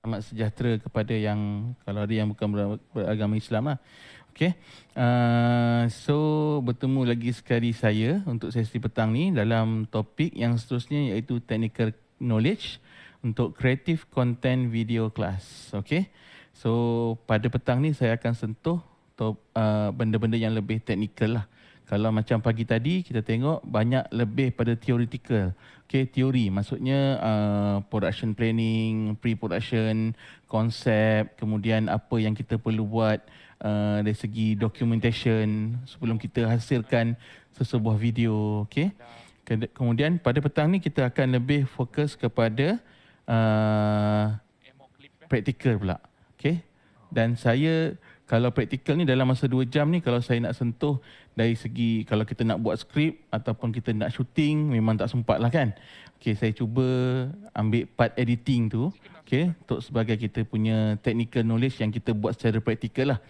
amat sejahtera kepada yang kalau ada yang bukan beragama Islam lah. Okay. Uh, ah, so bertemu lagi sekali saya untuk sesi petang ni dalam topik yang seterusnya iaitu technical knowledge untuk creative content video class. Okay. So pada petang ni saya akan sentuh top, ah, benda-benda yang lebih technical lah. Kalau macam pagi tadi kita tengok banyak lebih pada theoretical. Okay, teori maksudnya uh, production planning, pre-production, konsep, kemudian apa yang kita perlu buat uh, dari segi documentation sebelum kita hasilkan sesebuah video. Okay. Kemudian pada petang ni kita akan lebih fokus kepada uh, practical pula. Okay. Dan saya kalau praktikal ni dalam masa 2 jam ni kalau saya nak sentuh dari segi kalau kita nak buat skrip ataupun kita nak syuting memang tak sempat lah kan. Okay, saya cuba ambil part editing tu. Okay, untuk sebagai kita punya technical knowledge yang kita buat secara praktikal lah.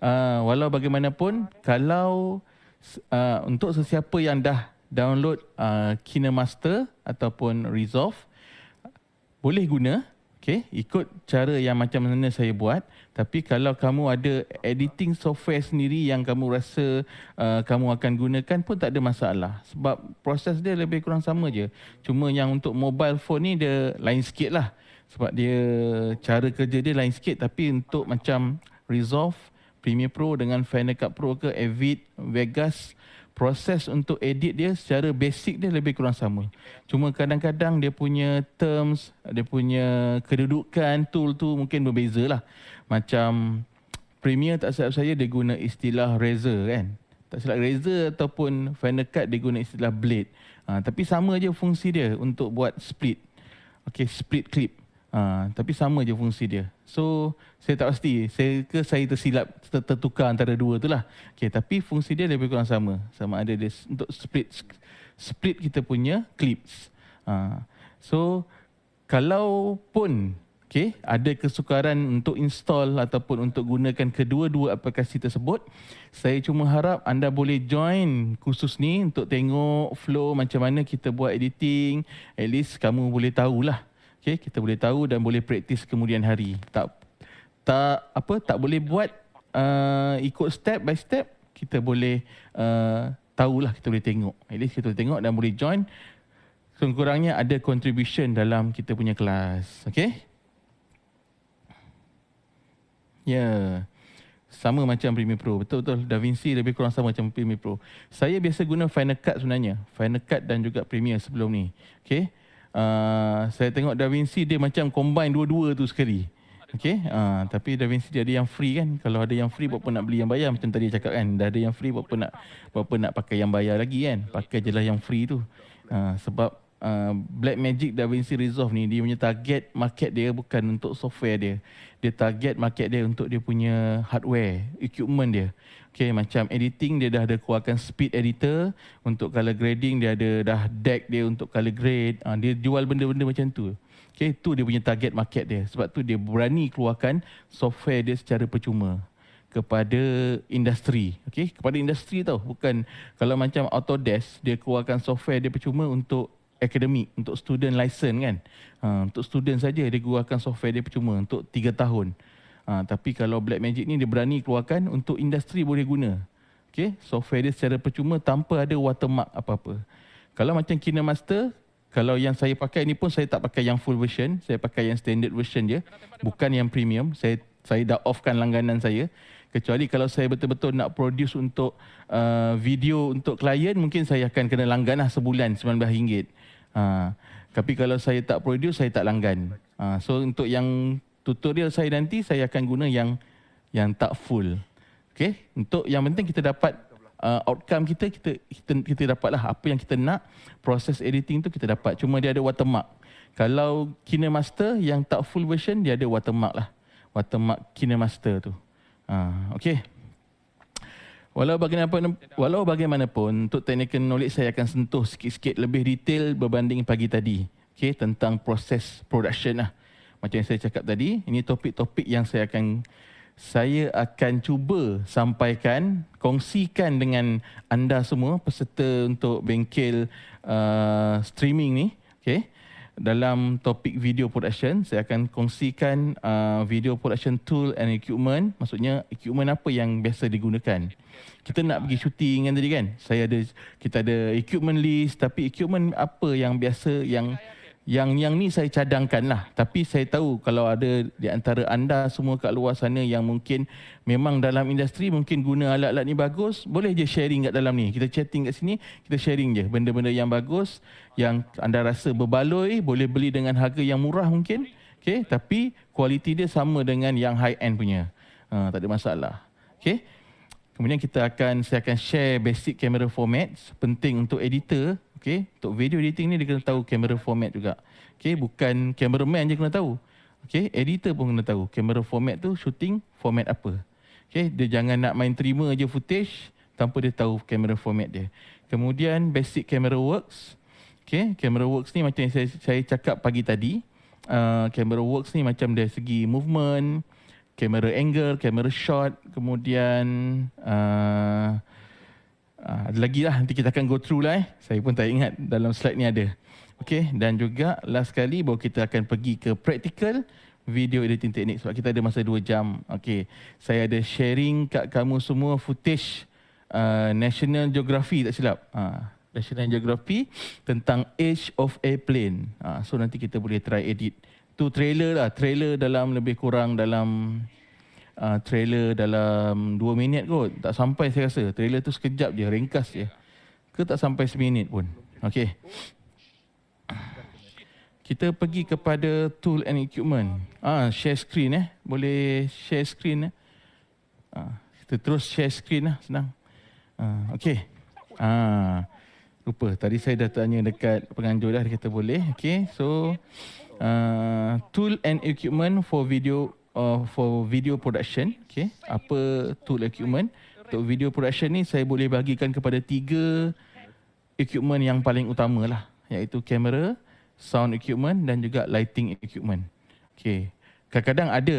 Uh, walau bagaimanapun, kalau uh, untuk sesiapa yang dah download uh, KineMaster ataupun Resolve, boleh guna. Okay, ikut cara yang macam mana saya buat. Tapi kalau kamu ada editing software sendiri yang kamu rasa uh, kamu akan gunakan pun tak ada masalah. Sebab proses dia lebih kurang sama je. Cuma yang untuk mobile phone ni dia lain sikit lah. Sebab dia cara kerja dia lain sikit tapi untuk macam Resolve, Premiere Pro dengan Final Cut Pro ke Avid, Vegas proses untuk edit dia secara basic dia lebih kurang sama. Cuma kadang-kadang dia punya terms, dia punya kedudukan tool tu mungkin berbeza lah macam Premier tak silap saya dia guna istilah razor kan. Tak silap razor ataupun Final Cut dia guna istilah blade. Ha, tapi sama je fungsi dia untuk buat split. Okay, split clip. Ha, tapi sama je fungsi dia. So, saya tak pasti. Saya ke saya tersilap, ter- tertukar antara dua tu lah. Okay, tapi fungsi dia lebih kurang sama. Sama ada dia untuk split split kita punya clips. Ha, so, kalau pun okay, ada kesukaran untuk install ataupun untuk gunakan kedua-dua aplikasi tersebut, saya cuma harap anda boleh join khusus ni untuk tengok flow macam mana kita buat editing. At least kamu boleh tahulah. Okay, kita boleh tahu dan boleh praktis kemudian hari. Tak tak apa tak boleh buat uh, ikut step by step kita boleh uh, tahulah kita boleh tengok at least kita boleh tengok dan boleh join sekurang-kurangnya ada contribution dalam kita punya kelas Okay. Ya. Sama macam Premiere Pro. Betul-betul. DaVinci lebih kurang sama macam Premiere Pro. Saya biasa guna Final Cut sebenarnya. Final Cut dan juga Premiere sebelum ni. Okay. Uh, ah, saya tengok DaVinci dia macam combine dua-dua tu sekali. Okay. Uh, ah, tapi DaVinci dia ada yang free kan. Kalau ada yang free, berapa nak beli yang bayar macam tadi cakap kan. Dah ada yang free, berapa nak, berapa nak pakai yang bayar lagi kan. Pakai je lah yang free tu. Uh, sebab uh, Black Magic DaVinci Resolve ni dia punya target market dia bukan untuk software dia. Dia target market dia untuk dia punya hardware, equipment dia. Okay, macam editing dia dah ada keluarkan speed editor untuk color grading dia ada dah deck dia untuk color grade. Uh, dia jual benda-benda macam tu. Okay, tu dia punya target market dia. Sebab tu dia berani keluarkan software dia secara percuma kepada industri. Okay? Kepada industri tau. Bukan kalau macam Autodesk, dia keluarkan software dia percuma untuk akademik untuk student license kan. Uh, untuk student saja dia keluarkan software dia percuma untuk 3 tahun. Uh, tapi kalau Black Magic ni dia berani keluarkan untuk industri boleh guna. Okay, software dia secara percuma tanpa ada watermark apa-apa. Kalau macam KineMaster, kalau yang saya pakai ni pun saya tak pakai yang full version. Saya pakai yang standard version je. Bukan yang premium. Saya saya dah offkan langganan saya. Kecuali kalau saya betul-betul nak produce untuk uh, video untuk klien, mungkin saya akan kena langganan sebulan RM19. Ha. Tapi kalau saya tak produce, saya tak langgan. Ha. So untuk yang tutorial saya nanti, saya akan guna yang yang tak full. Okay? Untuk yang penting kita dapat uh, outcome kita, kita, kita, kita dapatlah apa yang kita nak, proses editing tu kita dapat. Cuma dia ada watermark. Kalau KineMaster yang tak full version, dia ada watermark lah. Watermark KineMaster tu. Ha. Okay? Walau bagaimanapun, walau bagaimanapun untuk technical knowledge saya akan sentuh sikit-sikit lebih detail berbanding pagi tadi. Okay, tentang proses production lah. Macam yang saya cakap tadi, ini topik-topik yang saya akan saya akan cuba sampaikan, kongsikan dengan anda semua peserta untuk bengkel uh, streaming ni. Okay dalam topik video production saya akan kongsikan uh, video production tool and equipment maksudnya equipment apa yang biasa digunakan kita nak pergi syuting kan tadi kan saya ada kita ada equipment list tapi equipment apa yang biasa yang yang yang ni saya cadangkan lah tapi saya tahu kalau ada di antara anda semua kat luar sana yang mungkin memang dalam industri mungkin guna alat-alat ni bagus boleh je sharing kat dalam ni kita chatting kat sini kita sharing je benda-benda yang bagus yang anda rasa berbaloi boleh beli dengan harga yang murah mungkin okey tapi kualiti dia sama dengan yang high end punya uh, tak ada masalah okey kemudian kita akan saya akan share basic camera format penting untuk editor okey untuk video editing ni dia kena tahu camera format juga okey bukan cameraman je kena tahu okey editor pun kena tahu camera format tu shooting format apa okey dia jangan nak main terima je footage tanpa dia tahu camera format dia. Kemudian basic camera works. Okay, camera works ni macam yang saya, saya cakap pagi tadi. Uh, camera works ni macam dari segi movement, camera angle, camera shot, kemudian uh, uh, ada lagi lah nanti kita akan go through lah eh. Saya pun tak ingat dalam slide ni ada. Okay, dan juga last sekali bahawa kita akan pergi ke practical video editing teknik sebab kita ada masa 2 jam. Okay, saya ada sharing kat kamu semua footage uh, National Geography tak silap. Uh. National Geography tentang Age of Airplane. Ha, so nanti kita boleh try edit. Tu trailer lah, trailer dalam lebih kurang dalam uh, trailer dalam 2 minit kot. Tak sampai saya rasa. Trailer tu sekejap je, ringkas je. Ke tak sampai seminit pun. Okey. Kita pergi kepada tool and equipment. Ah, ha, share screen eh. Boleh share screen eh. Ha, kita terus share screen lah, senang. Ah, ha, okey. Ah. Ha. Lupa tadi saya dah tanya dekat penganjur dah dia kata boleh. Okay so uh, tool and equipment for video uh, for video production. Okay apa tool equipment untuk video production ni saya boleh bagikan kepada tiga equipment yang paling utama lah iaitu kamera, sound equipment dan juga lighting equipment. Okay. Kadang-kadang ada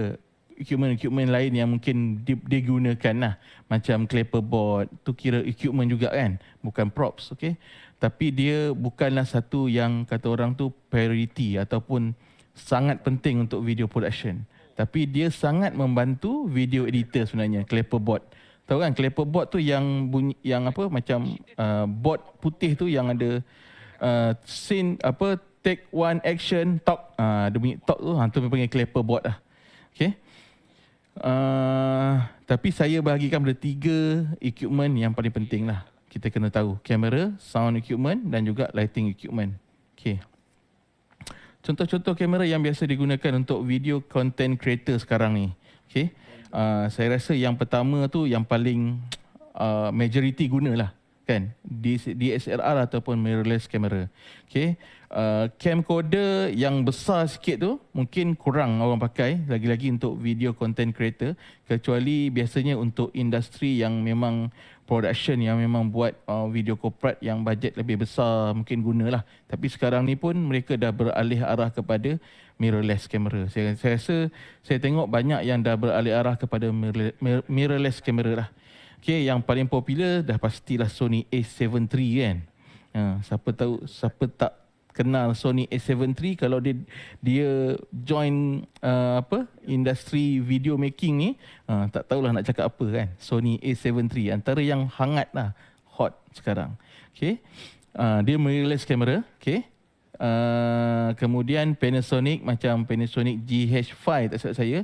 equipment-equipment lain yang mungkin dia, gunakan lah. Macam clapper board, tu kira equipment juga kan. Bukan props, okay. Tapi dia bukanlah satu yang kata orang tu priority ataupun sangat penting untuk video production. Tapi dia sangat membantu video editor sebenarnya, clapper board. Tahu kan, clapper board tu yang bunyi, yang apa, macam uh, board putih tu yang ada uh, scene, apa, take one action, talk. Uh, dia bunyi talk tu, hantu ah, panggil clapper board lah. Okay. Ah, tapi saya bahagikan pada tiga equipment yang paling penting lah. Kita kena tahu. Kamera, sound equipment dan juga lighting equipment. Okay. Contoh-contoh kamera yang biasa digunakan untuk video content creator sekarang ni. Okay. Uh, ah, saya rasa yang pertama tu yang paling uh, ah, majority lah, Kan? DSLR ataupun mirrorless camera. Okay. Uh, camcorder yang besar sikit tu mungkin kurang orang pakai lagi-lagi untuk video content creator kecuali biasanya untuk industri yang memang production yang memang buat uh, video corporate yang bajet lebih besar mungkin gunalah tapi sekarang ni pun mereka dah beralih arah kepada mirrorless camera saya, saya rasa saya tengok banyak yang dah beralih arah kepada mirrorless camera lah Okay, yang paling popular dah pastilah Sony A7 III kan. Ha, siapa tahu, siapa tak kenal Sony A7 III kalau dia dia join uh, apa industri video making ni uh, tak tahulah nak cakap apa kan Sony A7 III antara yang hangat lah hot sekarang okay uh, dia mirrorless kamera okay uh, kemudian Panasonic macam Panasonic GH5 tak salah saya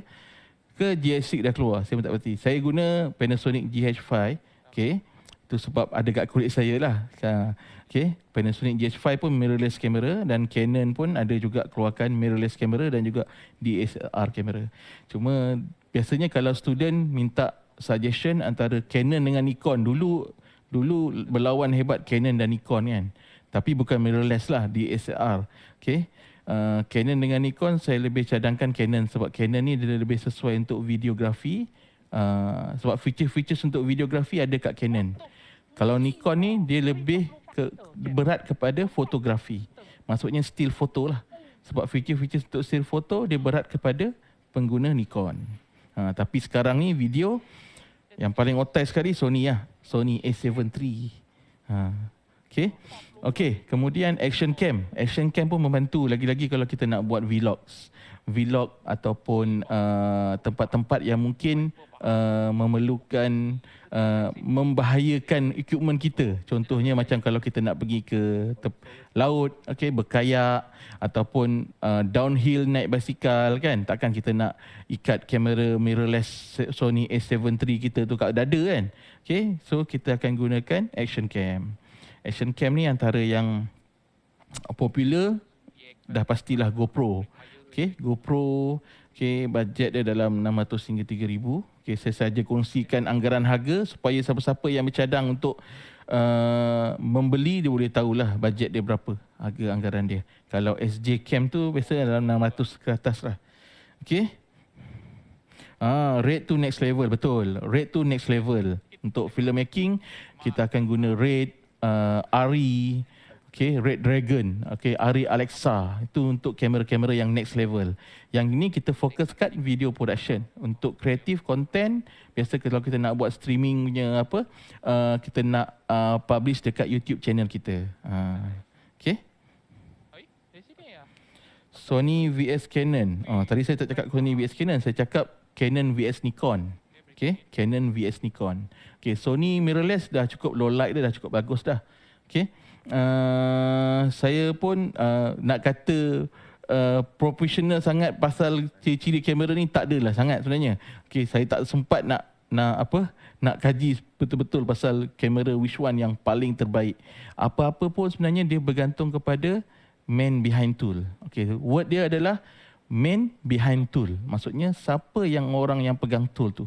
ke GH6 dah keluar saya pun tak pasti saya guna Panasonic GH5 okay tu sebab ada kat kulit saya lah kan. Okay. Panasonic GH5 pun mirrorless kamera dan Canon pun ada juga keluarkan mirrorless kamera dan juga DSLR kamera. Cuma biasanya kalau student minta suggestion antara Canon dengan Nikon dulu dulu berlawan hebat Canon dan Nikon kan. Tapi bukan mirrorless lah DSLR. Okay. Uh, Canon dengan Nikon saya lebih cadangkan Canon sebab Canon ni dia lebih sesuai untuk videografi. Uh, sebab feature-features untuk videografi ada kat Canon. Kalau Nikon ni dia lebih ke, berat kepada fotografi. Maksudnya still foto lah. Sebab feature-feature untuk still foto dia berat kepada pengguna Nikon. Ha, tapi sekarang ni video yang paling otai sekali Sony lah. Sony A7 III. Ha. Okay. Okay, kemudian action cam. Action cam pun membantu lagi-lagi kalau kita nak buat vlogs vlog ataupun uh, tempat-tempat yang mungkin uh, memerlukan uh, membahayakan equipment kita. Contohnya macam kalau kita nak pergi ke laut, okey, berkayak ataupun uh, downhill naik basikal kan. Takkan kita nak ikat kamera mirrorless Sony A7 III kita tu kat dada kan. Okey, so kita akan gunakan action cam. Action cam ni antara yang popular dah pastilah GoPro okay, GoPro, okay, bajet dia dalam RM600 hingga RM3,000. Okay, saya saja kongsikan anggaran harga supaya siapa-siapa yang bercadang untuk uh, membeli, dia boleh tahulah bajet dia berapa harga anggaran dia. Kalau SJ Cam tu biasa dalam RM600 ke atas lah. Okay. Ah, rate to next level betul. Rate to next level untuk filmmaking kita akan guna rate uh, Ari, e, Okay, Red Dragon, okay, Ari Alexa, itu untuk kamera-kamera yang next level. Yang ini kita fokus kat video production. Untuk kreatif content, biasa kalau kita nak buat streaming punya apa, uh, kita nak uh, publish dekat YouTube channel kita. Uh, okay. Sony VS Canon. Oh, tadi saya tak cakap Sony VS Canon, saya cakap Canon VS Nikon. Okay, Canon VS Nikon. Okay, Sony mirrorless dah cukup low light dia, dah cukup bagus dah. Okay. Eh, saya pun uh, nak kata uh, professional sangat pasal ciri-ciri kamera ni tak adalah sangat sebenarnya. Okey, saya tak sempat nak nak apa nak kaji betul-betul pasal kamera which one yang paling terbaik. Apa-apa pun sebenarnya dia bergantung kepada man behind tool. Okey, word dia adalah man behind tool. Maksudnya siapa yang orang yang pegang tool tu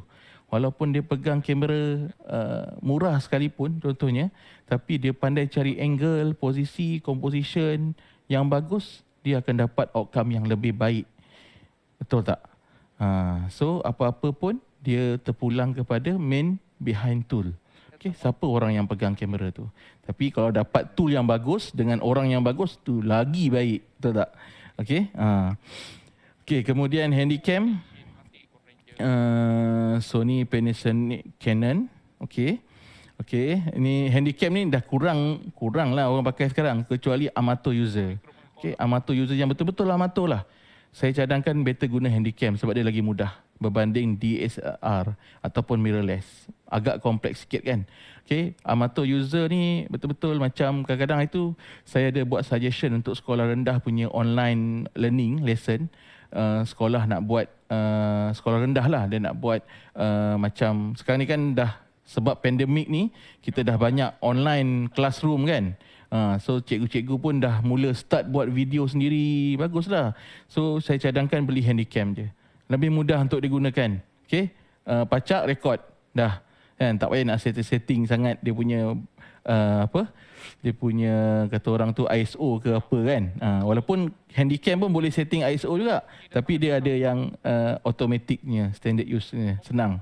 walaupun dia pegang kamera uh, murah sekalipun contohnya tapi dia pandai cari angle, posisi, composition yang bagus dia akan dapat outcome yang lebih baik. Betul tak? Uh, so apa-apa pun dia terpulang kepada main behind tool. Okey, siapa orang yang pegang kamera tu? Tapi kalau dapat tool yang bagus dengan orang yang bagus tu lagi baik, betul tak? Okey, uh. Ha. okay, kemudian handycam Uh, Sony Panasonic Canon. Okay. Okay. Ini handicap ni dah kurang, kurang lah orang pakai sekarang. Kecuali amateur user. Okay. Amateur user yang betul-betul lah amateur lah. Saya cadangkan better guna handicap sebab dia lagi mudah berbanding DSLR ataupun mirrorless. Agak kompleks sikit kan. Okay. Amateur user ni betul-betul macam kadang-kadang itu saya ada buat suggestion untuk sekolah rendah punya online learning lesson. Eh, sekolah nak buat uh, sekolah rendah lah dia nak buat uh, macam sekarang ni kan dah sebab pandemik ni kita dah banyak online classroom kan uh, so cikgu-cikgu pun dah mula start buat video sendiri baguslah. so saya cadangkan beli handycam je lebih mudah untuk digunakan okay uh, pacak rekod dah kan tak payah nak setting setting sangat dia punya uh, apa dia punya kata orang tu ISO ke apa kan uh, walaupun handycam pun boleh setting ISO juga tapi dia ada yang uh, automaticnya standard use nya senang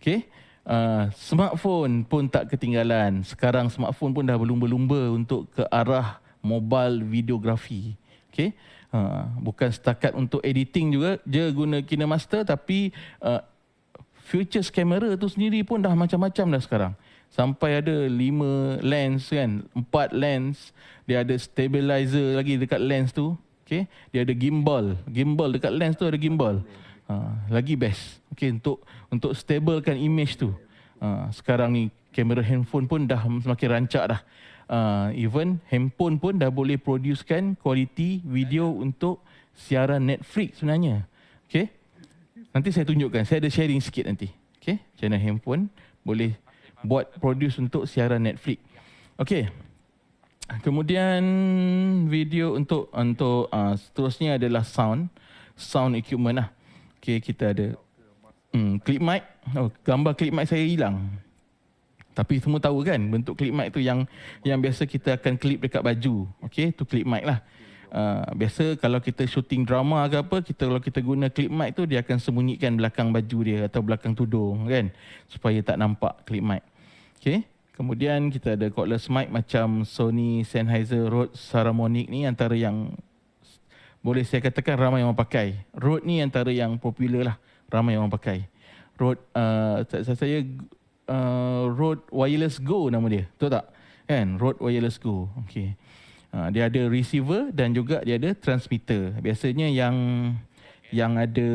okey uh, smartphone pun tak ketinggalan sekarang smartphone pun dah berlumba-lumba untuk ke arah mobile videografi okey uh, bukan setakat untuk editing juga je guna KineMaster tapi uh, futures camera tu sendiri pun dah macam-macam dah sekarang sampai ada 5 lens kan 4 lens dia ada stabilizer lagi dekat lens tu okay? dia ada gimbal gimbal dekat lens tu ada gimbal ha, lagi best okay? untuk untuk stabilkan image tu ha, sekarang ni kamera handphone pun dah semakin rancak dah uh, even handphone pun dah boleh producekan quality video untuk siaran Netflix sebenarnya okay? nanti saya tunjukkan saya ada sharing sikit nanti okay? channel handphone boleh buat produce untuk siaran Netflix. Okey. Kemudian video untuk untuk uh, seterusnya adalah sound sound equipment lah. Okey kita ada hmm, clip mic. Oh, gambar clip mic saya hilang. Tapi semua tahu kan bentuk clip mic tu yang yang biasa kita akan clip dekat baju. Okey, tu clip mic lah. Uh, biasa kalau kita shooting drama ke apa kita kalau kita guna clip mic tu dia akan sembunyikan belakang baju dia atau belakang tudung kan supaya tak nampak clip mic okey kemudian kita ada cordless mic macam Sony Sennheiser Rode Saramonic ni antara yang boleh saya katakan ramai yang pakai Rode ni antara yang popular lah ramai yang pakai Rode uh, ah, saya, saya uh, Rode Wireless Go nama dia betul tak kan Rode Wireless Go okey Ha, dia ada receiver dan juga dia ada transmitter. Biasanya yang yang ada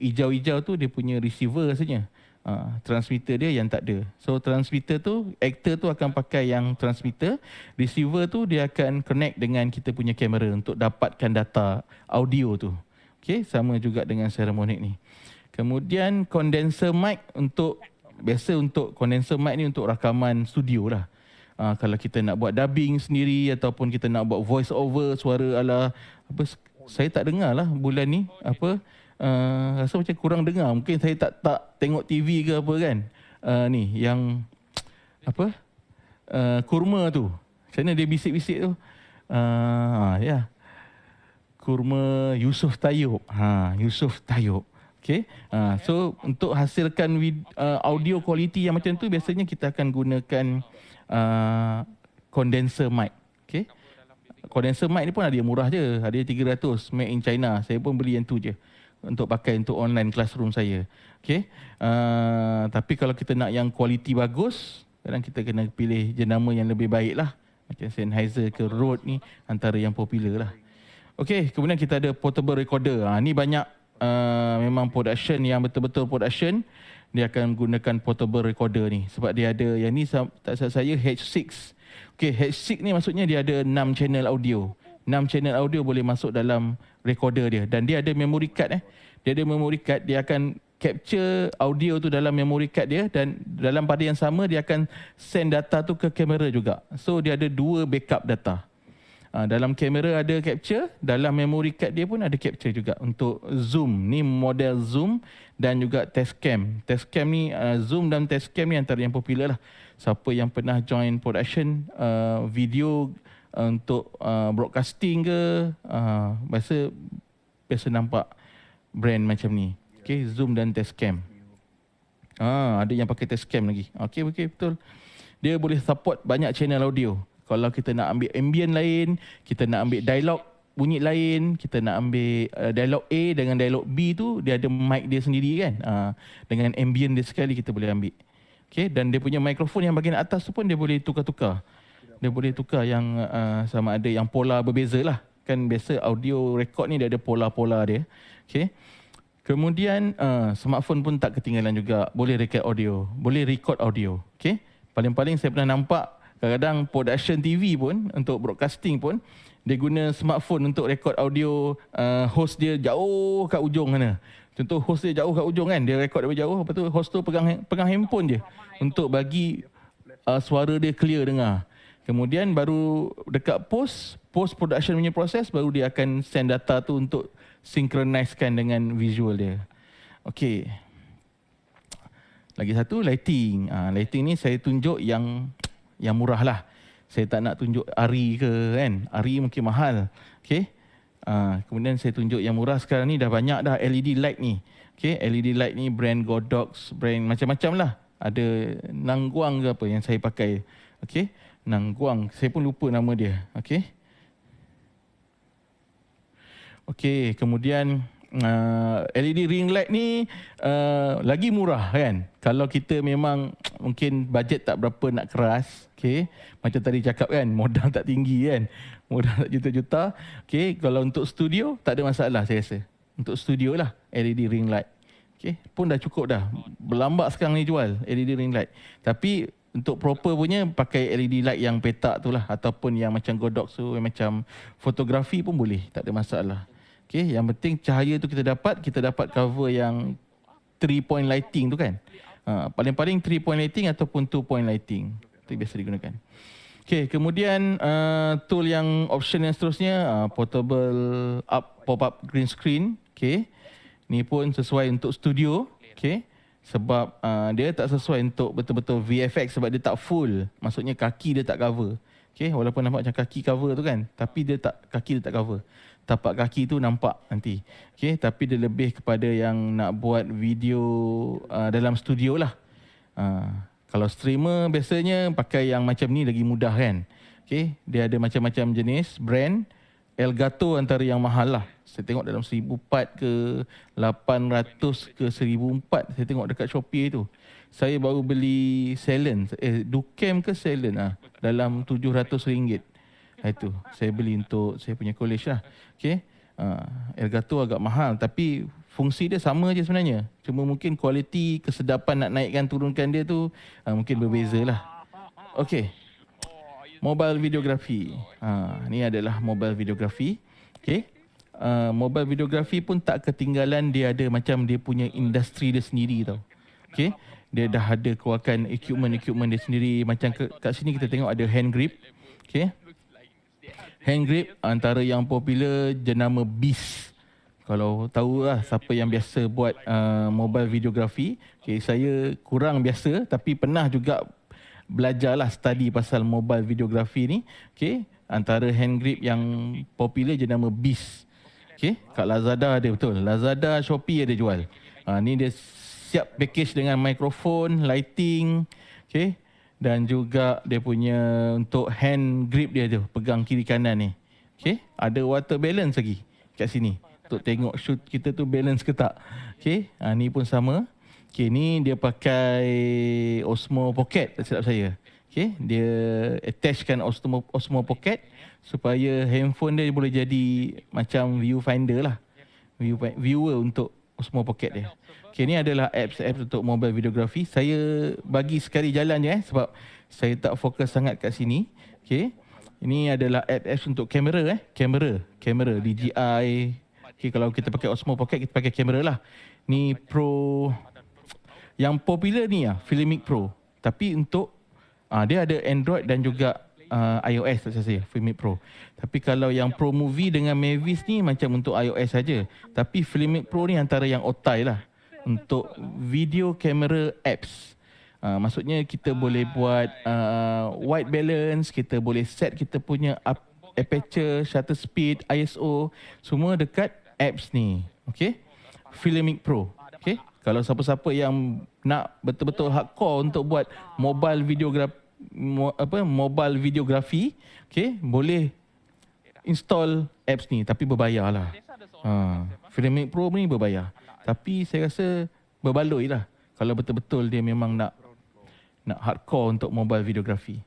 hijau-hijau tu dia punya receiver rasanya. Ha, transmitter dia yang tak ada. So transmitter tu actor tu akan pakai yang transmitter, receiver tu dia akan connect dengan kita punya kamera untuk dapatkan data audio tu. Okay, sama juga dengan seremonik ni. Kemudian condenser mic untuk biasa untuk condenser mic ni untuk rakaman studio lah uh, kalau kita nak buat dubbing sendiri ataupun kita nak buat voice over suara ala apa saya tak dengar lah bulan ni apa uh, rasa macam kurang dengar mungkin saya tak tak tengok TV ke apa kan uh, ni yang apa uh, kurma tu macam mana dia bisik-bisik tu uh, ya yeah. kurma Yusuf Tayub ha Yusuf Tayub Okay. Uh, ha, so untuk hasilkan video, uh, audio quality yang macam tu biasanya kita akan gunakan Uh, condenser mic. Okay. Condenser mic ni pun ada yang murah je. Ada yang 300 made in China. Saya pun beli yang tu je. Untuk pakai untuk online classroom saya. Okay. Uh, tapi kalau kita nak yang kualiti bagus, kadang kita kena pilih jenama yang lebih baik lah. Macam Sennheiser ke Rode ni antara yang popular lah. Okay, kemudian kita ada portable recorder. Ha, ni banyak uh, memang production yang betul-betul production. Uh, dia akan gunakan portable recorder ni sebab dia ada yang ni tak salah saya H6 okey H6 ni maksudnya dia ada 6 channel audio 6 channel audio boleh masuk dalam recorder dia dan dia ada memory card eh dia ada memory card dia akan capture audio tu dalam memory card dia dan dalam pada yang sama dia akan send data tu ke kamera juga so dia ada dua backup data Ah, dalam kamera ada capture, dalam memory card dia pun ada capture juga untuk zoom. Ni model zoom dan juga test cam. Test cam ni uh, zoom dan test cam ni antara yang popular lah. Siapa yang pernah join production uh, video untuk uh, broadcasting ke, uh, biasa biasa nampak brand macam ni. Okay, zoom dan test cam. Ah, ada yang pakai test cam lagi. Okay, okay, betul. Dia boleh support banyak channel audio kalau kita nak ambil ambient lain kita nak ambil dialog bunyi lain kita nak ambil uh, dialog A dengan dialog B tu dia ada mic dia sendiri kan uh, dengan ambient dia sekali kita boleh ambil okay? dan dia punya mikrofon yang bagian atas tu pun dia boleh tukar-tukar dia boleh tukar yang uh, sama ada yang pola berbeza lah kan biasa audio record ni dia ada pola-pola dia okay? kemudian uh, smartphone pun tak ketinggalan juga boleh record audio boleh record audio okay? paling-paling saya pernah nampak kadang-kadang production TV pun untuk broadcasting pun dia guna smartphone untuk rekod audio uh, host dia jauh kat ujung sana. Contoh host dia jauh kat ujung kan, dia rekod dari jauh, apa tu host tu pegang ha- pegang handphone je untuk bagi uh, suara dia clear dengar. Kemudian baru dekat post, post production punya proses baru dia akan send data tu untuk synchronisekan dengan visual dia. Okey. Lagi satu lighting. Uh, lighting ni saya tunjuk yang yang murah lah. Saya tak nak tunjuk ari ke kan. Ari mungkin mahal. Okay. Uh, kemudian saya tunjuk yang murah sekarang ni dah banyak dah LED light ni. Okay. LED light ni brand Godox, brand macam-macam lah. Ada Nangguang ke apa yang saya pakai. Okay. Nangguang. Saya pun lupa nama dia. Okay. Okay. Kemudian Uh, ah, LED ring light ni uh, lagi murah kan kalau kita memang mungkin budget tak berapa nak keras Okay. Macam tadi cakap kan, modal tak tinggi kan. Modal tak juta-juta. Okay. Kalau untuk studio, tak ada masalah saya rasa. Untuk studio lah, LED ring light. Okay. Pun dah cukup dah. Berlambak sekarang ni jual LED ring light. Tapi untuk proper punya, pakai LED light yang petak tu lah. Ataupun yang macam godok tu, yang macam fotografi pun boleh. Tak ada masalah. Okay. Yang penting cahaya tu kita dapat, kita dapat cover yang 3 point lighting tu kan. Uh, paling-paling 3 point lighting ataupun 2 point lighting itu biasa digunakan. Okay, kemudian uh, tool yang option yang seterusnya uh, portable up pop up green screen. Okay, ni pun sesuai untuk studio. Okay, sebab uh, dia tak sesuai untuk betul-betul VFX sebab dia tak full. Maksudnya kaki dia tak cover. Okay, walaupun nampak macam kaki cover tu kan, tapi dia tak kaki dia tak cover. Tapak kaki tu nampak nanti. Okay, tapi dia lebih kepada yang nak buat video uh, dalam studio lah. Uh, kalau streamer biasanya pakai yang macam ni lagi mudah kan. Okay. Dia ada macam-macam jenis brand. Elgato antara yang mahal lah. Saya tengok dalam seribu empat ke lapan ratus ke seribu empat, saya tengok dekat Shopee tu. Saya baru beli Selen, eh Dukem ke Selen ah dalam tujuh ratus ringgit. Itu saya beli untuk saya punya college lah. Okay. Ah, Elgato agak mahal tapi fungsi dia sama je sebenarnya. Cuma mungkin kualiti kesedapan nak naikkan turunkan dia tu uh, mungkin lah. Okey. Mobile videografi. Ha, ah, ini adalah mobile videografi. Okey. Uh, mobile videografi pun tak ketinggalan dia ada macam dia punya industri dia sendiri tau. Okey. Dia dah ada keluarkan equipment-equipment dia sendiri. Macam ke, kat sini kita tengok ada hand grip. Okey. Hand grip antara yang popular jenama Beast kalau tahu lah siapa yang biasa buat uh, mobile videografi, okay, saya kurang biasa tapi pernah juga belajarlah study pasal mobile videografi ni okay, antara hand grip yang popular je nama Beast okay, kat Lazada ada betul Lazada Shopee ada jual uh, ni dia siap package dengan microphone, lighting okay, dan juga dia punya untuk hand grip dia tu pegang kiri kanan ni okay, ada water balance lagi kat sini untuk tengok shoot kita tu balance ke tak. Okay, ha, ni pun sama. Okay, ni dia pakai Osmo Pocket tak silap saya. Okay, dia attachkan Osmo, Osmo Pocket supaya handphone dia boleh jadi macam viewfinder lah. View, viewer untuk Osmo Pocket dia. Okay, ni adalah apps-apps untuk mobile videography. Saya bagi sekali jalan je eh sebab saya tak fokus sangat kat sini. Okay, ini adalah apps untuk kamera eh. Kamera, kamera DJI, Okay, kalau kita pakai Osmo Pocket, kita pakai kamera lah. Ni Pro... Yang popular ni lah, Filmic Pro. Tapi untuk... Uh, dia ada Android dan juga uh, iOS tak saya Filmic Pro. Tapi kalau yang Pro Movie dengan Mavis ni macam untuk iOS saja. Tapi Filmic Pro ni antara yang otai lah. Untuk video camera apps. Uh, maksudnya kita boleh buat uh, white balance, kita boleh set kita punya aperture, shutter speed, ISO, semua dekat apps ni. Okay. Filmic Pro. Okay. Kalau siapa-siapa yang nak betul-betul hardcore untuk buat mobile videograf mo, apa mobile videografi, okay, boleh install apps ni tapi berbayar lah. Ha, Filmic Pro ni berbayar. Tapi saya rasa berbaloi lah kalau betul-betul dia memang nak nak hardcore untuk mobile videografi.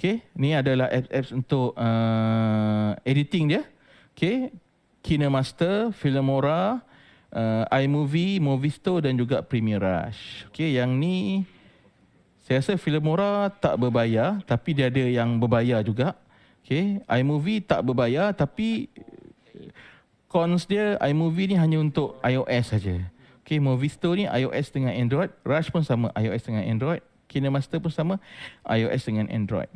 Okay, ni adalah apps untuk uh, editing dia. Okay, Kinemaster, Filmora, uh, iMovie, Movisto dan juga Premier Rush. Okey, yang ni saya rasa Filmora tak berbayar tapi dia ada yang berbayar juga. Okey, iMovie tak berbayar tapi eh, cons dia iMovie ni hanya untuk iOS saja. Okey, Movisto ni iOS dengan Android, Rush pun sama iOS dengan Android, Kinemaster pun sama iOS dengan Android.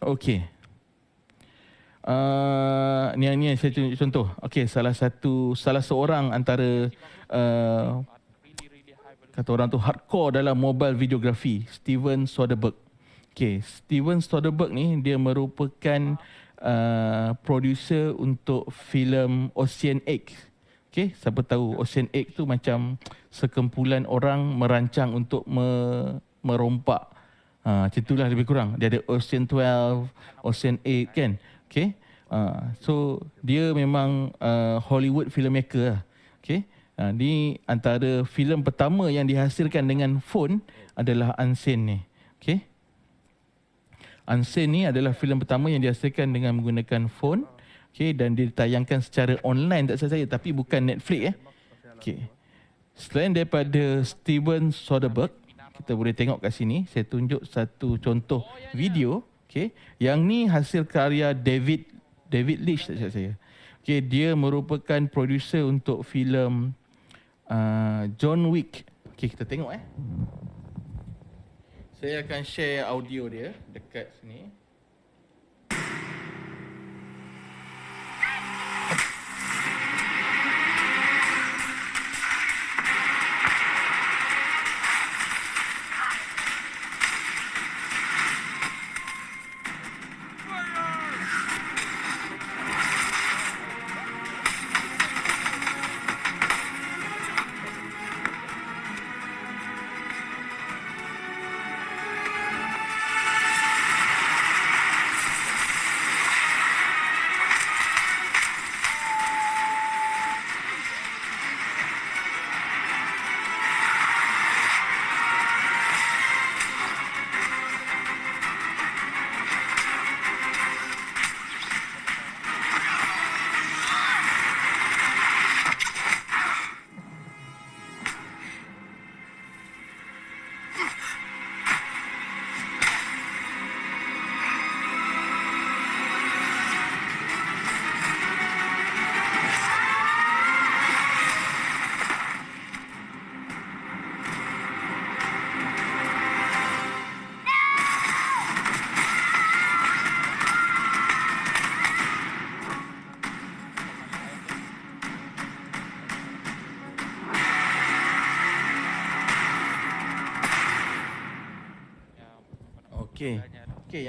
Okey uh, ni ni saya tunjuk contoh. Okey, salah satu salah seorang antara uh, kata orang tu hardcore dalam mobile videografi, Steven Soderbergh. Okey, Steven Soderbergh ni dia merupakan uh, producer untuk filem Ocean X. Okey, siapa tahu Ocean X tu macam sekumpulan orang merancang untuk me- merompak. Ha, itulah lebih kurang. Dia ada Ocean 12, Ocean 8 kan. Uh, Okay. Uh, so dia memang uh, Hollywood filmmaker lah. Okay. Uh, ah, ni antara filem pertama yang dihasilkan dengan phone adalah Unseen ni. Okay. Unseen ni adalah filem pertama yang dihasilkan dengan menggunakan phone. Okay. Dan ditayangkan secara online tak saya saya tapi bukan Netflix eh. Okay. Selain daripada Steven Soderbergh, kita boleh tengok kat sini. Saya tunjuk satu contoh video. Okay. Yang ni hasil karya David David Lynch tak silap saya. Okay, dia merupakan producer untuk filem uh, John Wick. Okay, kita tengok eh. Saya akan share audio dia dekat sini.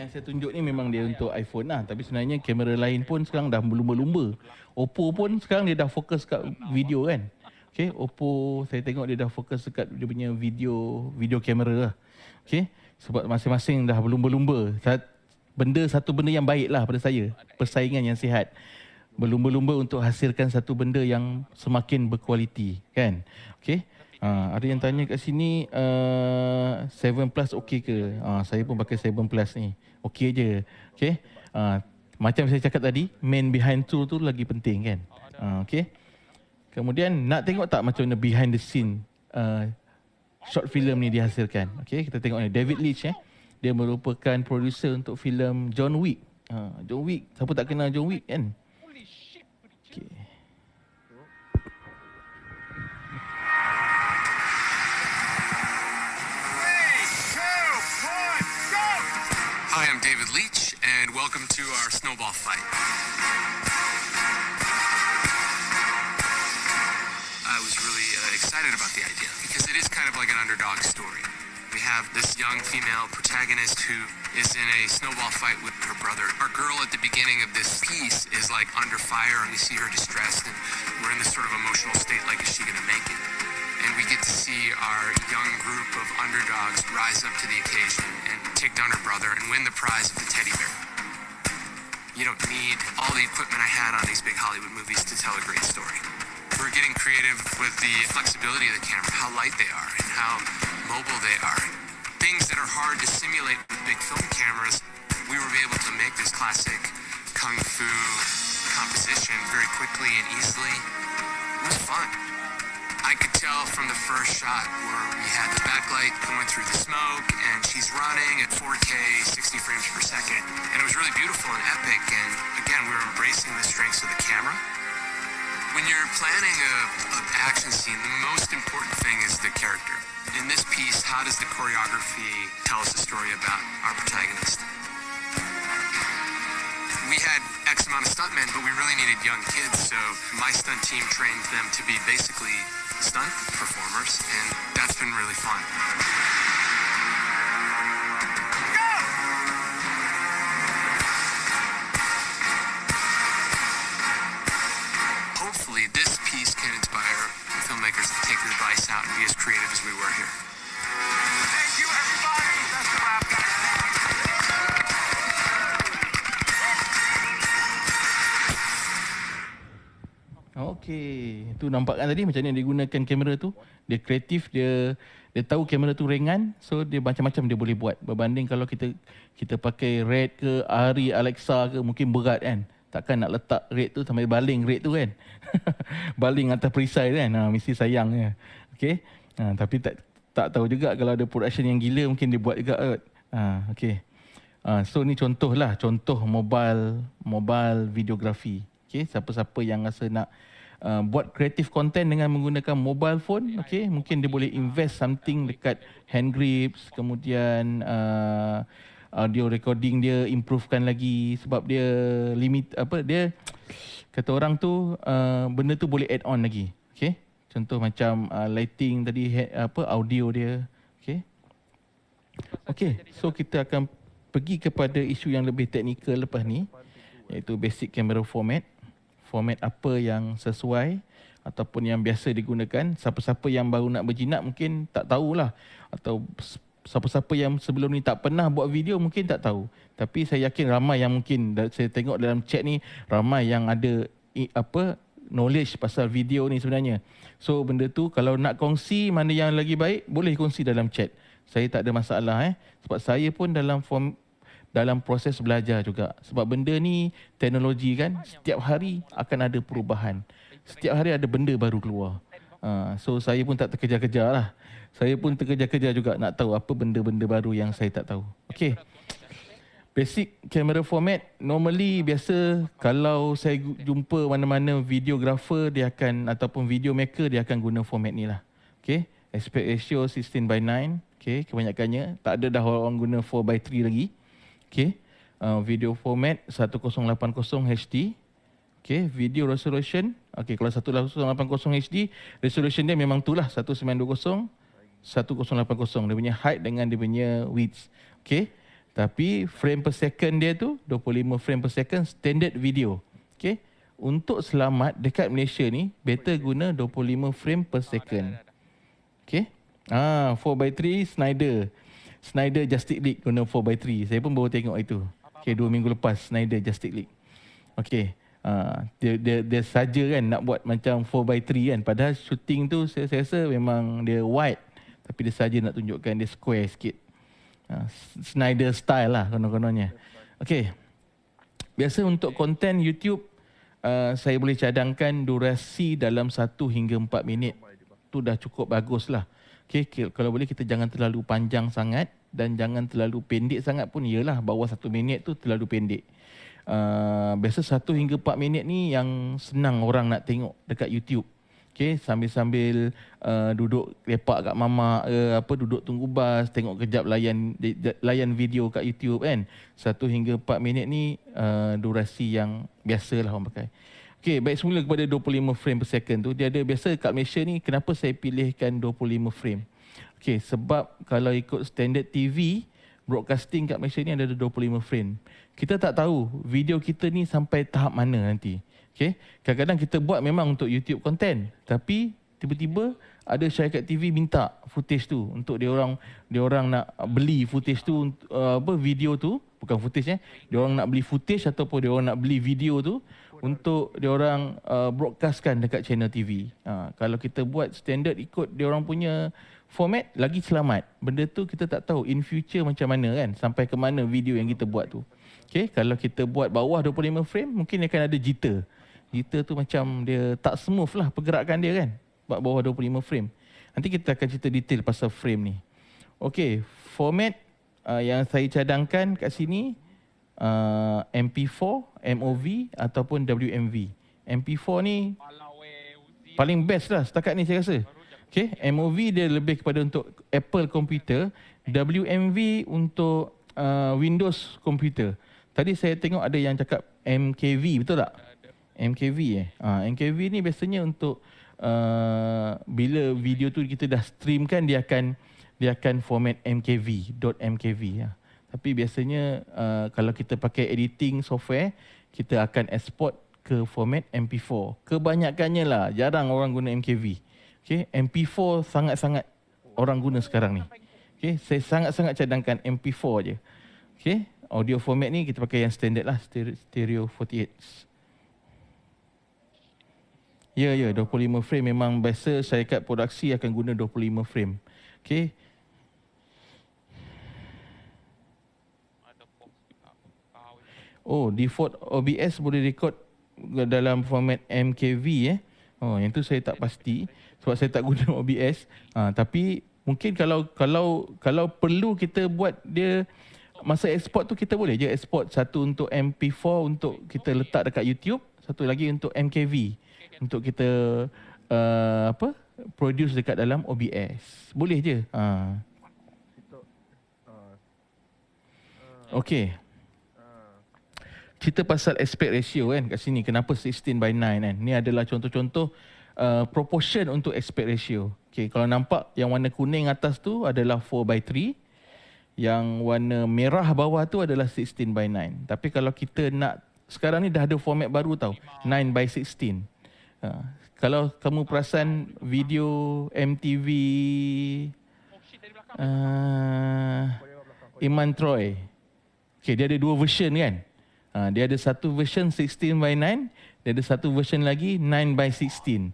yang saya tunjuk ni memang dia untuk iPhone lah tapi sebenarnya kamera lain pun sekarang dah berlumba-lumba Oppo pun sekarang dia dah fokus kat video kan Okay, Oppo saya tengok dia dah fokus dekat dia punya video video kamera lah. Okay, sebab masing-masing dah berlumba-lumba. Benda satu benda yang baik lah pada saya. Persaingan yang sihat. Berlumba-lumba untuk hasilkan satu benda yang semakin berkualiti. Kan? Okay. Ha, ada yang tanya kat sini, uh, 7 Plus okey ke? Ha, saya pun pakai 7 Plus ni okey je. Okey. Uh, macam saya cakap tadi, main behind tool tu lagi penting kan. Uh, okey. Kemudian nak tengok tak macam mana behind the scene uh, short film ni dihasilkan. Okey, kita tengok ni David Leitch eh. Dia merupakan producer untuk filem John Wick. Uh, John Wick. Siapa tak kenal John Wick kan? Okay. David Leach, and welcome to our snowball fight. I was really uh, excited about the idea because it is kind of like an underdog story. We have this young female protagonist who is in a snowball fight with her brother. Our girl at the beginning of this piece is like under fire, and we see her distressed, and we're in this sort of emotional state like, is she going to make it? and we get to see our young group of underdogs rise up to the occasion and take down her brother and win the prize of the teddy bear. You don't need all the equipment I had on these big Hollywood movies to tell a great story. We're getting creative with the flexibility of the camera, how light they are, and how mobile they are. Things that are hard to simulate with big film cameras, we were able to make this classic kung fu composition very quickly and easily. It was fun. I could tell from the first shot where we had the backlight going through the smoke, and she's running at 4K, 60 frames per second. And it was really beautiful and epic. And again, we were embracing the strengths of the camera. When you're planning an action scene, the most important thing is the character. In this piece, how does the choreography tell us a story about our protagonist? we had X amount of stuntmen, but we really needed young kids. So my stunt team trained them to be basically stunt performers, and that's been really fun. Hopefully, this piece can inspire filmmakers to take the advice out and be as creative as we were here. Thank you, everybody. Okey, tu nampak kan tadi macam ni dia gunakan kamera tu. Dia kreatif, dia dia tahu kamera tu ringan, so dia macam-macam dia boleh buat. Berbanding kalau kita kita pakai Red ke Ari Alexa ke mungkin berat kan. Takkan nak letak Red tu sampai baling Red tu kan. baling atas perisai kan. Ha, mesti sayang ya. Okey. Ha, tapi tak tak tahu juga kalau ada production yang gila mungkin dia buat juga kot. Ha, okey. Ha, so ni contohlah contoh mobile mobile videografi. Okey, siapa-siapa yang rasa nak Uh, buat kreatif content dengan menggunakan mobile phone okey mungkin dia boleh invest something dekat hand grips kemudian uh, audio recording dia improvekan lagi sebab dia limit apa dia kata orang tu uh, benda tu boleh add on lagi okey contoh macam uh, lighting tadi head, apa audio dia okey okey so kita akan pergi kepada isu yang lebih teknikal lepas ni iaitu basic camera format format apa yang sesuai ataupun yang biasa digunakan. Siapa-siapa yang baru nak berjinak mungkin tak tahulah. Atau siapa-siapa yang sebelum ni tak pernah buat video mungkin tak tahu. Tapi saya yakin ramai yang mungkin saya tengok dalam chat ni ramai yang ada apa knowledge pasal video ni sebenarnya. So benda tu kalau nak kongsi mana yang lagi baik boleh kongsi dalam chat. Saya tak ada masalah eh. Sebab saya pun dalam form, dalam proses belajar juga. Sebab benda ni teknologi kan, setiap hari akan ada perubahan. Setiap hari ada benda baru keluar. Uh, so saya pun tak terkejar-kejar lah. Saya pun terkejar-kejar juga nak tahu apa benda-benda baru yang saya tak tahu. Okay. Basic camera format, normally biasa kalau saya jumpa mana-mana videographer dia akan ataupun video maker dia akan guna format ni lah. Okay. Aspect ratio 16 by 9. Okay. Kebanyakannya. Tak ada dah orang guna 4 by 3 lagi. Okay. Uh, video format 1080 HD. Okay. Video resolution. Okay. Kalau 1080 HD, resolution dia memang tulah 1920. 1080 dia punya height dengan dia punya width. Okay. Tapi frame per second dia tu 25 frame per second standard video. Okay. Untuk selamat dekat Malaysia ni better guna 25 frame per second. Okay. Ah, 4x3 Snyder. Snyder Justice League guna 4x3. Saya pun baru tengok itu. Okey, dua minggu lepas Snyder Justice League. Okey. Uh, dia, dia, dia saja kan nak buat macam 4x3 kan. Padahal shooting tu saya, saya rasa memang dia wide. Tapi dia saja nak tunjukkan dia square sikit. Uh, Snyder style lah konon-kononnya. okay Biasa untuk konten YouTube, Uh, saya boleh cadangkan durasi dalam 1 hingga 4 minit. Tu dah cukup bagus lah. Uh, Okay, kalau boleh kita jangan terlalu panjang sangat dan jangan terlalu pendek sangat pun ialah bawah satu minit tu terlalu pendek. Uh, biasa satu hingga empat minit ni yang senang orang nak tengok dekat YouTube. Okay, sambil-sambil uh, duduk lepak kat mama ke apa duduk tunggu bas tengok kejap layan layan video kat YouTube kan. Satu hingga empat minit ni uh, durasi yang biasa lah orang pakai. Okey, baik semula kepada 25 frame per second tu. Dia ada biasa kat Malaysia ni kenapa saya pilihkan 25 frame. Okey, sebab kalau ikut standard TV broadcasting kat Malaysia ni ada 25 frame. Kita tak tahu video kita ni sampai tahap mana nanti. Okey. Kadang-kadang kita buat memang untuk YouTube content, tapi tiba-tiba ada syarikat TV minta footage tu untuk dia orang dia orang nak beli footage tu uh, apa video tu bukan footage eh dia orang nak beli footage ataupun dia orang nak beli video tu untuk diorang uh, broadcastkan dekat channel TV. Uh, ha, kalau kita buat standard ikut diorang punya format, lagi selamat. Benda tu kita tak tahu in future macam mana kan, sampai ke mana video yang kita buat tu. Okay, kalau kita buat bawah 25 frame, mungkin dia akan ada jitter. Jitter tu macam dia tak smooth lah pergerakan dia kan, buat bawah 25 frame. Nanti kita akan cerita detail pasal frame ni. Okay, format uh, yang saya cadangkan kat sini, uh, MP4, MOV ataupun WMV. MP4 ni paling best lah setakat ni saya rasa. Okay, MOV dia lebih kepada untuk Apple komputer. WMV untuk uh, Windows komputer. Tadi saya tengok ada yang cakap MKV, betul tak? MKV eh. Ha, ah, MKV ni biasanya untuk uh, bila video tu kita dah stream kan dia akan dia akan format MKV, .mkv lah. Ya tapi biasanya uh, kalau kita pakai editing software kita akan export ke format MP4 kebanyakannya lah jarang orang guna MKV okay MP4 sangat-sangat orang guna sekarang ni okay saya sangat-sangat cadangkan MP4 aja. okay audio format ni kita pakai yang standard lah stereo 48 Ya, ya, 25 frame memang biasa saya kat produksi akan guna 25 frame. Okay. oh default OBS boleh record dalam format MKV eh. Oh yang tu saya tak pasti sebab saya tak guna OBS. Ha, tapi mungkin kalau kalau kalau perlu kita buat dia masa export tu kita boleh je export satu untuk MP4 untuk kita letak dekat YouTube, satu lagi untuk MKV untuk kita uh, apa? produce dekat dalam OBS. Boleh je. Ha. Uh, okey cerita pasal aspect ratio kan kat sini kenapa 16 by 9 kan ni adalah contoh-contoh uh, proportion untuk aspect ratio okey kalau nampak yang warna kuning atas tu adalah 4 by 3 yang warna merah bawah tu adalah 16 by 9 tapi kalau kita nak sekarang ni dah ada format baru tau 9 by 16 uh, ha, kalau kamu perasan video MTV uh, Iman Troy Okay, dia ada dua version kan? Uh, dia ada satu version 16 by 9, dia ada satu version lagi 9 by 16.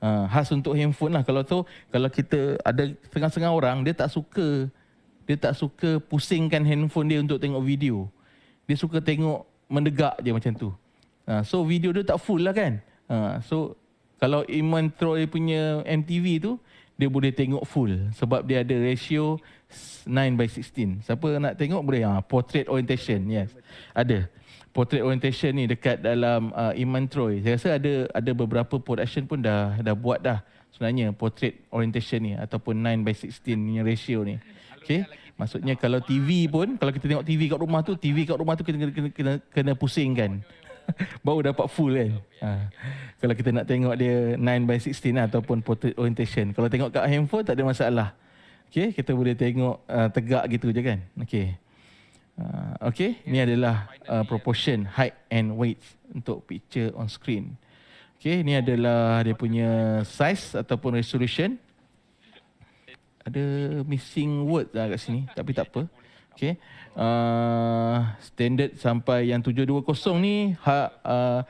Uh, ah, khas untuk handphone lah kalau tu kalau kita ada setengah-setengah orang dia tak suka dia tak suka pusingkan handphone dia untuk tengok video. Dia suka tengok mendegak je macam tu. Uh, so video dia tak full lah kan. Uh, so kalau Iman Troy punya MTV tu dia boleh tengok full sebab dia ada ratio 9 by 16. Siapa nak tengok boleh ha, portrait orientation. Yes. Ada portrait orientation ni dekat dalam uh, Iman Troy. Saya rasa ada ada beberapa production pun dah dah buat dah sebenarnya portrait orientation ni ataupun 9 by 16 ni ratio ni. Okey. Maksudnya kalau TV pun kalau kita tengok TV kat rumah tu, TV kat rumah tu kita kena kena kena, kena pusing kan. Baru dapat full kan. Ha. Kalau kita nak tengok dia 9 by 16 lah, ataupun portrait orientation. Kalau tengok kat handphone tak ada masalah. Okey, kita boleh tengok uh, tegak gitu je kan. Okey. Uh, okay, ni adalah uh, proportion height and width untuk picture on screen. Okay, ni adalah dia punya size ataupun resolution. Ada missing word lah kat sini, tapi tak apa. Okay, uh, standard sampai yang 720 ni, ha, uh,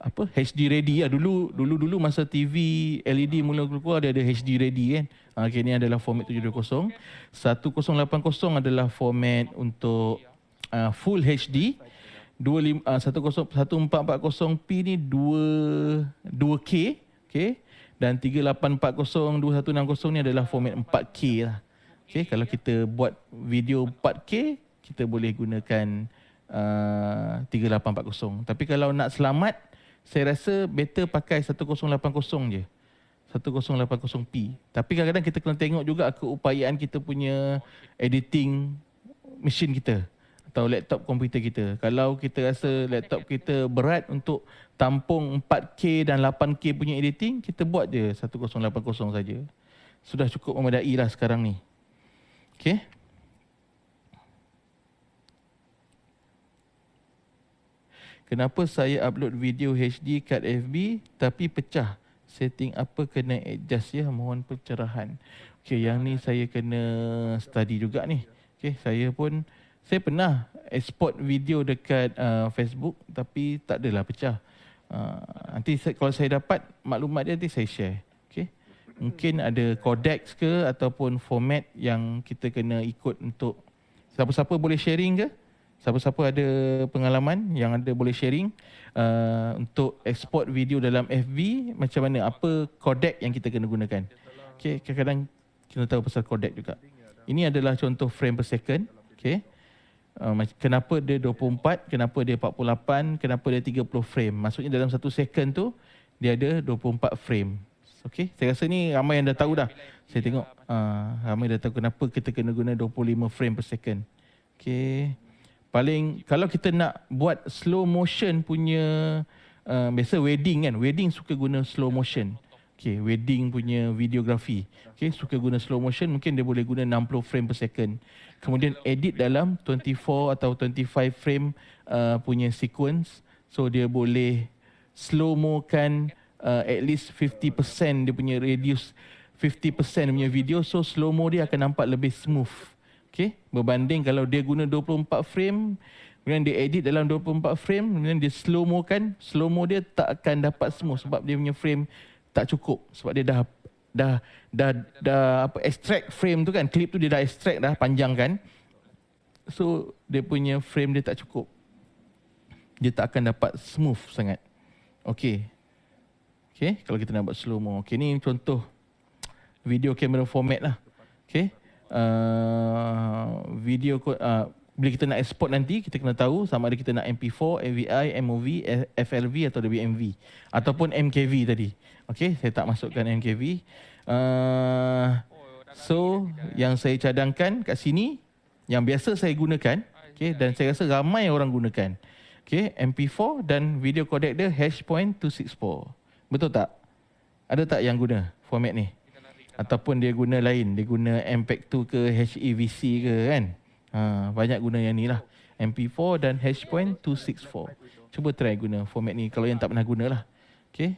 apa HD ready ya dulu dulu dulu masa TV LED mula keluar dia ada HD ready kan ha, okay, ini adalah format 720 1080 adalah format untuk uh, full HD 25 1440p ni 2 2K okey dan 3840 2160 ni adalah format 4K lah okey kalau kita buat video 4K kita boleh gunakan uh, ah, 3840 tapi kalau nak selamat saya rasa better pakai 1080 je. 1080p. Tapi kadang-kadang kita kena tengok juga keupayaan kita punya editing mesin kita atau laptop komputer kita. Kalau kita rasa laptop kita berat untuk tampung 4K dan 8K punya editing, kita buat je 1080 saja. Sudah cukup memadai lah sekarang ni. Okay. Kenapa saya upload video HD kat FB tapi pecah? Setting apa kena adjust ya? Mohon pencerahan. Okey, yang ni saya kena study juga ni. Okey, saya pun saya pernah export video dekat uh, Facebook tapi tak adalah pecah. Uh, nanti saya, kalau saya dapat maklumat dia nanti saya share. Okey. Mungkin ada codex ke ataupun format yang kita kena ikut untuk siapa-siapa boleh sharing ke? Siapa-siapa ada pengalaman yang ada boleh sharing uh, untuk export video dalam FB macam mana apa codec yang kita kena gunakan. Okey, kadang-kadang kita tahu pasal codec juga. Ini adalah contoh frame per second. Okey. Uh, kenapa dia 24, kenapa dia 48, kenapa dia 30 frame? Maksudnya dalam satu second tu dia ada 24 frame. Okey, saya rasa ni ramai yang dah tahu dah. Saya tengok uh, ramai dah tahu kenapa kita kena guna 25 frame per second. Okey paling kalau kita nak buat slow motion punya uh, biasa wedding kan wedding suka guna slow motion okey wedding punya videografi okey suka guna slow motion mungkin dia boleh guna 60 frame per second kemudian edit dalam 24 atau 25 frame uh, punya sequence so dia boleh slow mo kan uh, at least 50% dia punya reduce 50% punya video so slow mo dia akan nampak lebih smooth Okay. Berbanding kalau dia guna 24 frame, kemudian dia edit dalam 24 frame, kemudian dia slow-mo kan, slow-mo dia tak akan dapat semua sebab dia punya frame tak cukup. Sebab dia dah dah dah dah apa extract frame tu kan clip tu dia dah extract dah panjang kan so dia punya frame dia tak cukup dia tak akan dapat smooth sangat okey okey kalau kita nak buat slow mo okey ni contoh video camera format lah okey Eh, video uh, bila kita nak export nanti kita kena tahu sama ada kita nak MP4, AVI, MOV, FLV atau WMV ataupun MKV tadi. Okey, saya tak masukkan MKV. Uh, eh, so yang saya cadangkan kat sini yang biasa saya gunakan, okey dan saya rasa ramai orang gunakan. Okey, MP4 dan video codec dia H.264. Betul tak? Ada tak yang guna format ni? ataupun dia guna lain dia guna MPEG 2 ke HEVC ke kan ha, banyak guna yang ni lah MP4 e dan H.264 cuba try guna format ni kalau yang tak pernah guna lah okay.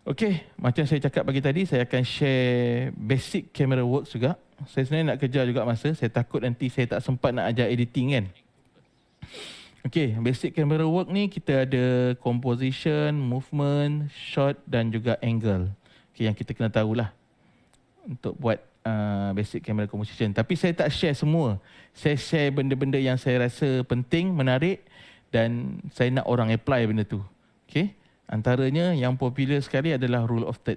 Okay, macam saya cakap pagi tadi, saya akan share basic camera work juga. Saya sebenarnya nak kejar juga masa. Saya takut nanti saya tak sempat nak ajar editing kan. Okey, basic camera work ni kita ada composition, movement, shot dan juga angle okay, yang kita kena tahulah untuk buat uh, basic camera composition. Tapi saya tak share semua. Saya share benda-benda yang saya rasa penting, menarik dan saya nak orang apply benda tu. Okay? Antaranya yang popular sekali adalah rule of third.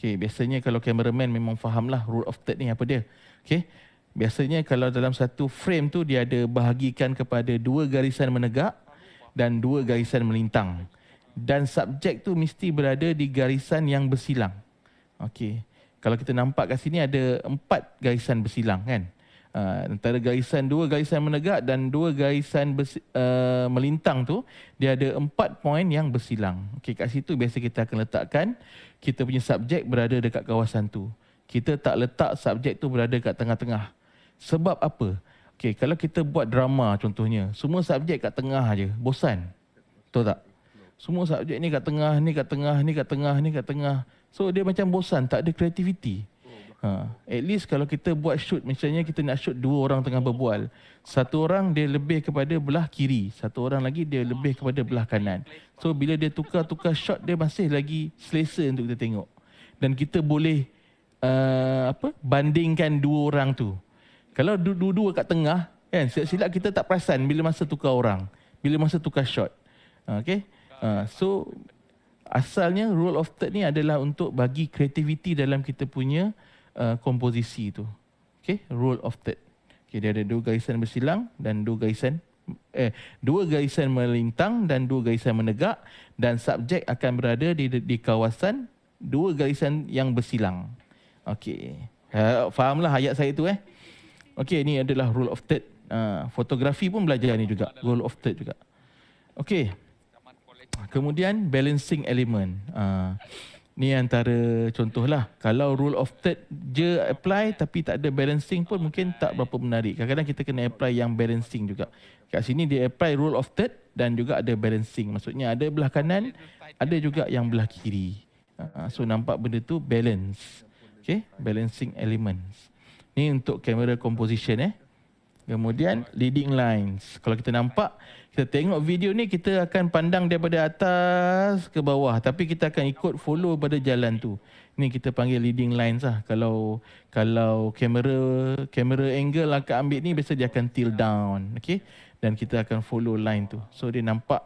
Okay, biasanya kalau cameraman memang fahamlah rule of third ni apa dia. Okay? Biasanya kalau dalam satu frame tu dia ada bahagikan kepada dua garisan menegak dan dua garisan melintang. Dan subjek tu mesti berada di garisan yang bersilang. Okey. Kalau kita nampak kat sini ada empat garisan bersilang kan? Uh, antara garisan dua garisan menegak dan dua garisan bersi, uh, melintang tu dia ada empat poin yang bersilang. Okey kat situ biasa kita akan letakkan kita punya subjek berada dekat kawasan tu. Kita tak letak subjek tu berada kat tengah-tengah. Sebab apa? Okey kalau kita buat drama contohnya semua subjek kat tengah aje bosan. Betul tak? Semua subjek ni kat tengah, ni kat tengah, ni kat tengah, ni kat tengah. Ni kat tengah. So dia macam bosan, tak ada kreativiti. Ha. At least kalau kita buat shoot, misalnya kita nak shoot dua orang tengah berbual. Satu orang dia lebih kepada belah kiri. Satu orang lagi dia lebih kepada belah kanan. So bila dia tukar-tukar shot, dia masih lagi selesa untuk kita tengok. Dan kita boleh uh, apa bandingkan dua orang tu. Kalau dua-dua kat tengah, kan, silap-silap kita tak perasan bila masa tukar orang. Bila masa tukar shot. Ha, okay. Uh, so asalnya rule of third ni adalah untuk bagi kreativiti dalam kita punya uh, komposisi tu. Okay, rule of third. Okay, dia ada dua garisan bersilang dan dua garisan eh dua garisan melintang dan dua garisan menegak dan subjek akan berada di di kawasan dua garisan yang bersilang. Okey. Ha, uh, fahamlah ayat saya tu eh. Okey, ini adalah rule of third. Uh, fotografi pun belajar ni juga. Rule of third juga. Okey. Kemudian balancing element. Uh, ni antara contohlah. Kalau rule of third je apply tapi tak ada balancing pun mungkin tak berapa menarik. Kadang-kadang kita kena apply yang balancing juga. Kat sini dia apply rule of third dan juga ada balancing. Maksudnya ada belah kanan, ada juga yang belah kiri. Uh, so nampak benda tu balance. Okay, balancing elements. Ni untuk camera composition eh. Kemudian leading lines. Kalau kita nampak kita tengok video ni kita akan pandang daripada atas ke bawah tapi kita akan ikut follow pada jalan tu ni kita panggil leading lines lah kalau kalau kamera kamera angle lah, akan ambil ni biasa dia akan tilt down okey dan kita akan follow line tu so dia nampak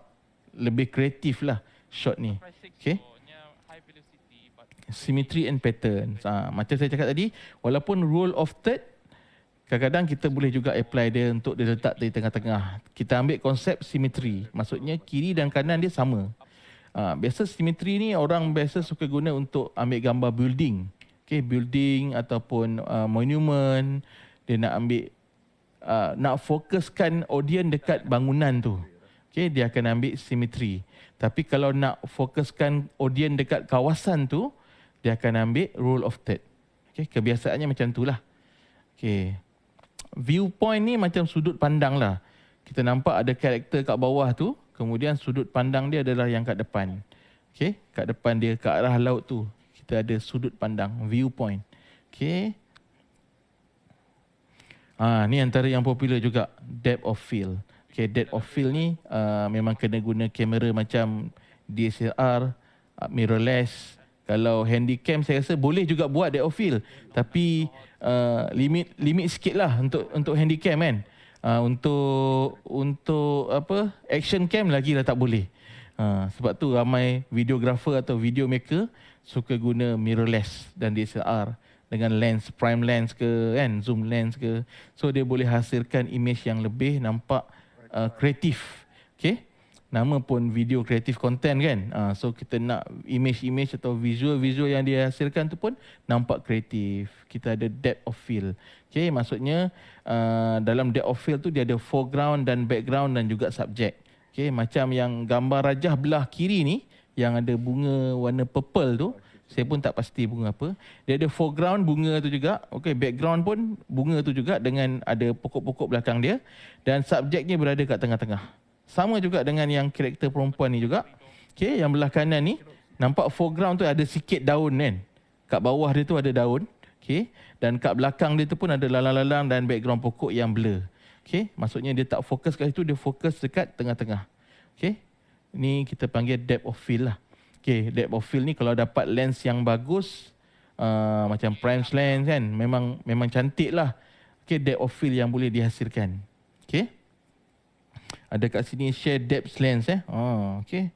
lebih kreatif lah shot ni okey symmetry and pattern ha, macam saya cakap tadi walaupun rule of third Kadang-kadang kita boleh juga apply dia untuk dia letak di tengah-tengah. Kita ambil konsep simetri. Maksudnya kiri dan kanan dia sama. Ha, biasa simetri ni orang biasa suka guna untuk ambil gambar building. Okay, building ataupun uh, monument. Dia nak ambil, uh, nak fokuskan audien dekat bangunan tu. Okay, dia akan ambil simetri. Tapi kalau nak fokuskan audien dekat kawasan tu, dia akan ambil rule of third. Okay, kebiasaannya macam tu lah. Okay viewpoint ni macam sudut pandang lah. Kita nampak ada karakter kat bawah tu. Kemudian sudut pandang dia adalah yang kat depan. Okay. Kat depan dia, ke arah laut tu. Kita ada sudut pandang, viewpoint. Okay. Ha, ni antara yang popular juga. Depth of field. Okay, depth of field ni uh, memang kena guna kamera macam DSLR, uh, mirrorless, kalau handicam saya rasa boleh juga buat dead off field tapi uh, limit limit sikit lah untuk untuk handicam kan uh, untuk untuk apa action cam lagi lah tak boleh uh, sebab tu ramai videographer atau video maker suka guna mirrorless dan DSLR dengan lens prime lens ke kan zoom lens ke so dia boleh hasilkan image yang lebih nampak uh, kreatif nama pun video kreatif content kan. Uh, so kita nak image-image atau visual-visual yang dia hasilkan tu pun nampak kreatif. Kita ada depth of field. Okay, maksudnya uh, dalam depth of field tu dia ada foreground dan background dan juga subjek. Okay, macam yang gambar rajah belah kiri ni yang ada bunga warna purple tu. Saya pun tak pasti bunga apa. Dia ada foreground bunga tu juga. Okay, background pun bunga tu juga dengan ada pokok-pokok belakang dia. Dan subjeknya berada kat tengah-tengah. Sama juga dengan yang karakter perempuan ni juga. Okay, yang belah kanan ni. Nampak foreground tu ada sikit daun kan. Kat bawah dia tu ada daun. Okay. Dan kat belakang dia tu pun ada lalang-lalang dan background pokok yang blur. Okay. Maksudnya dia tak fokus kat situ, dia fokus dekat tengah-tengah. Okay. Ni kita panggil depth of field lah. Okay. Depth of field ni kalau dapat lens yang bagus, uh, macam prime lens kan, memang memang cantik lah. Okay. Depth of field yang boleh dihasilkan. Ada kat sini share depth lens eh. Oh, ah, okay.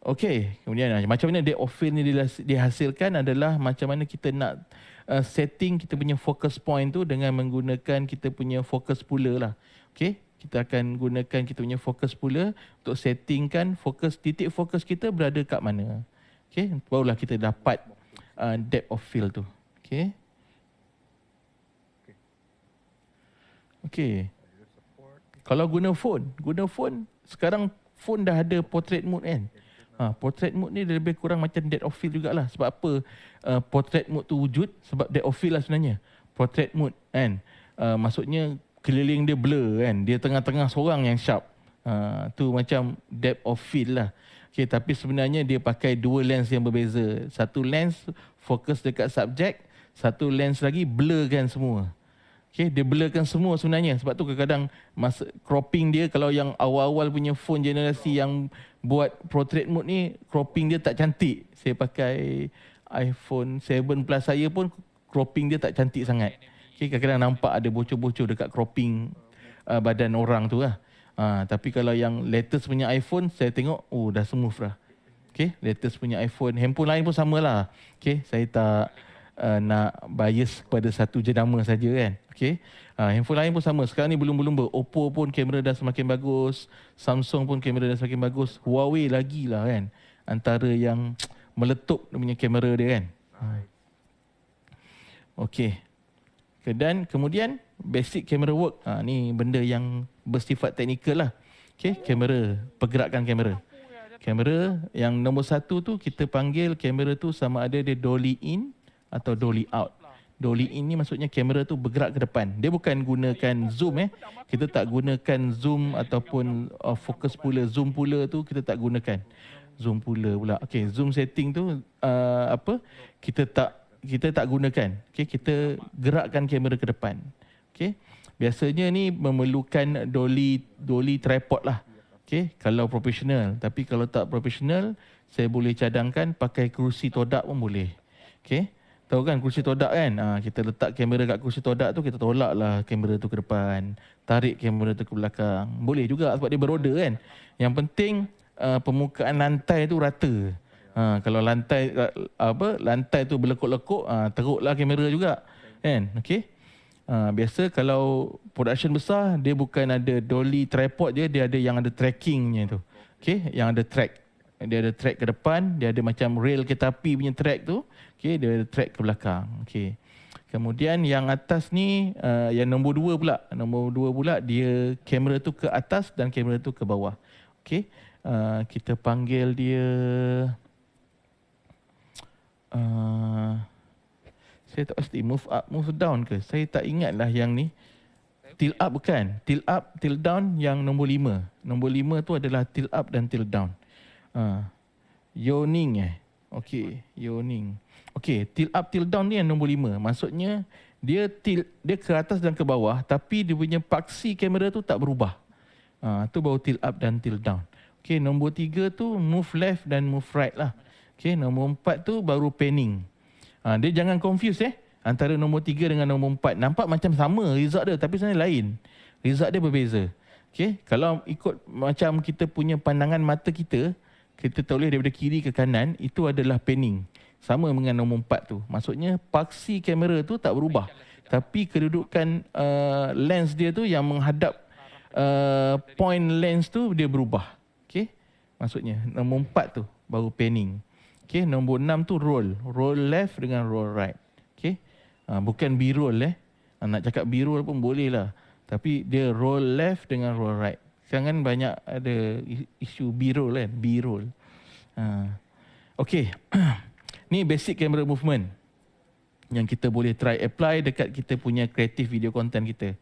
Okay, kemudian ah, macam mana depth of field ni dihasilkan adalah macam mana kita nak uh, setting kita punya focus point tu dengan menggunakan kita punya focus puller lah. Okay, kita akan gunakan kita punya focus puller untuk settingkan focus, titik fokus kita berada kat mana. Okay, barulah kita dapat uh, depth of field tu. Okay. Okay. Kalau guna phone, guna phone, sekarang phone dah ada portrait mode kan? Ha, portrait mode ni lebih kurang macam dead of field jugalah. Sebab apa uh, portrait mode tu wujud? Sebab dead of field lah sebenarnya. Portrait mode kan? Uh, maksudnya keliling dia blur kan? Dia tengah-tengah seorang yang sharp. Uh, tu macam depth of field lah. Okay, tapi sebenarnya dia pakai dua lens yang berbeza. Satu lens fokus dekat subjek, satu lens lagi blurkan semua. Okay, dia blurkan semua sebenarnya. Sebab tu kadang-kadang cropping dia kalau yang awal-awal punya phone generasi yang buat portrait mode ni, cropping dia tak cantik. Saya pakai iPhone 7 Plus saya pun cropping dia tak cantik sangat. Okay, kadang-kadang nampak ada bocor-bocor dekat cropping uh, badan orang tu lah. Uh, tapi kalau yang latest punya iPhone, saya tengok, oh dah smooth lah. Okay, latest punya iPhone. Handphone lain pun samalah. Okay, saya tak uh, nak bias kepada satu jenama saja kan. okay? Uh, handphone lain pun sama. Sekarang ni belum berlumba. Oppo pun kamera dah semakin bagus. Samsung pun kamera dah semakin bagus. Huawei lagi lah kan. Antara yang meletup punya kamera dia kan. Okey. Dan kemudian basic camera work. Ha, ni benda yang bersifat teknikal lah. Okay, kamera. Pergerakan kamera. Kamera yang nombor satu tu kita panggil kamera tu sama ada dia dolly in atau dolly out. Dolly in ni maksudnya kamera tu bergerak ke depan. Dia bukan gunakan zoom eh. Kita tak gunakan zoom ataupun uh, focus pula, zoom pula tu kita tak gunakan. Zoom pula pula. Okay, zoom setting tu uh, apa? Kita tak kita tak gunakan. Okay, kita gerakkan kamera ke depan. Okay. Biasanya ni memerlukan dolly dolly tripod lah. Okay, kalau profesional. Tapi kalau tak profesional, saya boleh cadangkan pakai kerusi todak pun boleh. Okay. Tahu kan kursi todak kan? Ha, kita letak kamera kat kursi todak tu, kita tolak lah kamera tu ke depan. Tarik kamera tu ke belakang. Boleh juga sebab dia beroda kan? Yang penting uh, permukaan lantai tu rata. Ha, kalau lantai apa lantai tu berlekuk-lekuk, ha, teruklah kamera juga. Kan? Okay? Ha, biasa kalau production besar, dia bukan ada dolly tripod je, dia ada yang ada trackingnya tu. Okay? Yang ada track. Dia ada track ke depan, dia ada macam rail kereta api punya track tu. Okey, dia track ke belakang. Okey. Kemudian yang atas ni uh, yang nombor dua pula. Nombor dua pula dia kamera tu ke atas dan kamera tu ke bawah. Okey. Uh, kita panggil dia uh, saya tak pasti move up, move down ke? Saya tak ingatlah yang ni. Till up bukan? Till up, till down yang nombor lima. Nombor lima tu adalah till up dan till down. Uh, yawning eh. Okey, yawning. Yawning. Okey, tilt up tilt down ni yang nombor 5. Maksudnya dia tilt dia ke atas dan ke bawah tapi dia punya paksi kamera tu tak berubah. Ah ha, tu baru tilt up dan tilt down. Okey, nombor 3 tu move left dan move right lah. Okey, nombor 4 tu baru panning. Ha, dia jangan confuse eh antara nombor 3 dengan nombor 4. Nampak macam sama result dia tapi sebenarnya lain. Result dia berbeza. Okey, kalau ikut macam kita punya pandangan mata kita, kita toleh daripada kiri ke kanan, itu adalah panning sama dengan nombor empat tu. Maksudnya paksi kamera tu tak berubah. Tapi kedudukan uh, lens dia tu yang menghadap uh, point lens tu dia berubah. Okay? Maksudnya nombor empat tu baru panning. Okay? Nombor enam tu roll. Roll left dengan roll right. Okay? Uh, bukan B-roll eh. Uh, nak cakap B-roll pun boleh lah. Tapi dia roll left dengan roll right. Sekarang banyak ada isu B-roll kan. B-roll. Uh, okay. Ni basic camera movement yang kita boleh try apply dekat kita punya kreatif video content kita.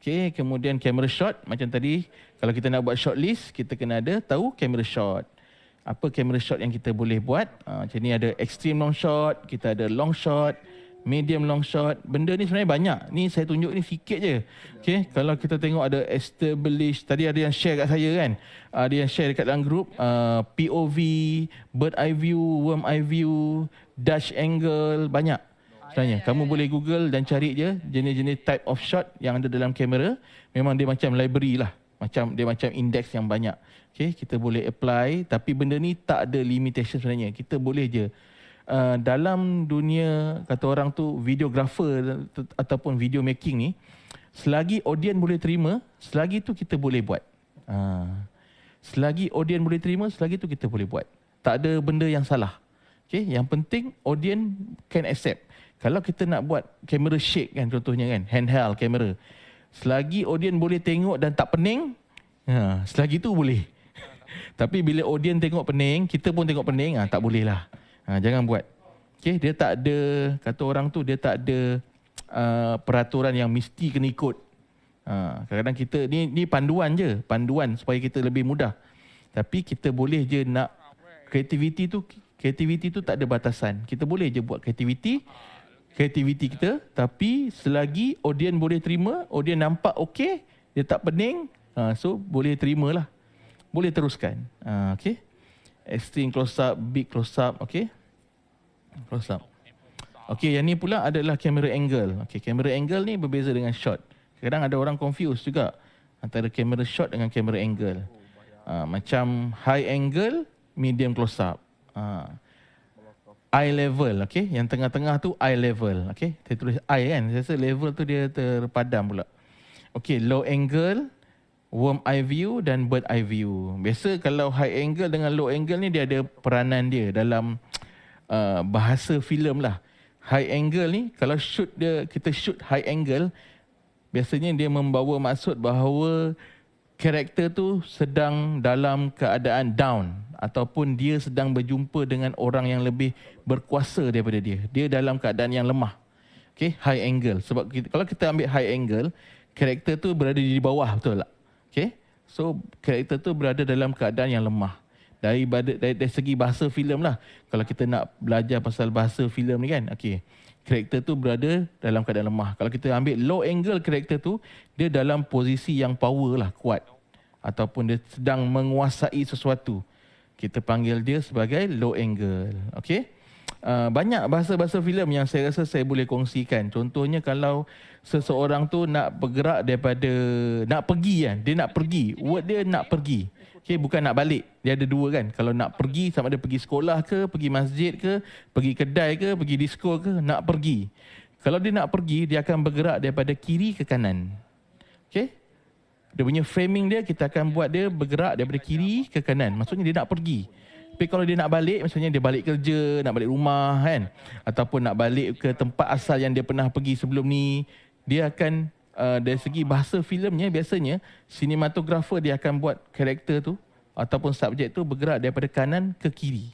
Okay, kemudian camera shot macam tadi. Kalau kita nak buat shot list, kita kena ada tahu camera shot. Apa camera shot yang kita boleh buat. Uh, macam ni ada extreme long shot, kita ada long shot medium long shot benda ni sebenarnya banyak ni saya tunjuk ni sikit je okey kalau kita tengok ada establish, tadi ada yang share kat saya kan ada yang share dekat dalam group uh, POV bird eye view worm eye view dash angle banyak sebenarnya oh, ya, kamu ya, ya. boleh google dan cari je jenis-jenis type of shot yang ada dalam kamera memang dia macam library lah macam dia macam index yang banyak okey kita boleh apply tapi benda ni tak ada limitation sebenarnya kita boleh je uh, dalam dunia kata orang tu videographer ataupun video making ni selagi audien boleh terima selagi tu kita boleh buat uh, selagi audien boleh terima selagi tu kita boleh buat tak ada benda yang salah okey yang penting audien can accept kalau kita nak buat camera shake kan contohnya kan handheld camera, selagi audien boleh tengok dan tak pening uh, selagi tu boleh tapi bila audien tengok pening kita pun tengok pening ah tak boleh lah Ha, jangan buat. Okay, dia tak ada, kata orang tu, dia tak ada uh, peraturan yang mesti kena ikut. Ha, kadang-kadang kita, ni, ni panduan je, panduan supaya kita lebih mudah. Tapi kita boleh je nak kreativiti tu, kreativiti tu tak ada batasan. Kita boleh je buat kreativiti, kreativiti kita, tapi selagi audien boleh terima, audien nampak okey, dia tak pening, ha, so boleh terima lah. Boleh teruskan. Ha, okay. Extreme close up, big close up, okay. Close up. Okey, yang ni pula adalah kamera angle. Okey, kamera angle ni berbeza dengan shot. Kadang ada orang confuse juga antara kamera shot dengan kamera angle. Uh, macam high angle, medium close up. Uh, eye level, okey. Yang tengah-tengah tu eye level, okey. Saya tulis eye kan. Saya rasa level tu dia terpadam pula. Okey, low angle, worm eye view dan bird eye view. Biasa kalau high angle dengan low angle ni dia ada peranan dia dalam Uh, bahasa filem lah. High angle ni kalau shoot dia kita shoot high angle biasanya dia membawa maksud bahawa karakter tu sedang dalam keadaan down ataupun dia sedang berjumpa dengan orang yang lebih berkuasa daripada dia. Dia dalam keadaan yang lemah. Okay, high angle. Sebab kita, kalau kita ambil high angle, karakter tu berada di bawah betul tak? Okay, so karakter tu berada dalam keadaan yang lemah dari, dari dari segi bahasa filem lah kalau kita nak belajar pasal bahasa filem ni kan okey karakter tu berada dalam keadaan lemah kalau kita ambil low angle karakter tu dia dalam posisi yang power lah kuat ataupun dia sedang menguasai sesuatu kita panggil dia sebagai low angle okey Uh, banyak bahasa-bahasa filem yang saya rasa saya boleh kongsikan. Contohnya kalau seseorang tu nak bergerak daripada nak pergi kan, dia nak pergi. Word dia nak pergi. Okay, bukan nak balik. Dia ada dua kan. Kalau nak pergi sama ada pergi sekolah ke, pergi masjid ke, pergi kedai ke, pergi disko ke, nak pergi. Kalau dia nak pergi, dia akan bergerak daripada kiri ke kanan. Okay? Dia punya framing dia, kita akan buat dia bergerak daripada kiri ke kanan. Maksudnya dia nak pergi. Tapi kalau dia nak balik Maksudnya dia balik kerja Nak balik rumah kan Ataupun nak balik ke tempat asal Yang dia pernah pergi sebelum ni Dia akan uh, Dari segi bahasa filemnya Biasanya Sinematografer dia akan buat Karakter tu Ataupun subjek tu Bergerak daripada kanan ke kiri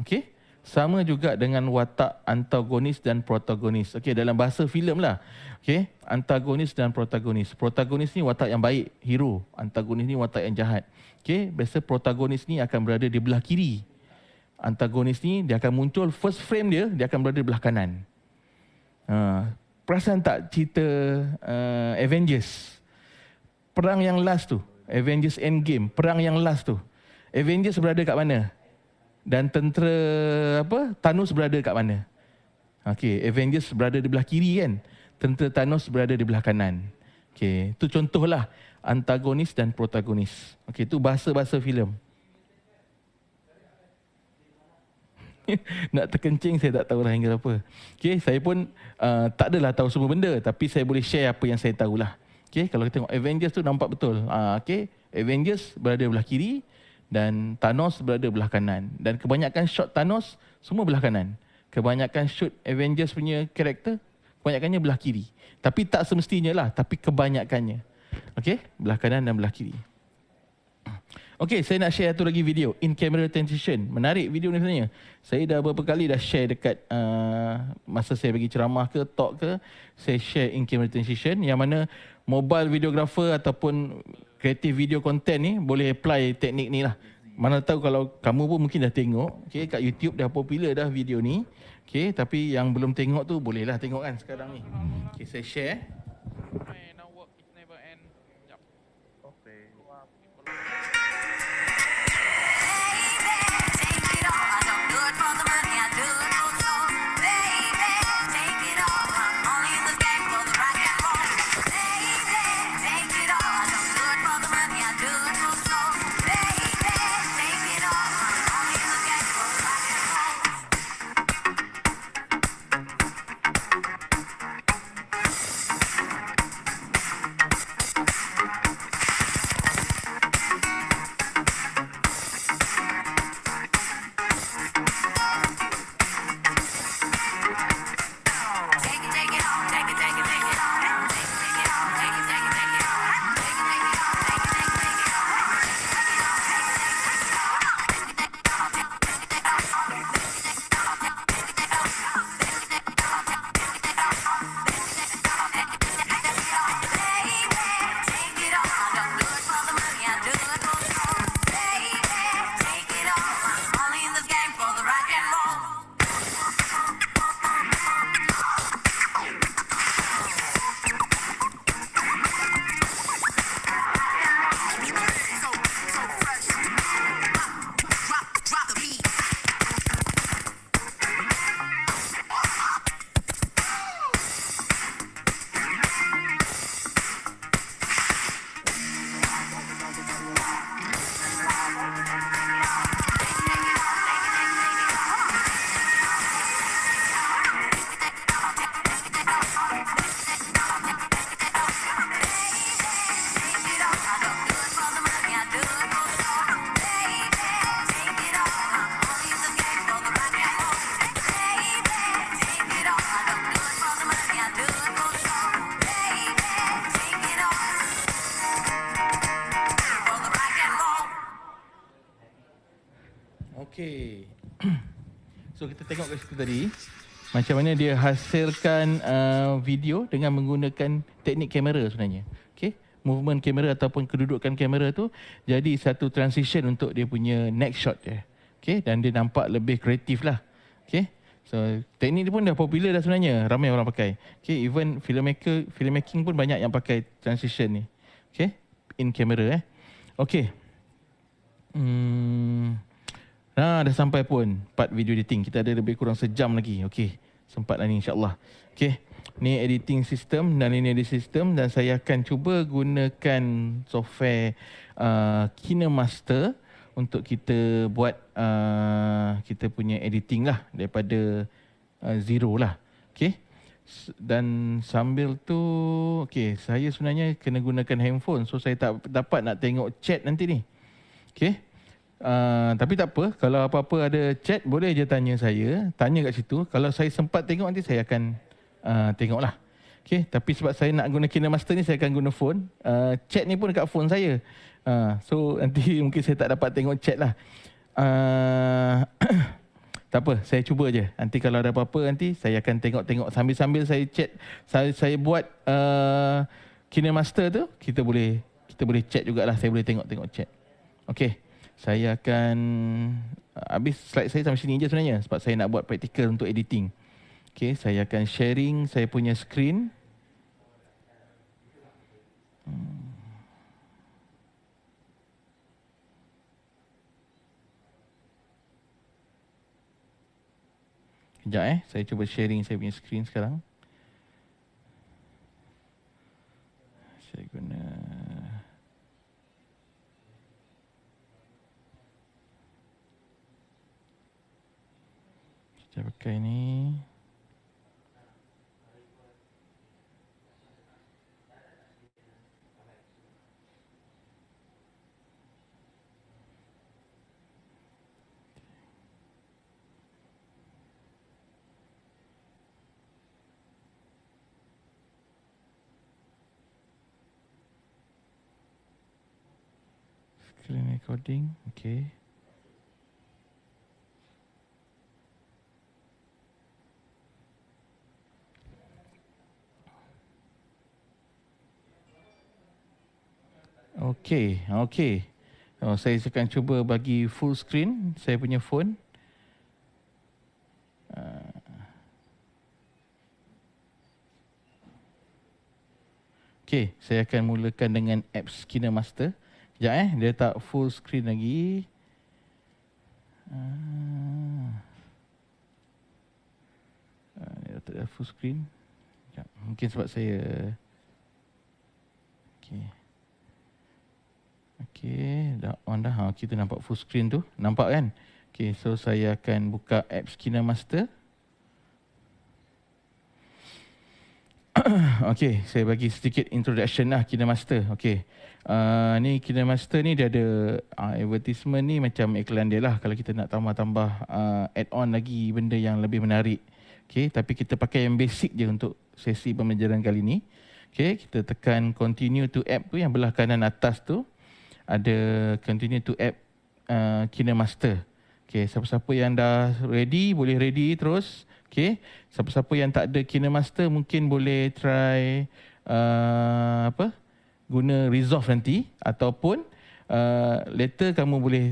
Okay sama juga dengan watak antagonis dan protagonis. Okey, dalam bahasa filem lah. Okey, antagonis dan protagonis. Protagonis ni watak yang baik, hero. Antagonis ni watak yang jahat. Okay, biasa protagonis ni akan berada di belah kiri. Antagonis ni dia akan muncul first frame dia, dia akan berada di belah kanan. Ha, perasan tak cerita uh, Avengers? Perang yang last tu, Avengers Endgame, perang yang last tu. Avengers berada kat mana? Dan tentera apa? Thanos berada kat mana? Okay, Avengers berada di belah kiri kan? Tentera Thanos berada di belah kanan. Okay, tu contohlah antagonis dan protagonis. Okey, itu bahasa-bahasa filem. Nak terkencing saya tak tahu lah hingga apa. Okey, saya pun uh, tak adalah tahu semua benda tapi saya boleh share apa yang saya tahu lah. Okey, kalau kita tengok Avengers tu nampak betul. Uh, Okey, Avengers berada belah kiri dan Thanos berada belah kanan. Dan kebanyakan shot Thanos semua belah kanan. Kebanyakan shot Avengers punya karakter kebanyakannya belah kiri. Tapi tak semestinya lah, tapi kebanyakannya. Okey, belah kanan dan belah kiri. Okey, saya nak share satu lagi video in camera transition. Menarik video ni sebenarnya. Saya dah beberapa kali dah share dekat uh, masa saya bagi ceramah ke talk ke, saya share in camera transition yang mana mobile videographer ataupun kreatif video content ni boleh apply teknik ni lah. Mana tahu kalau kamu pun mungkin dah tengok, okay, kat YouTube dah popular dah video ni. Okay, tapi yang belum tengok tu bolehlah tengok kan sekarang ni. Okay, saya share. macam mana dia hasilkan uh, video dengan menggunakan teknik kamera sebenarnya okey movement kamera ataupun kedudukan kamera tu jadi satu transition untuk dia punya next shot dia okey dan dia nampak lebih kreatif lah okey so teknik ni pun dah popular dah sebenarnya ramai orang pakai okey even filmmaker filmmaking pun banyak yang pakai transition ni okey in camera eh okey hmm Nah, dah sampai pun part video editing. Kita ada lebih kurang sejam lagi. Okey sempat lah ni insyaAllah. Okay. Ni editing system dan ini edit system dan saya akan cuba gunakan software uh, KineMaster untuk kita buat uh, kita punya editing lah daripada uh, zero lah. Okay. Dan sambil tu, okay, saya sebenarnya kena gunakan handphone so saya tak dapat nak tengok chat nanti ni. Okay. Uh, tapi tak apa kalau apa-apa ada chat boleh je tanya saya tanya kat situ kalau saya sempat tengok nanti saya akan uh, ah, lah. Okay, tapi sebab saya nak guna kena master ni saya akan guna phone uh, chat ni pun dekat phone saya uh, so nanti mungkin saya tak dapat tengok chat lah uh, tak apa saya cuba je nanti kalau ada apa-apa nanti saya akan tengok-tengok sambil-sambil saya chat saya saya buat uh, kena master tu kita boleh kita boleh chat jugalah saya boleh tengok-tengok chat Okay saya akan uh, habis slide saya sampai sini je sebenarnya sebab saya nak buat praktikal untuk editing. Okey, saya akan sharing saya punya screen. Sekejap hmm. eh, saya cuba sharing saya punya screen sekarang. Saya guna Saya pakai ni. Screen recording, okay. Okey, okey. Oh, saya akan cuba bagi full screen saya punya phone. Ah. Okey, saya akan mulakan dengan apps Kina Master. Sekejap eh, dia tak full screen lagi. Ah. Ah, dia tak full screen. Sekejap. Mungkin sebab saya... Okey. Okay, dah on dah. Ha, kita nampak full screen tu. Nampak kan? Okay, so saya akan buka app apps master. okay, saya bagi sedikit introduction lah master. Okay, uh, ni master ni dia ada uh, advertisement ni macam iklan dia lah. Kalau kita nak tambah-tambah uh, add-on lagi benda yang lebih menarik. Okay, tapi kita pakai yang basic je untuk sesi pembelajaran kali ni. Okay, kita tekan continue to app tu yang belah kanan atas tu ada continue to app uh, KineMaster. Okay, siapa-siapa yang dah ready, boleh ready terus. Okay, siapa-siapa yang tak ada KineMaster mungkin boleh try uh, apa? guna Resolve nanti ataupun uh, later kamu boleh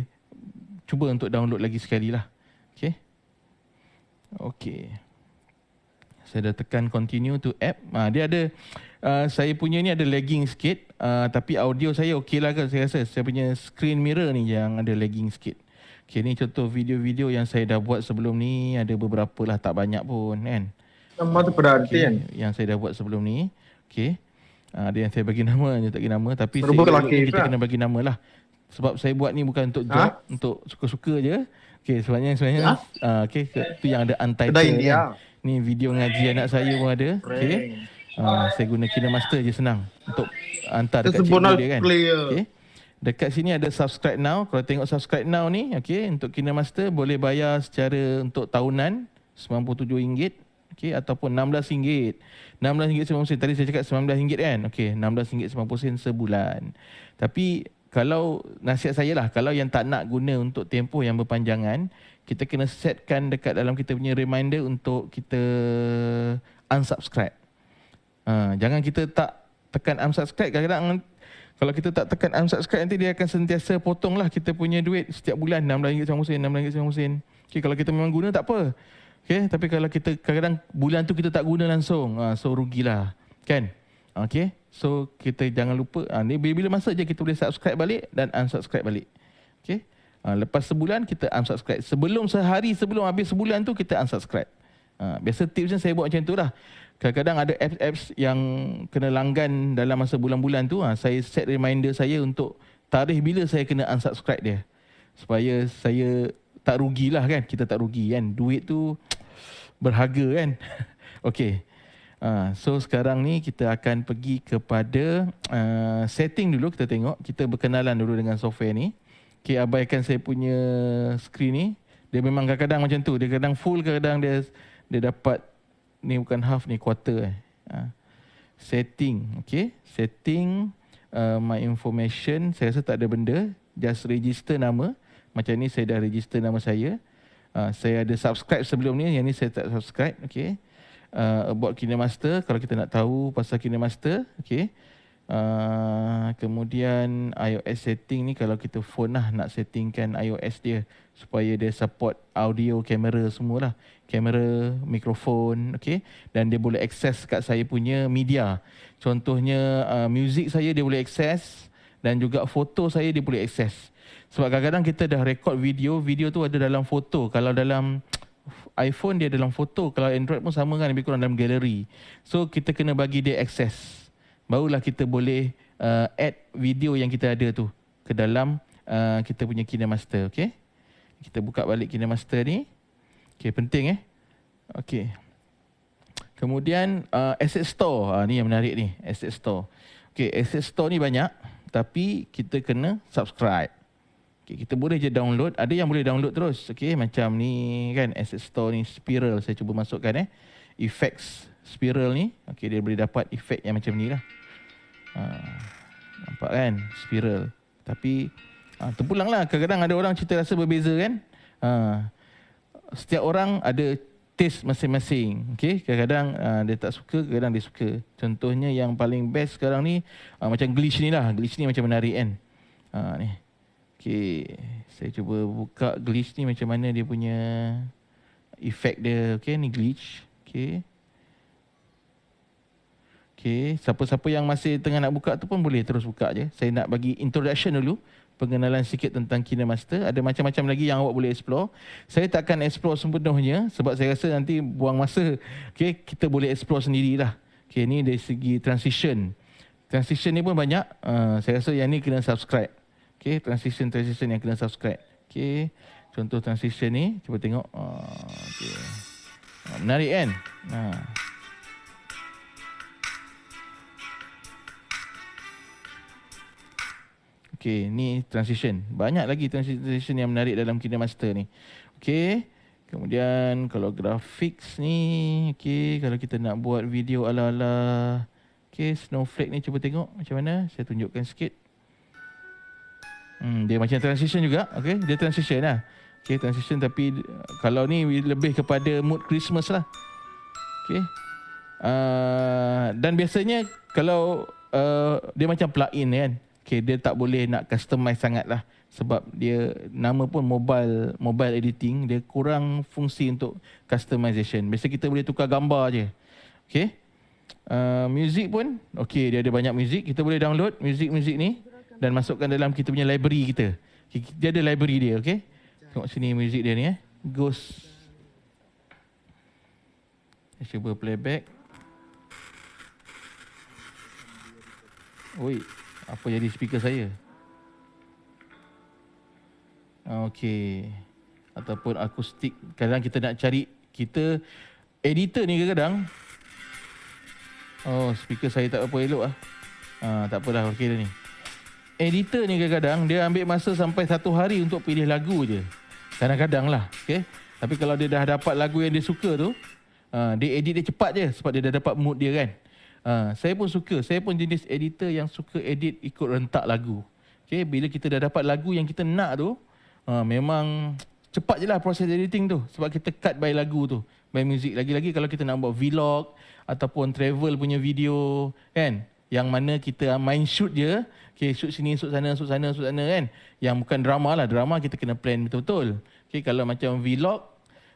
cuba untuk download lagi sekali lah. Okay. Okay. Saya dah tekan continue to app. Ha, dia ada, uh, saya punya ni ada lagging sikit. Uh, tapi audio saya okey lah kan. Saya rasa saya punya screen mirror ni yang ada lagging sikit. Okay, ni contoh video-video yang saya dah buat sebelum ni. Ada beberapa lah, tak banyak pun kan. Nama tu berarti Okay, kan? yang saya dah buat sebelum ni. Okay. Ha, ada yang saya bagi nama, ada tak bagi nama. Tapi saya, lelaki, kita kena bagi nama lah. Sebab saya buat ni bukan untuk job, ha? untuk suka-suka je. Okay, sebenarnya, sebenarnya. Ha? Uh, okay, tu yang ada untitled. Kedai India. Kan. Ni video ngaji anak saya pun ada. Okay. Uh, ah, saya guna kina master je senang untuk hantar dekat cikgu dia kan. Okay. Dekat sini ada subscribe now. Kalau tengok subscribe now ni, okay, untuk kina master boleh bayar secara untuk tahunan RM97. Okay, ataupun RM16. RM16.90. Tadi saya cakap RM19 kan? Okay, RM16.90 sebulan. Tapi kalau nasihat saya lah, kalau yang tak nak guna untuk tempoh yang berpanjangan, kita kena setkan dekat dalam kita punya reminder untuk kita unsubscribe. Ha, jangan kita tak tekan unsubscribe. Kadang-kadang kalau kita tak tekan unsubscribe nanti dia akan sentiasa potong lah kita punya duit setiap bulan. RM6, RM9, RM9, RM9. Okay, kalau kita memang guna tak apa. Okay, tapi kalau kita kadang-kadang bulan tu kita tak guna langsung. Ha, so rugilah. Kan? Okay. So kita jangan lupa. Ha, ni bila-bila masa je kita boleh subscribe balik dan unsubscribe balik. Okay. Uh, lepas sebulan kita unsubscribe. Sebelum sehari sebelum habis sebulan tu kita unsubscribe. Uh, biasa tipsnya saya buat macam itulah. Kadang-kadang ada apps-apps yang kena langgan dalam masa bulan-bulan tu. Uh, saya set reminder saya untuk tarikh bila saya kena unsubscribe dia. Supaya saya tak rugilah kan. Kita tak rugi kan. Duit tu berharga kan. okay. Uh, so sekarang ni kita akan pergi kepada uh, setting dulu kita tengok. Kita berkenalan dulu dengan software ni. Okay, abaikan saya punya screen ni. Dia memang kadang-kadang macam tu. Dia kadang full, kadang dia dia dapat ni bukan half ni, quarter eh. Ha. Setting, okay. Setting uh, my information. Saya rasa tak ada benda. Just register nama. Macam ni saya dah register nama saya. Uh, saya ada subscribe sebelum ni. Yang ni saya tak subscribe, okay. Uh, about Kinemaster, kalau kita nak tahu pasal Kinemaster, okay. Uh, kemudian iOS setting ni kalau kita phone lah nak settingkan iOS dia supaya dia support audio kamera semualah kamera mikrofon okey dan dia boleh access kat saya punya media contohnya uh, music saya dia boleh access dan juga foto saya dia boleh access sebab kadang-kadang kita dah record video video tu ada dalam foto kalau dalam iPhone dia dalam foto kalau Android pun sama kan lebih kurang dalam gallery so kita kena bagi dia access barulah kita boleh uh, add video yang kita ada tu ke dalam uh, kita punya KineMaster Okay, kita buka balik KineMaster ni Okay penting eh Okay, kemudian uh, asset store uh, ni yang menarik ni asset store Okay, asset store ni banyak tapi kita kena subscribe Okay, kita boleh je download ada yang boleh download terus Okay, macam ni kan asset store ni spiral saya cuba masukkan eh effects spiral ni Okay, dia boleh dapat effect yang macam ni lah ha, Nampak kan spiral Tapi ha, terpulang lah kadang-kadang ada orang cerita rasa berbeza kan ha, Setiap orang ada taste masing-masing Okey, Kadang-kadang ha, dia tak suka kadang-kadang dia suka Contohnya yang paling best sekarang ni ha, Macam glitch ni lah glitch ni macam menarik kan ha, ni. Okay. Saya cuba buka glitch ni macam mana dia punya Efek dia Okey, ni glitch Okey. Okey, siapa-siapa yang masih tengah nak buka tu pun boleh terus buka je. Saya nak bagi introduction dulu, pengenalan sikit tentang Kinemaster. Ada macam-macam lagi yang awak boleh explore. Saya takkan explore sepenuhnya sebab saya rasa nanti buang masa. Okey, kita boleh explore sendirilah. Okey, ni dari segi transition. Transition ni pun banyak. Uh, saya rasa yang ni kena subscribe. Okey, transition transition yang kena subscribe. Okey. Contoh transition ni, cuba tengok. Uh, ah, okay. uh, ah, menarik kan? Ha. Uh. Okay, ni transition. Banyak lagi transition yang menarik dalam Kingdom Master ni. Okay, kemudian kalau graphics ni, okay, kalau kita nak buat video ala-ala. Okay, snowflake ni cuba tengok macam mana. Saya tunjukkan sikit. Hmm, dia macam transition juga. Okay, dia transition lah. Okay, transition tapi kalau ni lebih kepada mood Christmas lah. Okay. Uh, ah, dan biasanya kalau uh, dia macam plug-in kan. Okay, dia tak boleh nak customise sangat lah sebab dia nama pun mobile mobile editing dia kurang fungsi untuk customisation. Biasa kita boleh tukar gambar aje. Okay, Uh, music pun okay dia ada banyak music kita boleh download music-music ni dan masukkan dalam kita punya library kita. Okay, dia ada library dia okay. Tengok sini music dia ni eh. Ghost. Saya cuba playback. Oi. Oh, apa jadi speaker saya. Okey. Ataupun akustik. Kadang kita nak cari kita editor ni kadang-kadang. Oh, speaker saya tak apa elok ah. Ha, tak apalah okey dah ni. Editor ni kadang-kadang dia ambil masa sampai satu hari untuk pilih lagu je. Kadang-kadang lah. Okay? Tapi kalau dia dah dapat lagu yang dia suka tu, uh, dia edit dia cepat je sebab dia dah dapat mood dia kan. Ha, saya pun suka. Saya pun jenis editor yang suka edit ikut rentak lagu. Okay, bila kita dah dapat lagu yang kita nak tu, ha, memang cepat je lah proses editing tu. Sebab kita cut by lagu tu, by music. Lagi-lagi kalau kita nak buat vlog ataupun travel punya video, kan? Yang mana kita main shoot je, okay, shoot sini, shoot sana, shoot sana, shoot sana, kan? Yang bukan drama lah, drama kita kena plan betul-betul. Okay, kalau macam vlog,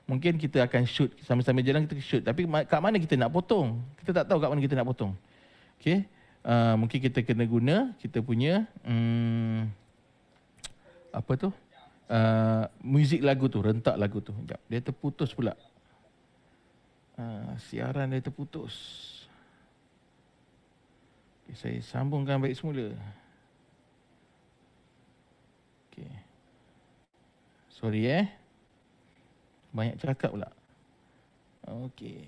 mungkin kita akan shoot sambil-sambil jalan kita shoot tapi kat mana kita nak potong kita tak tahu kat mana kita nak potong Okay, uh, mungkin kita kena guna kita punya um, apa tu uh, muzik lagu tu rentak lagu tu Sekejap. dia terputus pula uh, siaran dia terputus okay, saya sambungkan baik semula okey sorry eh banyak cakap pula. Okey.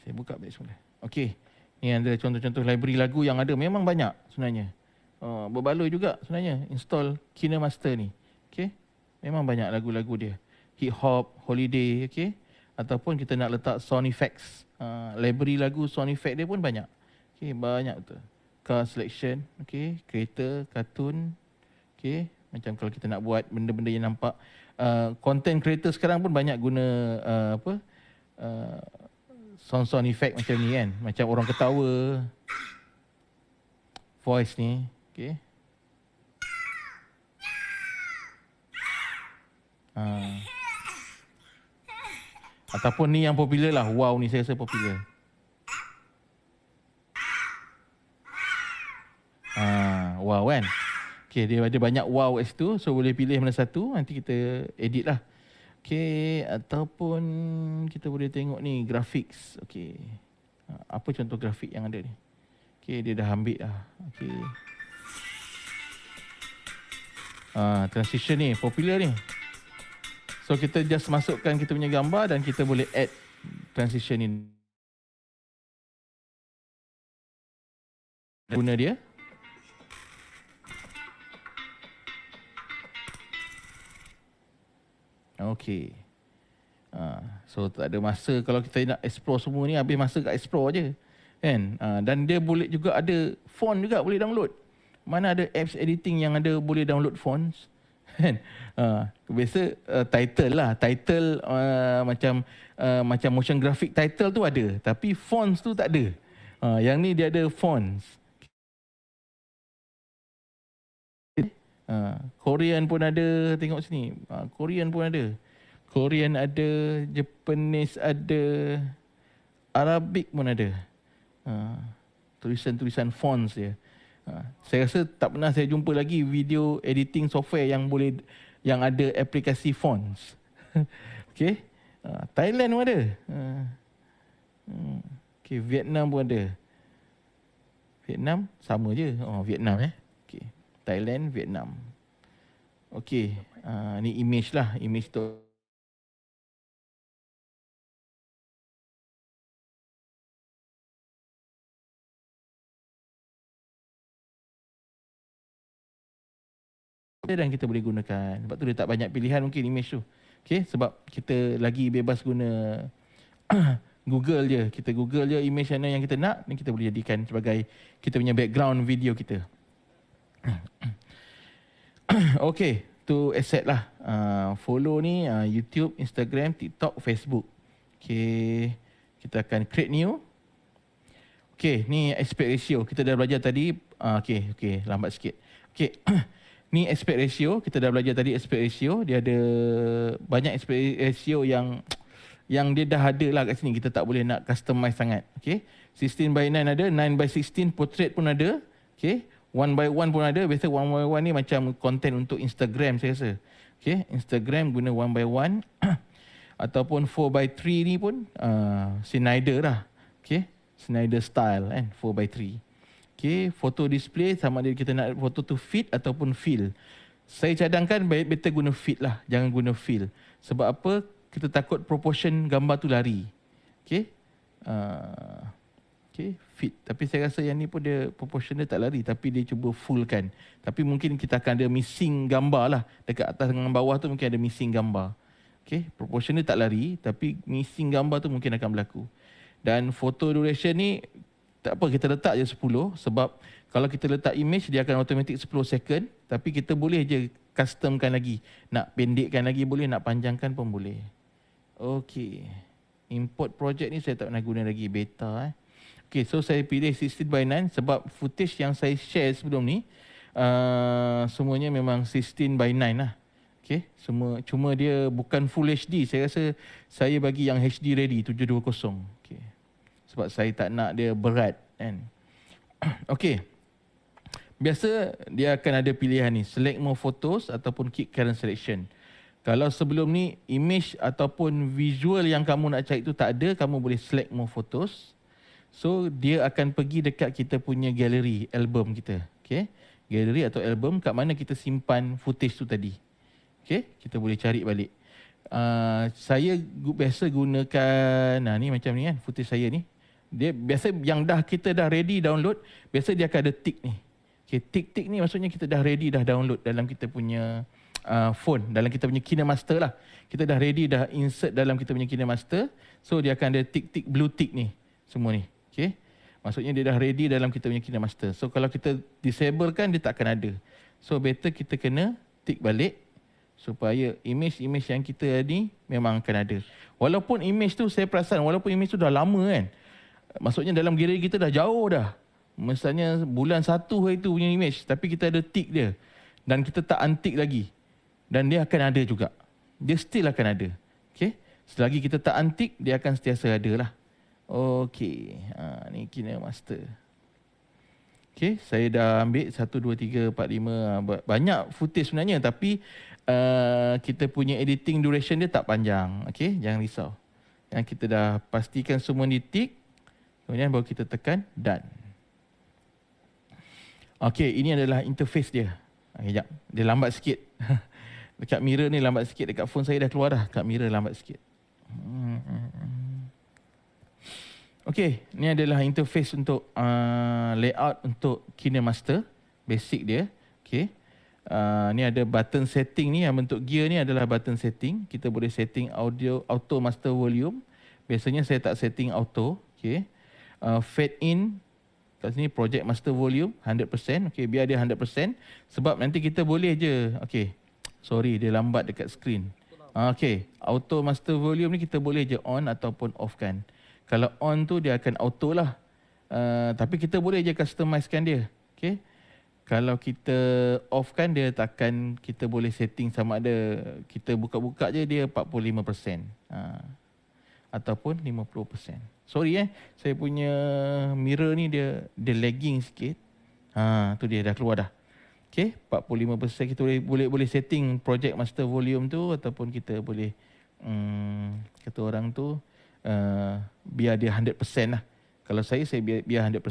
Saya buka balik semula. Okey. Ni ada contoh-contoh library lagu yang ada. Memang banyak sebenarnya. Uh, berbaloi juga sebenarnya install KineMaster ni. Okey. Memang banyak lagu-lagu dia. Hip hop, holiday, okey. Ataupun kita nak letak sound effects. Uh, library lagu sound effect dia pun banyak. Okey, banyak tu, Car selection, okey. Kereta, kartun, okey. Macam kalau kita nak buat benda-benda yang nampak uh, content creator sekarang pun banyak guna uh, apa uh, sound sound effect macam ni kan macam orang ketawa voice ni okey uh. Ah. ataupun ni yang popular lah wow ni saya rasa popular ah, wow kan? Okay, dia ada banyak wow kat situ. So, boleh pilih mana satu. Nanti kita edit lah. Okay, ataupun kita boleh tengok ni graphics. Okay. Apa contoh grafik yang ada ni? Okay, dia dah ambil lah. Okay. Ha, ah, transition ni, popular ni. So, kita just masukkan kita punya gambar dan kita boleh add transition ni. Guna dia. Okay. Uh, ah, so tak ada masa kalau kita nak explore semua ni habis masa kat explore je. Kan? Uh, dan dia boleh juga ada font juga boleh download. Mana ada apps editing yang ada boleh download phones. Kan? Uh, biasa uh, title lah. Title uh, macam uh, macam motion graphic title tu ada. Tapi fonts tu tak ada. Uh, yang ni dia ada fonts. Ha, Korean pun ada, tengok sini. Ha, Korean pun ada. Korean ada, Japanese ada, Arabic pun ada. Ha, tulisan-tulisan fonts dia. Ha, saya rasa tak pernah saya jumpa lagi video editing software yang boleh yang ada aplikasi fonts. okay. Ha, Thailand pun ada. Ha. Hmm, okay, Vietnam pun ada. Vietnam sama je. Oh, Vietnam eh. Thailand, Vietnam. Okey, uh, ni image lah, image tu. dan kita boleh gunakan. Sebab tu dia tak banyak pilihan mungkin image tu. Okay, sebab kita lagi bebas guna Google je. Kita Google je image channel yang kita nak dan kita boleh jadikan sebagai kita punya background video kita. okay, to accept lah. Uh, follow ni uh, YouTube, Instagram, TikTok, Facebook. Okay, kita akan create new. Okay, ni aspect ratio. Kita dah belajar tadi. Uh, okay, okay, lambat sikit. Okay, ni aspect ratio. Kita dah belajar tadi aspect ratio. Dia ada banyak aspect ratio yang yang dia dah ada lah kat sini. Kita tak boleh nak customize sangat. Okay, 16 by 9 ada. 9 by 16 portrait pun ada. Okay, One by one pun ada. Biasa one by one ni macam content untuk Instagram saya rasa. Okay. Instagram guna one by one. Ataupun four by three ni pun uh, Snyder lah. Okay. Snyder style kan. Four by three. Okay. Photo display sama ada kita nak photo to fit ataupun fill. Saya cadangkan baik better guna fit lah. Jangan guna fill. Sebab apa? Kita takut proportion gambar tu lari. Okay. Uh, Okay, fit. Tapi saya rasa yang ni pun dia proportional tak lari. Tapi dia cuba full kan. Tapi mungkin kita akan ada missing gambar lah. Dekat atas dengan bawah tu mungkin ada missing gambar. Okay, proportional tak lari. Tapi missing gambar tu mungkin akan berlaku. Dan photo duration ni, tak apa kita letak je 10. Sebab kalau kita letak image dia akan automatic 10 second. Tapi kita boleh je customkan lagi. Nak pendekkan lagi boleh, nak panjangkan pun boleh. Okay. Import project ni saya tak pernah guna lagi beta eh. Okay, so saya pilih 16 by 9 sebab footage yang saya share sebelum ni uh, semuanya memang 16 by 9 lah. Okay, semua, cuma dia bukan full HD. Saya rasa saya bagi yang HD ready, 720. Okay. Sebab saya tak nak dia berat. Kan? okay. Biasa dia akan ada pilihan ni. Select more photos ataupun keep current selection. Kalau sebelum ni image ataupun visual yang kamu nak cari tu tak ada, kamu boleh select more photos. So dia akan pergi dekat kita punya galeri album kita. Okay. Galeri atau album kat mana kita simpan footage tu tadi. Okay. Kita boleh cari balik. Uh, saya biasa gunakan nah, ni macam ni kan footage saya ni dia biasa yang dah kita dah ready download biasa dia akan ada tick ni okay, tick tick ni maksudnya kita dah ready dah download dalam kita punya uh, phone dalam kita punya KineMaster lah kita dah ready dah insert dalam kita punya KineMaster so dia akan ada tick tick blue tick ni semua ni Okay. Maksudnya dia dah ready dalam kita punya Kingdom Master. So kalau kita disable kan dia tak akan ada. So better kita kena tick balik supaya image-image yang kita ni memang akan ada. Walaupun image tu saya perasan, walaupun image tu dah lama kan. Maksudnya dalam gerai kita dah jauh dah. Misalnya bulan satu hari tu punya image. Tapi kita ada tick dia. Dan kita tak antik lagi. Dan dia akan ada juga. Dia still akan ada. Okay. Selagi kita tak antik dia akan setiasa ada lah. Okey. Ha, ni kena master. Okey, saya dah ambil 1, 2, 3, 4, 5. Banyak footage sebenarnya tapi uh, kita punya editing duration dia tak panjang. Okey, jangan risau. Yang kita dah pastikan semua ni tick. Kemudian baru kita tekan done. Okey, ini adalah interface dia. Sekejap, dia lambat sikit. Dekat mirror ni lambat sikit. Dekat phone saya dah keluar dah. Dekat mirror lambat sikit. Hmm. hmm, hmm. Okey, ni adalah interface untuk uh, layout untuk KineMaster. Basic dia. Okay, Uh, ni ada button setting ni yang bentuk gear ni adalah button setting. Kita boleh setting audio auto master volume. Biasanya saya tak setting auto. Okay, Uh, fade in. Kat sini project master volume 100%. Okay, biar dia 100%. Sebab nanti kita boleh je. Okay, Sorry, dia lambat dekat screen. Ah, okay, Auto master volume ni kita boleh je on ataupun off kan. Kalau on tu dia akan auto lah. Uh, tapi kita boleh je customisekan dia. Okay. Kalau kita off kan dia takkan kita boleh setting sama ada kita buka-buka je dia 45%. Uh, ha. ataupun 50%. Sorry eh. Saya punya mirror ni dia dia lagging sikit. Ha, tu dia dah keluar dah. Okay. 45% kita boleh, boleh boleh setting project master volume tu ataupun kita boleh um, kata orang tu uh, biar dia 100% lah. Kalau saya, saya biar, biar 100%.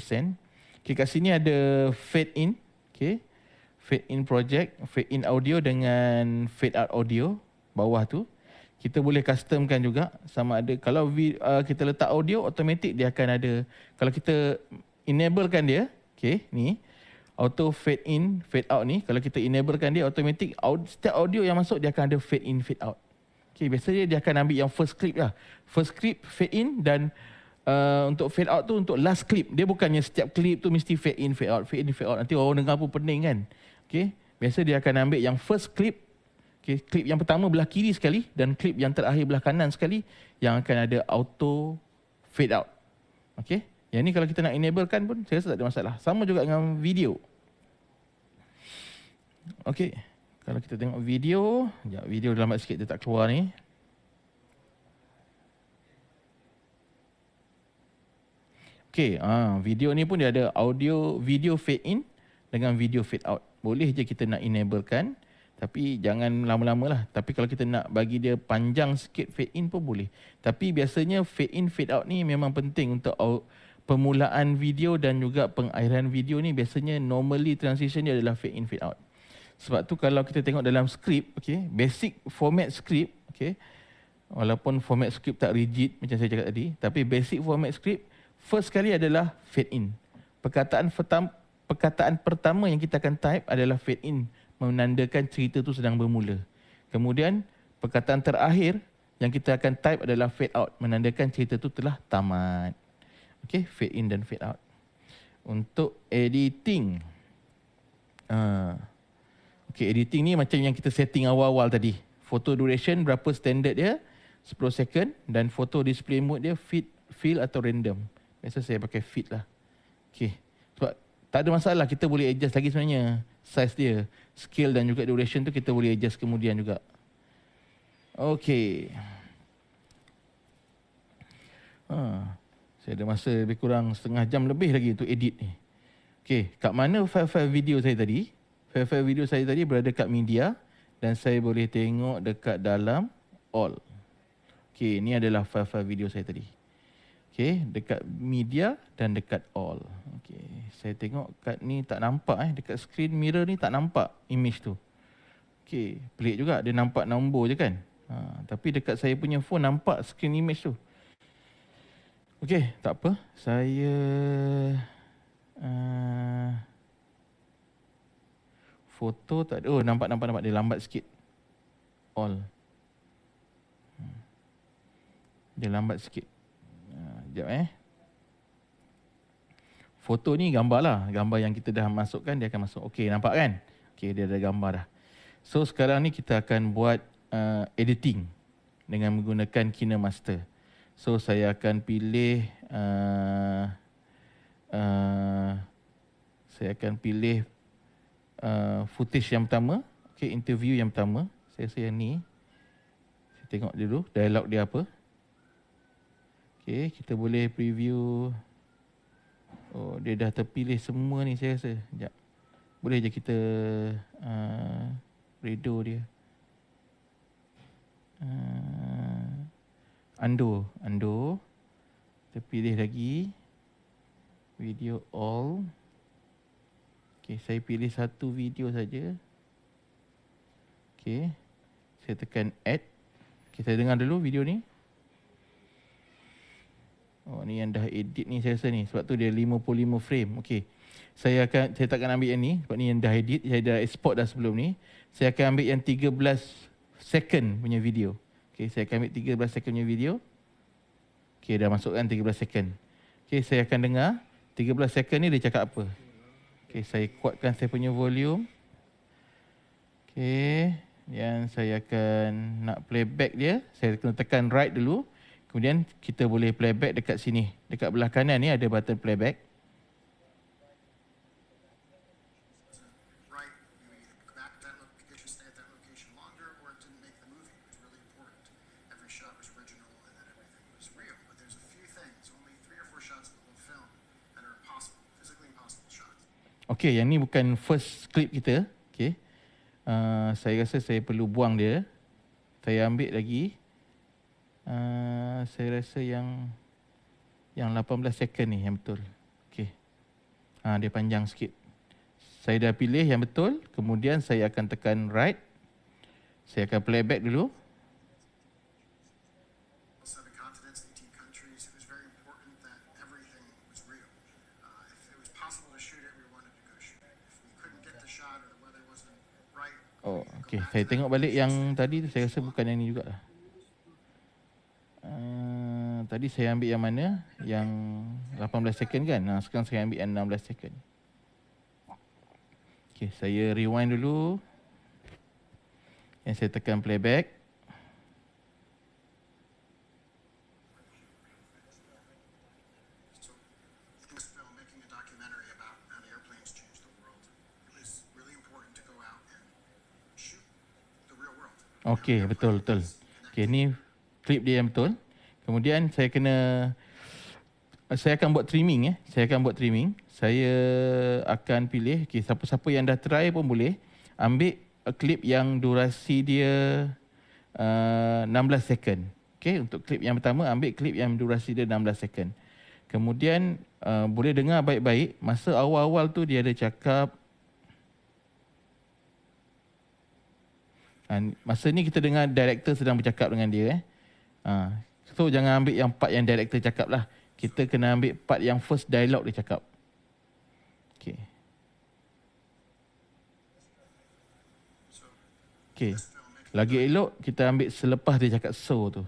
Okay, kat sini ada fade in. Okay. Fade in project. Fade in audio dengan fade out audio. Bawah tu. Kita boleh customkan juga. Sama ada, kalau vi, uh, kita letak audio, automatic dia akan ada. Kalau kita enablekan dia. Okay, ni. Auto fade in, fade out ni. Kalau kita enablekan dia, automatic setiap audio yang masuk, dia akan ada fade in, fade out. Okay, biasanya dia akan ambil yang first clip lah. First clip, fade in dan uh, untuk fade out tu untuk last clip. Dia bukannya setiap clip tu mesti fade in, fade out, fade in, fade out. Nanti orang dengar pun pening kan. Okay, biasa dia akan ambil yang first clip. Okay, clip yang pertama belah kiri sekali dan clip yang terakhir belah kanan sekali yang akan ada auto fade out. Okay, yang ni kalau kita nak enablekan pun saya rasa tak ada masalah. Sama juga dengan video. Okay. Kalau kita tengok video, sekejap video dah lambat sikit dia tak keluar ni. Okay, ah, video ni pun dia ada audio video fade in dengan video fade out. Boleh je kita nak enablekan tapi jangan lama-lama lah. Tapi kalau kita nak bagi dia panjang sikit fade in pun boleh. Tapi biasanya fade in fade out ni memang penting untuk permulaan video dan juga pengairan video ni biasanya normally transition dia adalah fade in fade out. Sebab tu kalau kita tengok dalam skrip, okay, basic format skrip, okay, walaupun format skrip tak rigid macam saya cakap tadi, tapi basic format skrip, first sekali adalah fade in. Perkataan, fetam, perkataan pertama yang kita akan type adalah fade in, menandakan cerita tu sedang bermula. Kemudian, perkataan terakhir yang kita akan type adalah fade out, menandakan cerita tu telah tamat. Okay, fade in dan fade out. Untuk editing, uh, Okay, editing ni macam yang kita setting awal-awal tadi. Photo duration berapa standard dia? 10 second dan photo display mode dia fit, fill atau random. Biasa saya pakai fit lah. Okay. Sebab tak ada masalah kita boleh adjust lagi sebenarnya size dia. Scale dan juga duration tu kita boleh adjust kemudian juga. Okay. Ha. Saya ada masa lebih kurang setengah jam lebih lagi untuk edit ni. Okay, kat mana file-file video saya tadi? file-file video saya tadi berada dekat media dan saya boleh tengok dekat dalam all. Okay, ini adalah file-file video saya tadi. Okay, dekat media dan dekat all. Okay, saya tengok kat ni tak nampak eh. Dekat screen mirror ni tak nampak image tu. Okay, pelik juga. Dia nampak nombor je kan? Ha, tapi dekat saya punya phone nampak screen image tu. Okay, tak apa. Saya... Uh, Foto tak ada. Oh, nampak, nampak, nampak. Dia lambat sikit. All. Hmm. Dia lambat sikit. Ha, sekejap eh. Foto ni gambar lah. Gambar yang kita dah masukkan, dia akan masuk. Okey, nampak kan? Okey, dia ada gambar dah. So, sekarang ni kita akan buat uh, editing dengan menggunakan KineMaster. So, saya akan pilih... Uh, uh, saya akan pilih uh, footage yang pertama, okay, interview yang pertama. Saya rasa yang ni. Saya tengok dulu dialog dia apa. Okay, kita boleh preview. Oh, dia dah terpilih semua ni saya rasa. Sekejap. Boleh je kita uh, redo dia. Uh, undo. Undo. Kita pilih lagi. Video all. Okey, saya pilih satu video saja. Okey. Saya tekan add. Okey, saya dengar dulu video ni. Oh, ni yang dah edit ni saya rasa ni. Sebab tu dia 55 frame. Okey. Saya akan saya takkan ambil yang ni sebab ni yang dah edit, saya dah export dah sebelum ni. Saya akan ambil yang 13 second punya video. Okey, saya akan ambil 13 second punya video. Okey, dah masukkan 13 second. Okey, saya akan dengar 13 second ni dia cakap apa. Okey, saya kuatkan saya punya volume. Okey, yang saya akan nak playback dia, saya kena tekan right dulu. Kemudian kita boleh playback dekat sini. Dekat belah kanan ni ada button playback. Okey, yang ni bukan first clip kita. Okey. Uh, saya rasa saya perlu buang dia. Saya ambil lagi. Uh, saya rasa yang yang 18 second ni yang betul. Okey. Ha, dia panjang sikit. Saya dah pilih yang betul. Kemudian saya akan tekan right. Saya akan playback dulu. Okey, saya tengok balik yang tadi tu saya rasa bukan yang ni juga. Uh, ah, tadi saya ambil yang mana? Yang 18 second kan? Nah, sekarang saya ambil yang 16 second. Okey, saya rewind dulu. Yang saya tekan playback. Okey, betul betul. Okey, ni clip dia yang betul. Kemudian saya kena saya akan buat trimming eh. Saya akan buat trimming. Saya akan pilih okey siapa-siapa yang dah try pun boleh ambil clip yang durasi dia uh, 16 second. Okey, untuk clip yang pertama ambil clip yang durasi dia 16 second. Kemudian uh, boleh dengar baik-baik masa awal-awal tu dia ada cakap Ha, masa ni kita dengar director sedang bercakap dengan dia eh. Ha, so jangan ambil yang part yang director cakap lah. Kita kena ambil part yang first dialogue dia cakap. Okay. Okay. Lagi elok kita ambil selepas dia cakap so tu.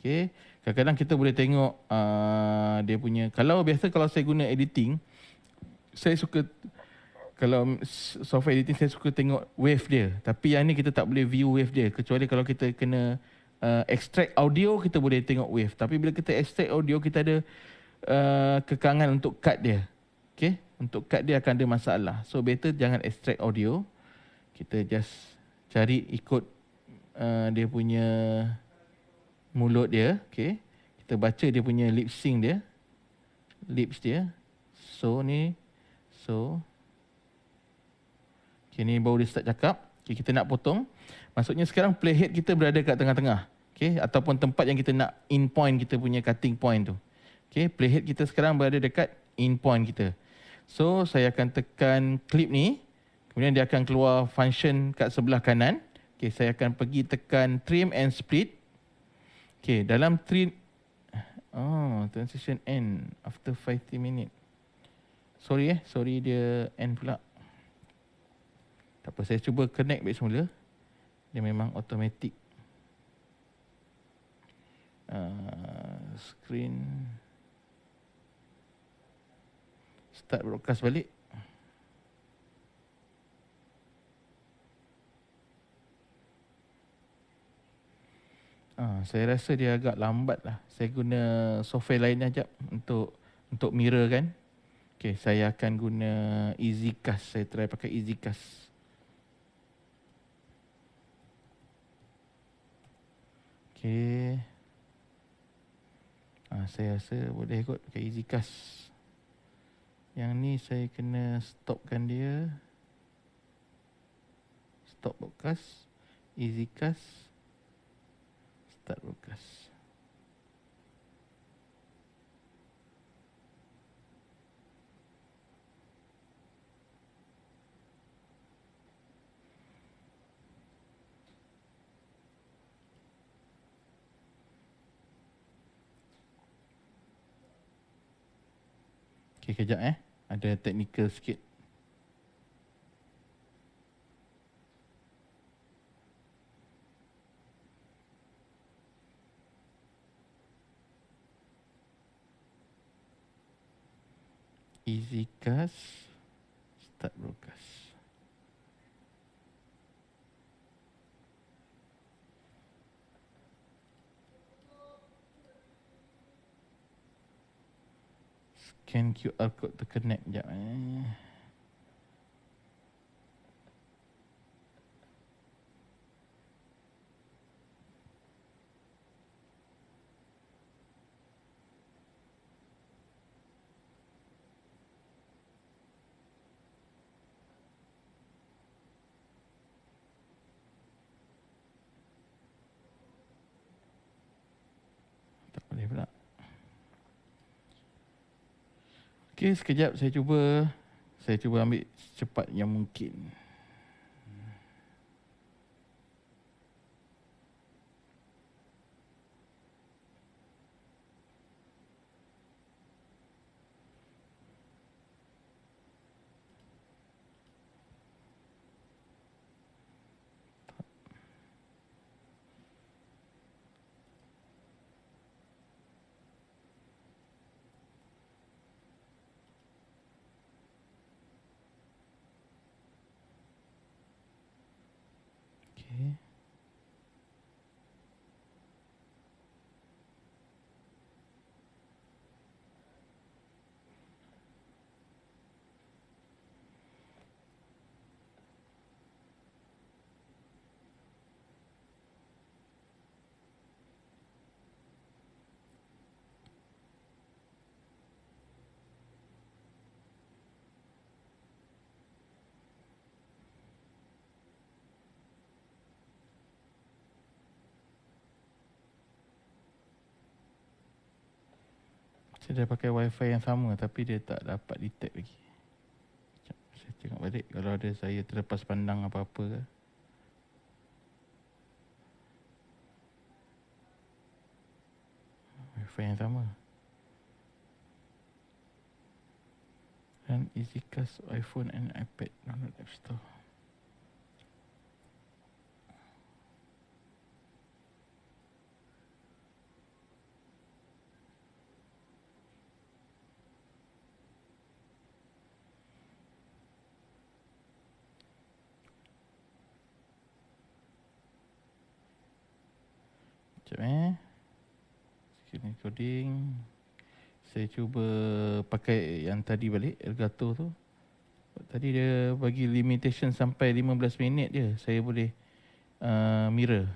Okay. Kadang-kadang kita boleh tengok uh, dia punya. Kalau biasa kalau saya guna editing. Saya suka kalau software editing saya suka tengok wave dia tapi yang ni kita tak boleh view wave dia kecuali kalau kita kena uh, extract audio kita boleh tengok wave tapi bila kita extract audio kita ada uh, kekangan untuk cut dia okey untuk cut dia akan ada masalah so better jangan extract audio kita just cari ikut uh, dia punya mulut dia okey kita baca dia punya lip sync dia lips dia so ni so Okay, ni baru dia start cakap. Okay, kita nak potong. Maksudnya sekarang playhead kita berada kat tengah-tengah. Okay, ataupun tempat yang kita nak in point kita punya cutting point tu. Okay, playhead kita sekarang berada dekat in point kita. So, saya akan tekan clip ni. Kemudian dia akan keluar function kat sebelah kanan. Okay, saya akan pergi tekan trim and split. Okay, dalam trim... Oh, transition end after 50 minutes. Sorry eh, sorry dia end pula. Tak apa, saya cuba connect balik semula. Dia memang automatik. Uh, ah, screen. Start broadcast balik. Uh, saya rasa dia agak lambat lah. Saya guna software lain aja untuk untuk mirror kan. Okay, saya akan guna EasyCast. Saya try pakai EasyCast. Okay. Ha, ah, saya rasa boleh kot ke easy Cash. Yang ni saya kena stopkan dia. Stop broadcast. Easy Cash. Start broadcast. Okay, kejap eh. Ada technical sikit. Easycast. Start broker. scan QR code to connect jap eh. Okey, sekejap saya cuba saya cuba ambil cepat yang mungkin. Saya dah pakai wifi yang sama tapi dia tak dapat detect lagi. Sekejap, saya tengok balik kalau ada saya terlepas pandang apa-apa ke. Wifi yang sama. Dan EasyCast iPhone and iPad download App Store. saya cuba pakai yang tadi balik Elgato tu tadi dia bagi limitation sampai 15 minit je saya boleh uh, mirror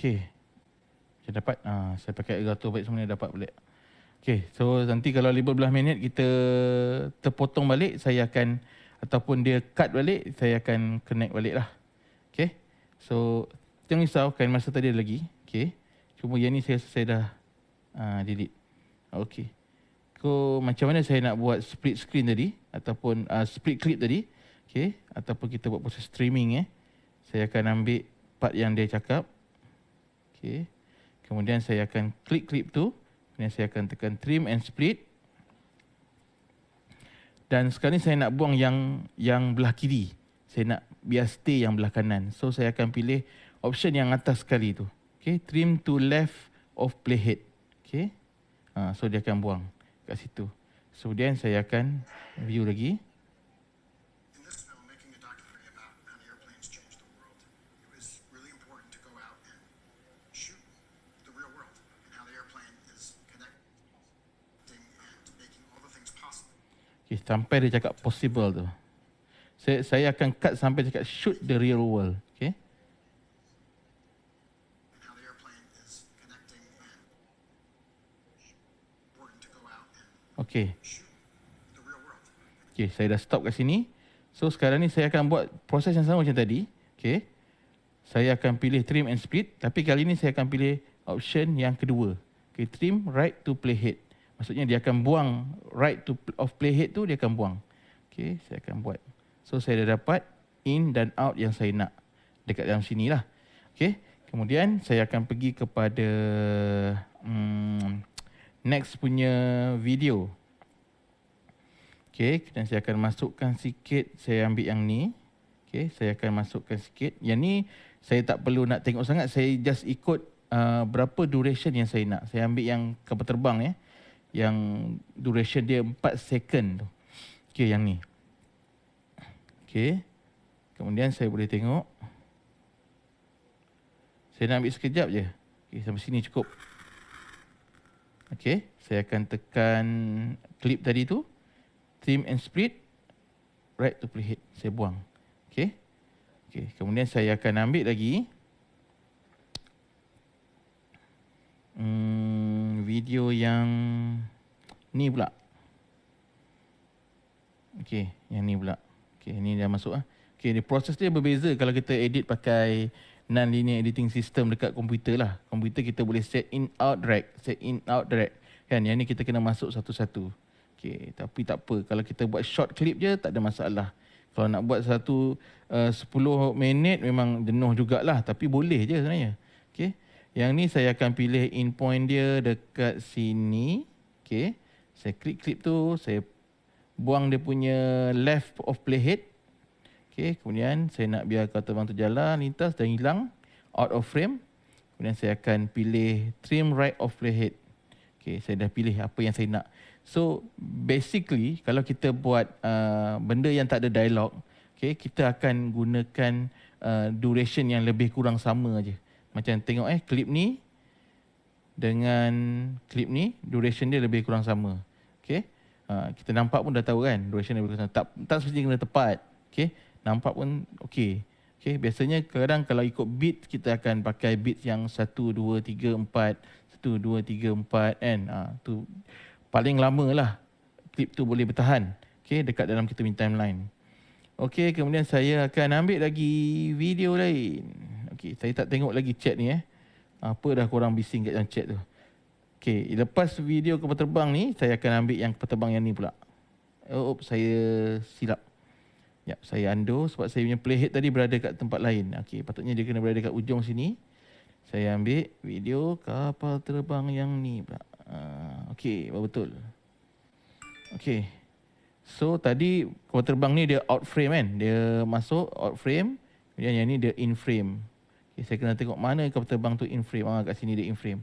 Okay Saya dapat ha, Saya pakai air gatuh baik sebenarnya dapat balik Okay so nanti kalau 15 minit kita terpotong balik Saya akan Ataupun dia cut balik Saya akan connect balik lah Okay So Jangan risau kain masa tadi lagi Okay Cuma yang ni saya, saya dah ha, delete Okay So macam mana saya nak buat split screen tadi Ataupun uh, split clip tadi Okay Ataupun kita buat proses streaming eh Saya akan ambil part yang dia cakap Okey. Kemudian saya akan klik clip tu. Kemudian saya akan tekan trim and split. Dan sekarang ni saya nak buang yang yang belah kiri. Saya nak biar stay yang belah kanan. So saya akan pilih option yang atas sekali tu. Okey, trim to left of playhead. Okey. Ha, so dia akan buang kat situ. So then saya akan view lagi. Okay, eh, sampai dia cakap possible tu. Saya, saya akan cut sampai cakap shoot the real world. Okay. Okay. Okay, saya dah stop kat sini. So sekarang ni saya akan buat proses yang sama macam tadi. Okay. Saya akan pilih trim and split. Tapi kali ni saya akan pilih option yang kedua. Okay, trim right to playhead. Maksudnya dia akan buang right to of playhead tu dia akan buang. Okey, saya akan buat. So saya dah dapat in dan out yang saya nak dekat dalam sinilah. lah. Okey. Kemudian saya akan pergi kepada um, next punya video. Okey, kemudian saya akan masukkan sikit. Saya ambil yang ni. Okey, saya akan masukkan sikit. Yang ni saya tak perlu nak tengok sangat. Saya just ikut uh, berapa duration yang saya nak. Saya ambil yang kapal terbang ya. Eh yang duration dia 4 second tu. Okey yang ni. Okey. Kemudian saya boleh tengok. Saya nak ambil sekejap je. Okey sampai sini cukup. Okey, saya akan tekan clip tadi tu. Trim and split right to preheat. Saya buang. Okey. Okey, kemudian saya akan ambil lagi. Hmm, video yang ni pula. Okey, yang ni pula. Okey, ni dah masuk ah. Okey, ni proses dia berbeza kalau kita edit pakai non-linear editing system dekat komputer lah. Komputer kita boleh set in out drag, set in out drag. Kan, yang ni kita kena masuk satu-satu. Okey, tapi tak apa. Kalau kita buat short clip je, tak ada masalah. Kalau nak buat satu eh, uh, 10 minit memang jenuh jugalah. Tapi boleh je sebenarnya. Okey. Yang ni saya akan pilih in point dia dekat sini. Okay. Saya klik clip tu. Saya buang dia punya left of playhead. Okay. Kemudian saya nak biar kata bang tu jalan lintas dan hilang. Out of frame. Kemudian saya akan pilih trim right of playhead. Okay. Saya dah pilih apa yang saya nak. So basically kalau kita buat uh, benda yang tak ada dialog. Okay. Kita akan gunakan uh, duration yang lebih kurang sama aje macam tengok eh klip ni dengan klip ni duration dia lebih kurang sama. Okey. Uh, ah, kita nampak pun dah tahu kan duration dia lebih kurang sama. Tak tak semestinya kena tepat. Okey. Nampak pun okey. Okey, biasanya kadang kalau ikut beat kita akan pakai beat yang 1 2 3 4 1 2 3 4 kan. Ah uh, tu paling lamalah klip tu boleh bertahan. Okey, dekat dalam kita punya timeline. Okey, kemudian saya akan ambil lagi video lain. Okey, saya tak tengok lagi chat ni eh. Apa dah kurang bising kat dalam chat tu? Okey, lepas video kapal terbang ni, saya akan ambil yang kapal terbang yang ni pula. Oh, saya silap. Ya, saya undo sebab saya punya playhead tadi berada kat tempat lain. Okey, patutnya dia kena berada kat ujung sini. Saya ambil video kapal terbang yang ni pula. Uh, Okey, betul. Okey. So, tadi kapal terbang ni dia out frame kan? Dia masuk out frame. Kemudian yang ni dia in frame. Okay, saya kena tengok mana kapal terbang tu in frame. Ha, kat sini dia in frame.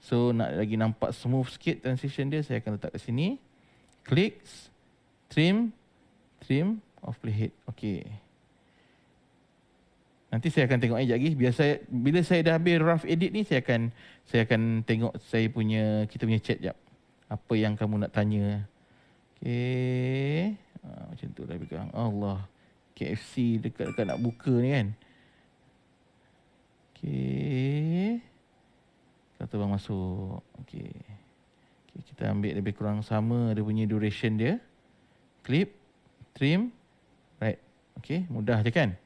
So nak lagi nampak smooth sikit transition dia, saya akan letak kat sini. Click. Trim. Trim of playhead. Okay. Nanti saya akan tengok aja lagi. Biasa bila saya dah habis rough edit ni saya akan saya akan tengok saya punya kita punya chat jap. Apa yang kamu nak tanya? Okey. Ha, macam tu lah bilang. Allah. KFC dekat-dekat nak buka ni kan. Okey. Kata bang masuk. Okey. Okay, kita ambil lebih kurang sama Ada punya duration dia. Clip, trim, right. Okey, mudah je kan?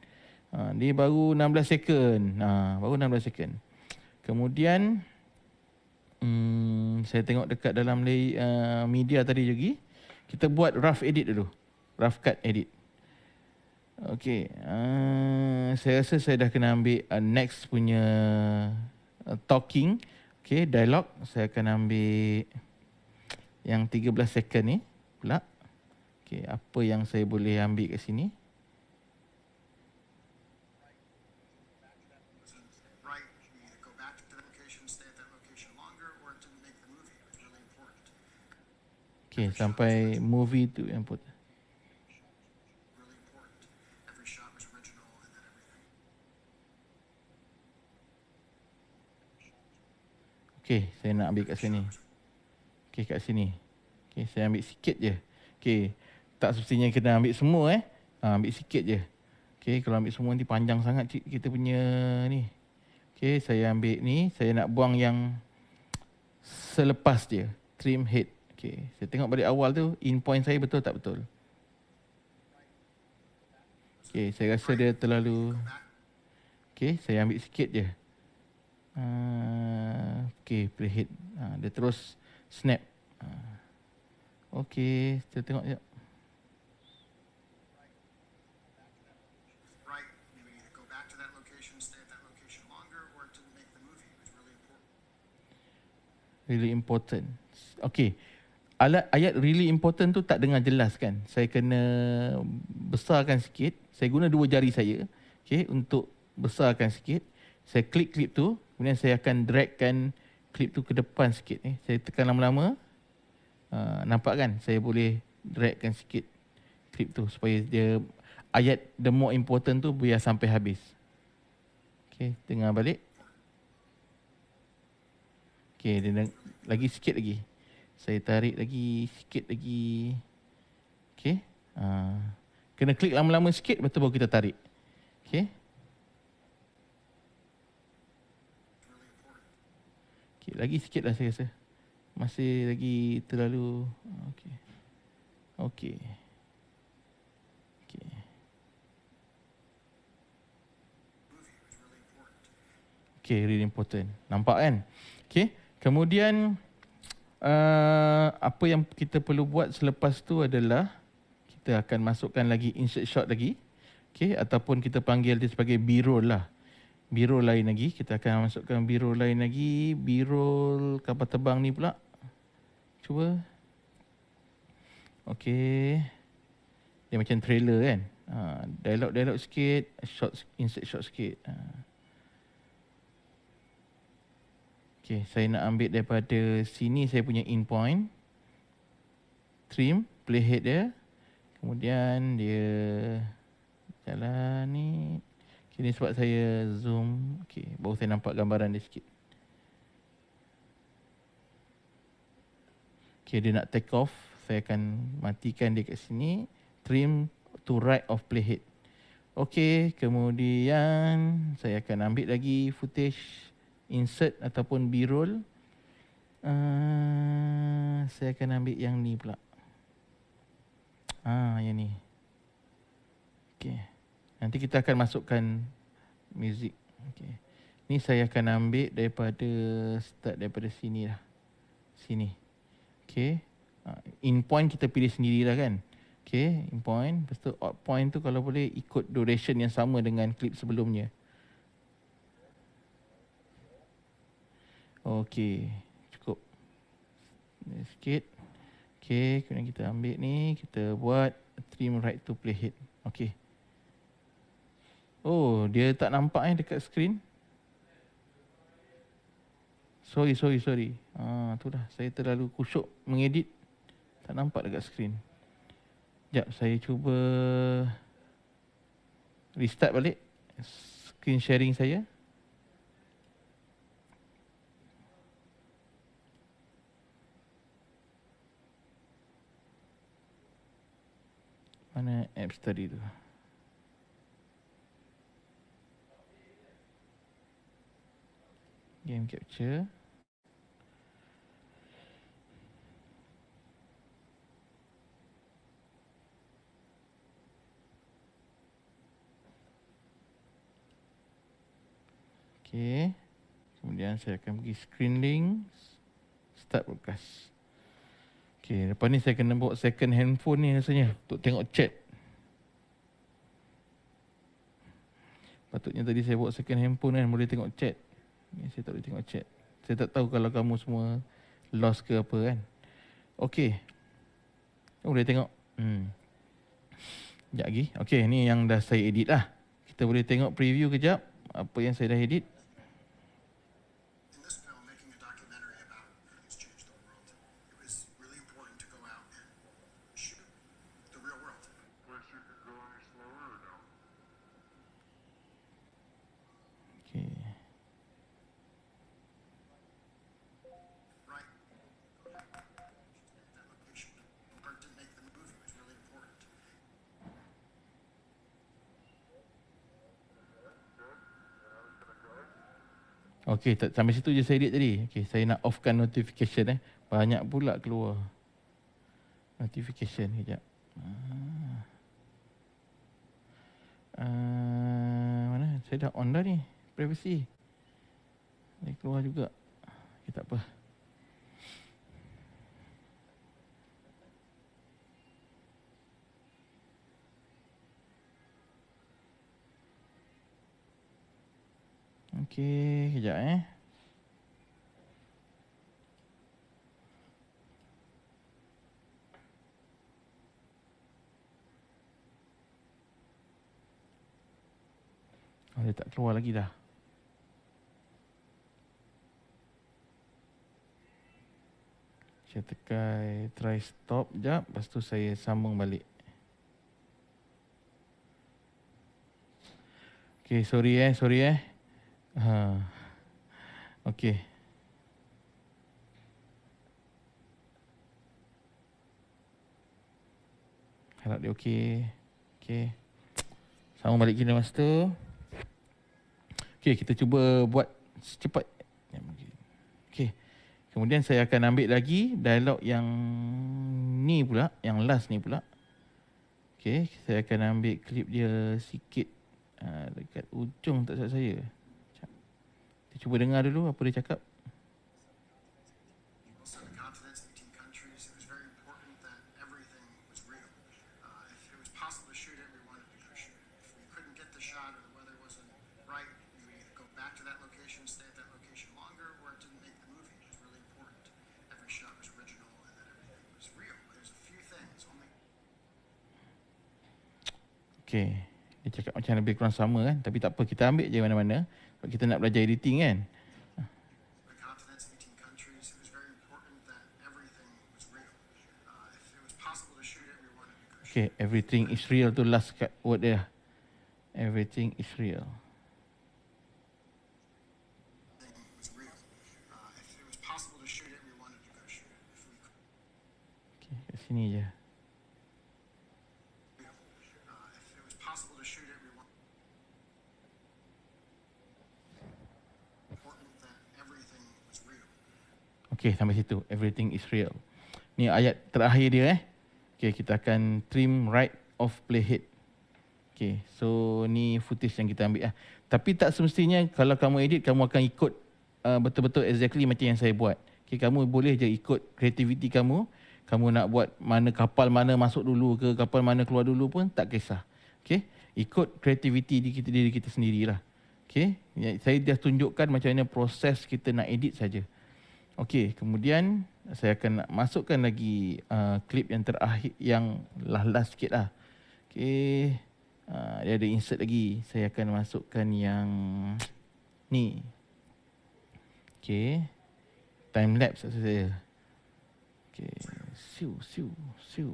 Ha, ini baru 16 second. Ha, baru 16 second. Kemudian hmm, saya tengok dekat dalam layer, uh, media tadi lagi. Kita buat rough edit dulu. Rough cut edit. Okay. Uh, ah, saya rasa saya dah kena ambil uh, next punya uh, talking. Okay, dialog. Saya akan ambil yang 13 second ni pula. Okay, apa yang saya boleh ambil kat sini. Okay, sampai movie tu yang put. Okey, saya nak ambil kat sini. Okey, kat sini. Okey, saya ambil sikit je. Okey, tak semestinya kita ambil semua eh. Ha, ambil sikit je. Okey, kalau ambil semua nanti panjang sangat cik kita punya ni. Okey, saya ambil ni. Saya nak buang yang selepas dia. Trim head. Okey, saya tengok balik awal tu. In point saya betul tak betul? Okey, saya rasa dia terlalu... Okey, saya ambil sikit je. Ah, okay, preheat. Ha, ah, dia terus snap. Ha. Okay, kita tengok je. really important. Okay. Alat ayat really important tu tak dengar jelas kan. Saya kena besarkan sikit. Saya guna dua jari saya. Okay. Untuk besarkan sikit. Saya klik klip tu. Kemudian saya akan dragkan klip tu ke depan sikit. Eh. Saya tekan lama-lama. Uh, nampak kan? Saya boleh dragkan sikit klip tu supaya dia ayat the more important tu biar sampai habis. Okay, dengar balik. Okay, dia lagi sikit lagi. Saya tarik lagi, sikit lagi. Okay. Uh, ah, kena klik lama-lama sikit, betul baru kita tarik. Okay. Okay, lagi sikit lah saya rasa. Masih lagi terlalu... Okay. Okay. Okay. Okay, really important. Nampak kan? Okay. Kemudian, uh, apa yang kita perlu buat selepas tu adalah kita akan masukkan lagi insert shot lagi. Okay, ataupun kita panggil dia sebagai B-roll lah biro lain lagi kita akan masukkan biro lain lagi biro kapal terbang ni pula cuba okey dia macam trailer kan ha dialog-dialog sikit short insert short sikit ha. okey saya nak ambil daripada sini saya punya in point trim playhead dia kemudian dia jalan ni ini sebab saya zoom. Okay, baru saya nampak gambaran dia sikit. Okay, dia nak take off. Saya akan matikan dia kat sini. Trim to right of playhead. Okay, kemudian saya akan ambil lagi footage insert ataupun B-roll. Uh, saya akan ambil yang ni pula. Ah, yang ni. Okay. Nanti kita akan masukkan muzik. Okay. Ni saya akan ambil daripada start daripada sini lah. Sini. Okay. Ah, in point kita pilih sendiri lah kan. Okay. In point. Lepas tu out point tu kalau boleh ikut duration yang sama dengan klip sebelumnya. Okay. Cukup. Sikit. Okay. Kemudian kita ambil ni. Kita buat trim right to play playhead. Okay. Oh, dia tak nampak eh dekat screen. Sorry, sorry, sorry. Ah, dah saya terlalu kusyuk mengedit. Tak nampak dekat screen. Jap, saya cuba restart balik screen sharing saya. Mana apps tadi tu? game capture Okay. Kemudian saya akan pergi screen link start broadcast. Okay, lepas ni saya kena buat second handphone ni rasanya untuk tengok chat. Patutnya tadi saya buat second handphone kan boleh tengok chat. Saya tak boleh tengok chat. Saya tak tahu kalau kamu semua lost ke apa kan. Okay. Oh, boleh tengok. Hmm. Sekejap lagi. Okay, ni yang dah saya edit lah. Kita boleh tengok preview kejap. Apa yang saya dah edit. Okey, sampai situ je saya edit tadi. Okey, saya nak offkan notification eh. Banyak pula keluar. Notification kejap. Uh, ah. ah, mana? Saya dah on dah ni. Privacy. Dia keluar juga. Okay, tak apa. Okey, kejap eh. Oh, dia tak keluar lagi dah. Saya tekan try stop jap, lepas tu saya sambung balik. Okay, sorry eh, sorry eh. Ha. Okey. Harap dia okey. Okey. Sama balik kena master. Okey, kita cuba buat secepat ya, Okey. Kemudian saya akan ambil lagi dialog yang ni pula, yang last ni pula. Okey, saya akan ambil klip dia sikit uh, dekat ujung tak saya. Kita cuba dengar dulu apa dia cakap. Okay. Dia cakap macam lebih kurang sama kan. Tapi tak apa. Kita ambil je mana-mana kita nak belajar editing kan. Uh, okay, everything is real tu last kat word dia. Everything is real. Uh, okay, kat sini je. Okay, sampai situ. Everything is real. Ni ayat terakhir dia eh. Okay, kita akan trim right off playhead. Okay, so ni footage yang kita ambil lah. Tapi tak semestinya kalau kamu edit, kamu akan ikut uh, betul-betul exactly macam yang saya buat. Okay, kamu boleh je ikut kreativiti kamu. Kamu nak buat mana kapal mana masuk dulu ke kapal mana keluar dulu pun tak kisah. Okay, ikut kreativiti di kita, diri kita sendirilah. Okay, ya, saya dah tunjukkan macam mana proses kita nak edit saja. Okey, kemudian saya akan nak masukkan lagi uh, klip yang terakhir yang lahlah last sikit lah. Okey, uh, dia ada insert lagi. Saya akan masukkan yang ni. Okey, time lapse saya. Okey, siu, siu, siu,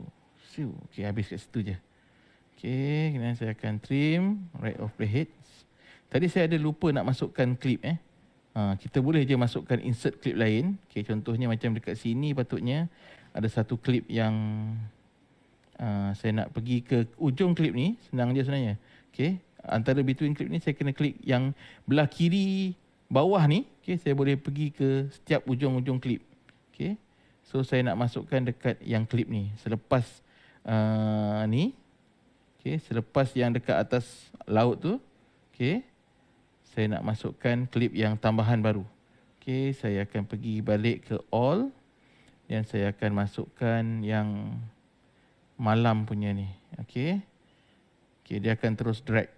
siu. Okey, habis kat situ je. Okey, kemudian saya akan trim right of the head. Tadi saya ada lupa nak masukkan klip eh. Ha, kita boleh je masukkan insert clip lain. Okay, contohnya macam dekat sini patutnya ada satu clip yang uh, saya nak pergi ke ujung clip ni. Senang je sebenarnya. Okay. Antara between clip ni saya kena klik yang belah kiri bawah ni. Okay, saya boleh pergi ke setiap ujung-ujung clip. Okay. So saya nak masukkan dekat yang clip ni. Selepas uh, ni. Okay, selepas yang dekat atas laut tu. Okay saya nak masukkan klip yang tambahan baru. Okey, saya akan pergi balik ke all dan saya akan masukkan yang malam punya ni. Okey. Okey, dia akan terus drag.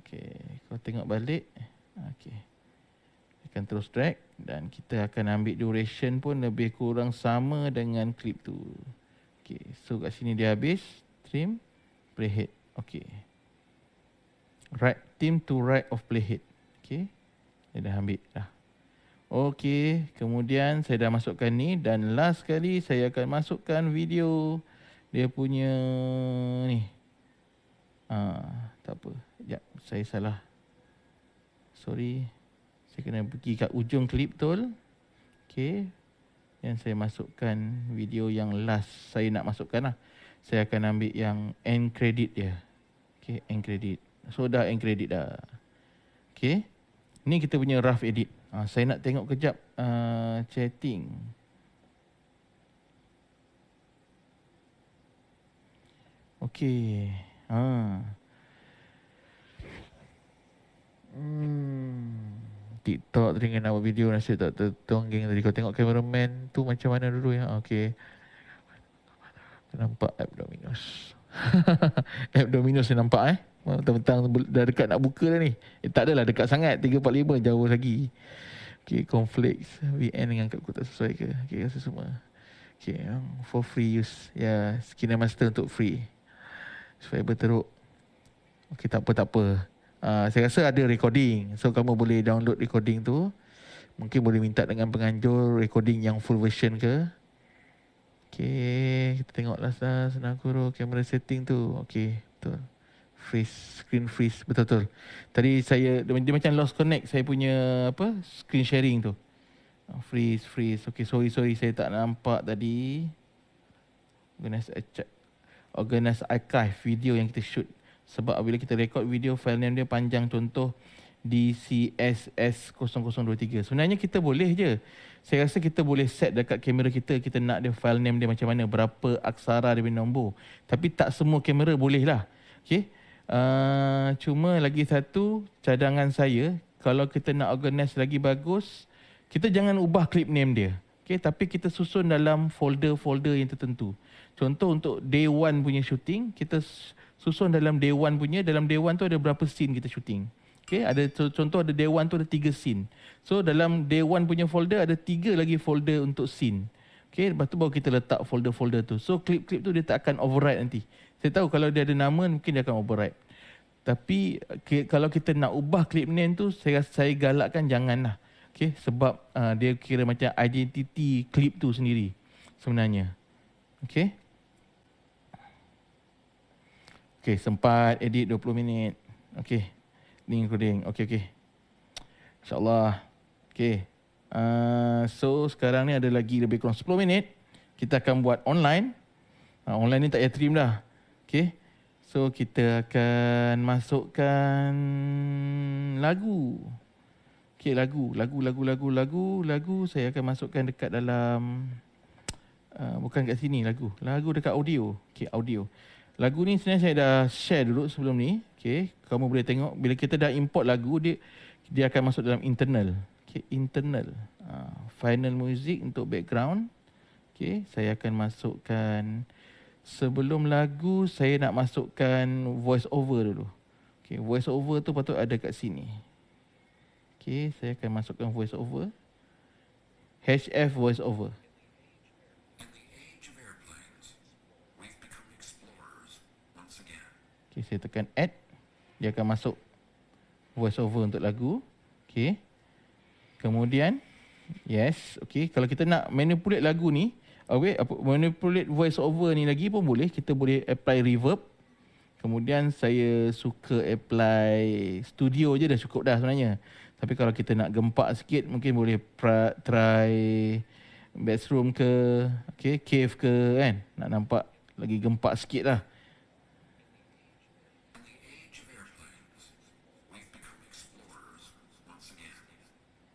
Okey, kau tengok balik. Okey. Akan terus drag dan kita akan ambil duration pun lebih kurang sama dengan klip tu. Okey, so kat sini dia habis trim playhead. Okey. Right team to right of playhead. Saya dah ambil dah. Okey, kemudian saya dah masukkan ni dan last sekali saya akan masukkan video dia punya ni. Ah, tak apa. Jap, saya salah. Sorry. Saya kena pergi kat ujung klip tol. Okey. Yang saya masukkan video yang last saya nak masukkan lah. Saya akan ambil yang end credit dia. Okey, end credit. So end credit dah. Okey. Ni kita punya rough edit. Ha, saya nak tengok kejap uh, chatting. Okey. Ha. Hmm. TikTok tadi kena buat video Nasib tak tertonggeng tadi Kau tengok cameraman tu macam mana dulu ya Okay Nampak abdominus Abdominus saya nampak eh tentang dah dekat nak buka dah ni eh, Tak adalah dekat sangat 3.45 jauh lagi Okay conflicts end dengan kat tak sesuai ke Okay rasa semua Okay um, for free use Ya yeah, skinner master untuk free Supaya berteruk Okay tak apa tak apa uh, Saya rasa ada recording So kamu boleh download recording tu Mungkin boleh minta dengan penganjur recording yang full version ke Okay, kita tengok last lah Senang kuruh kamera setting tu Okay, betul freeze screen freeze betul-betul. Tadi saya dia, dia macam lost connect saya punya apa screen sharing tu. Ah, freeze freeze. Okay sorry sorry saya tak nampak tadi. Organize a organize archive video yang kita shoot sebab bila kita record video file name dia panjang contoh DCSS0023. Sebenarnya kita boleh je. Saya rasa kita boleh set dekat kamera kita kita nak dia file name dia macam mana, berapa aksara dia punya nombor. Tapi tak semua kamera boleh lah. Okay. Ah, cuma lagi satu cadangan saya kalau kita nak organize lagi bagus kita jangan ubah clip name dia Okay, tapi kita susun dalam folder-folder yang tertentu contoh untuk day one punya shooting kita susun dalam day one punya dalam day one tu ada berapa scene kita shooting Okay, ada contoh ada day one tu ada tiga scene so dalam day one punya folder ada tiga lagi folder untuk scene Okay, lepas tu baru kita letak folder-folder tu. So, clip-clip tu dia tak akan override nanti. Saya tahu kalau dia ada nama mungkin dia akan override. Tapi ke, kalau kita nak ubah clip name tu saya saya galakkan janganlah. Okey sebab uh, dia kira macam identity clip tu sendiri sebenarnya. Okey. Okey sempat edit 20 minit. Okey. Link recording. Okey okey. Insya-Allah. Okey. Uh, so sekarang ni ada lagi lebih kurang 10 minit kita akan buat online. Uh, online ni tak payah trim dah. Okay. So kita akan masukkan lagu. Okay, lagu. Lagu, lagu, lagu, lagu, lagu. Saya akan masukkan dekat dalam... Uh, bukan kat sini lagu. Lagu dekat audio. Okay, audio. Lagu ni sebenarnya saya dah share dulu sebelum ni. Okay, kamu boleh tengok. Bila kita dah import lagu, dia dia akan masuk dalam internal. Okay, internal. Uh, final music untuk background. Okay, saya akan masukkan sebelum lagu saya nak masukkan voice over dulu. Okey, voice over tu patut ada kat sini. Okey, saya akan masukkan voice over. HF voice over. Okey, saya tekan add. Dia akan masuk voice over untuk lagu. Okey. Kemudian, yes. Okey, kalau kita nak manipulate lagu ni, okay, manipulate voice over ni lagi pun boleh. Kita boleh apply reverb. Kemudian saya suka apply studio je dah cukup dah sebenarnya. Tapi kalau kita nak gempak sikit mungkin boleh pra- try bedroom ke, okay, cave ke kan. Nak nampak lagi gempak sikit lah.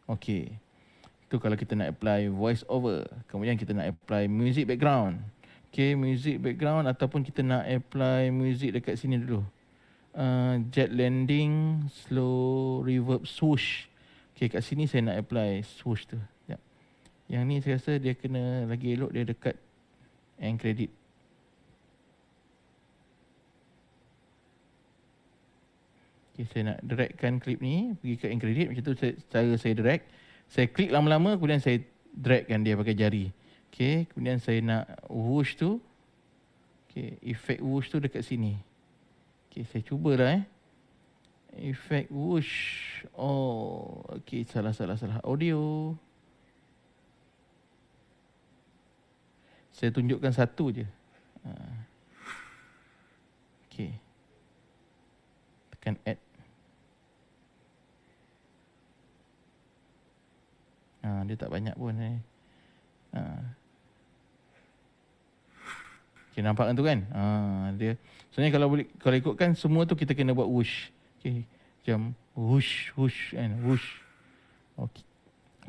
Okay. Tu kalau kita nak apply voice over. Kemudian kita nak apply music background. Okay, music background ataupun kita nak apply music dekat sini dulu. Uh, jet landing, slow reverb, swoosh. Okay, kat sini saya nak apply swoosh tu. Yeah. Yang ni saya rasa dia kena lagi elok dia dekat end credit. Okay, saya nak dragkan klip ni pergi ke end credit. Macam tu saya, cara saya drag. Saya klik lama-lama kemudian saya dragkan dia pakai jari. Okey, kemudian saya nak whoosh tu. Okey, efek whoosh tu dekat sini. Okey, saya cubalah eh. Efek whoosh. Oh, okey salah salah salah audio. Saya tunjukkan satu je. Ah. Okey. Tekan add. dia tak banyak pun eh. Ha. Okay, nampak kan tu kan? Ha, dia sebenarnya kalau boleh kalau ikutkan semua tu kita kena buat wush. Okey. Jam wush wush and wush. Okey.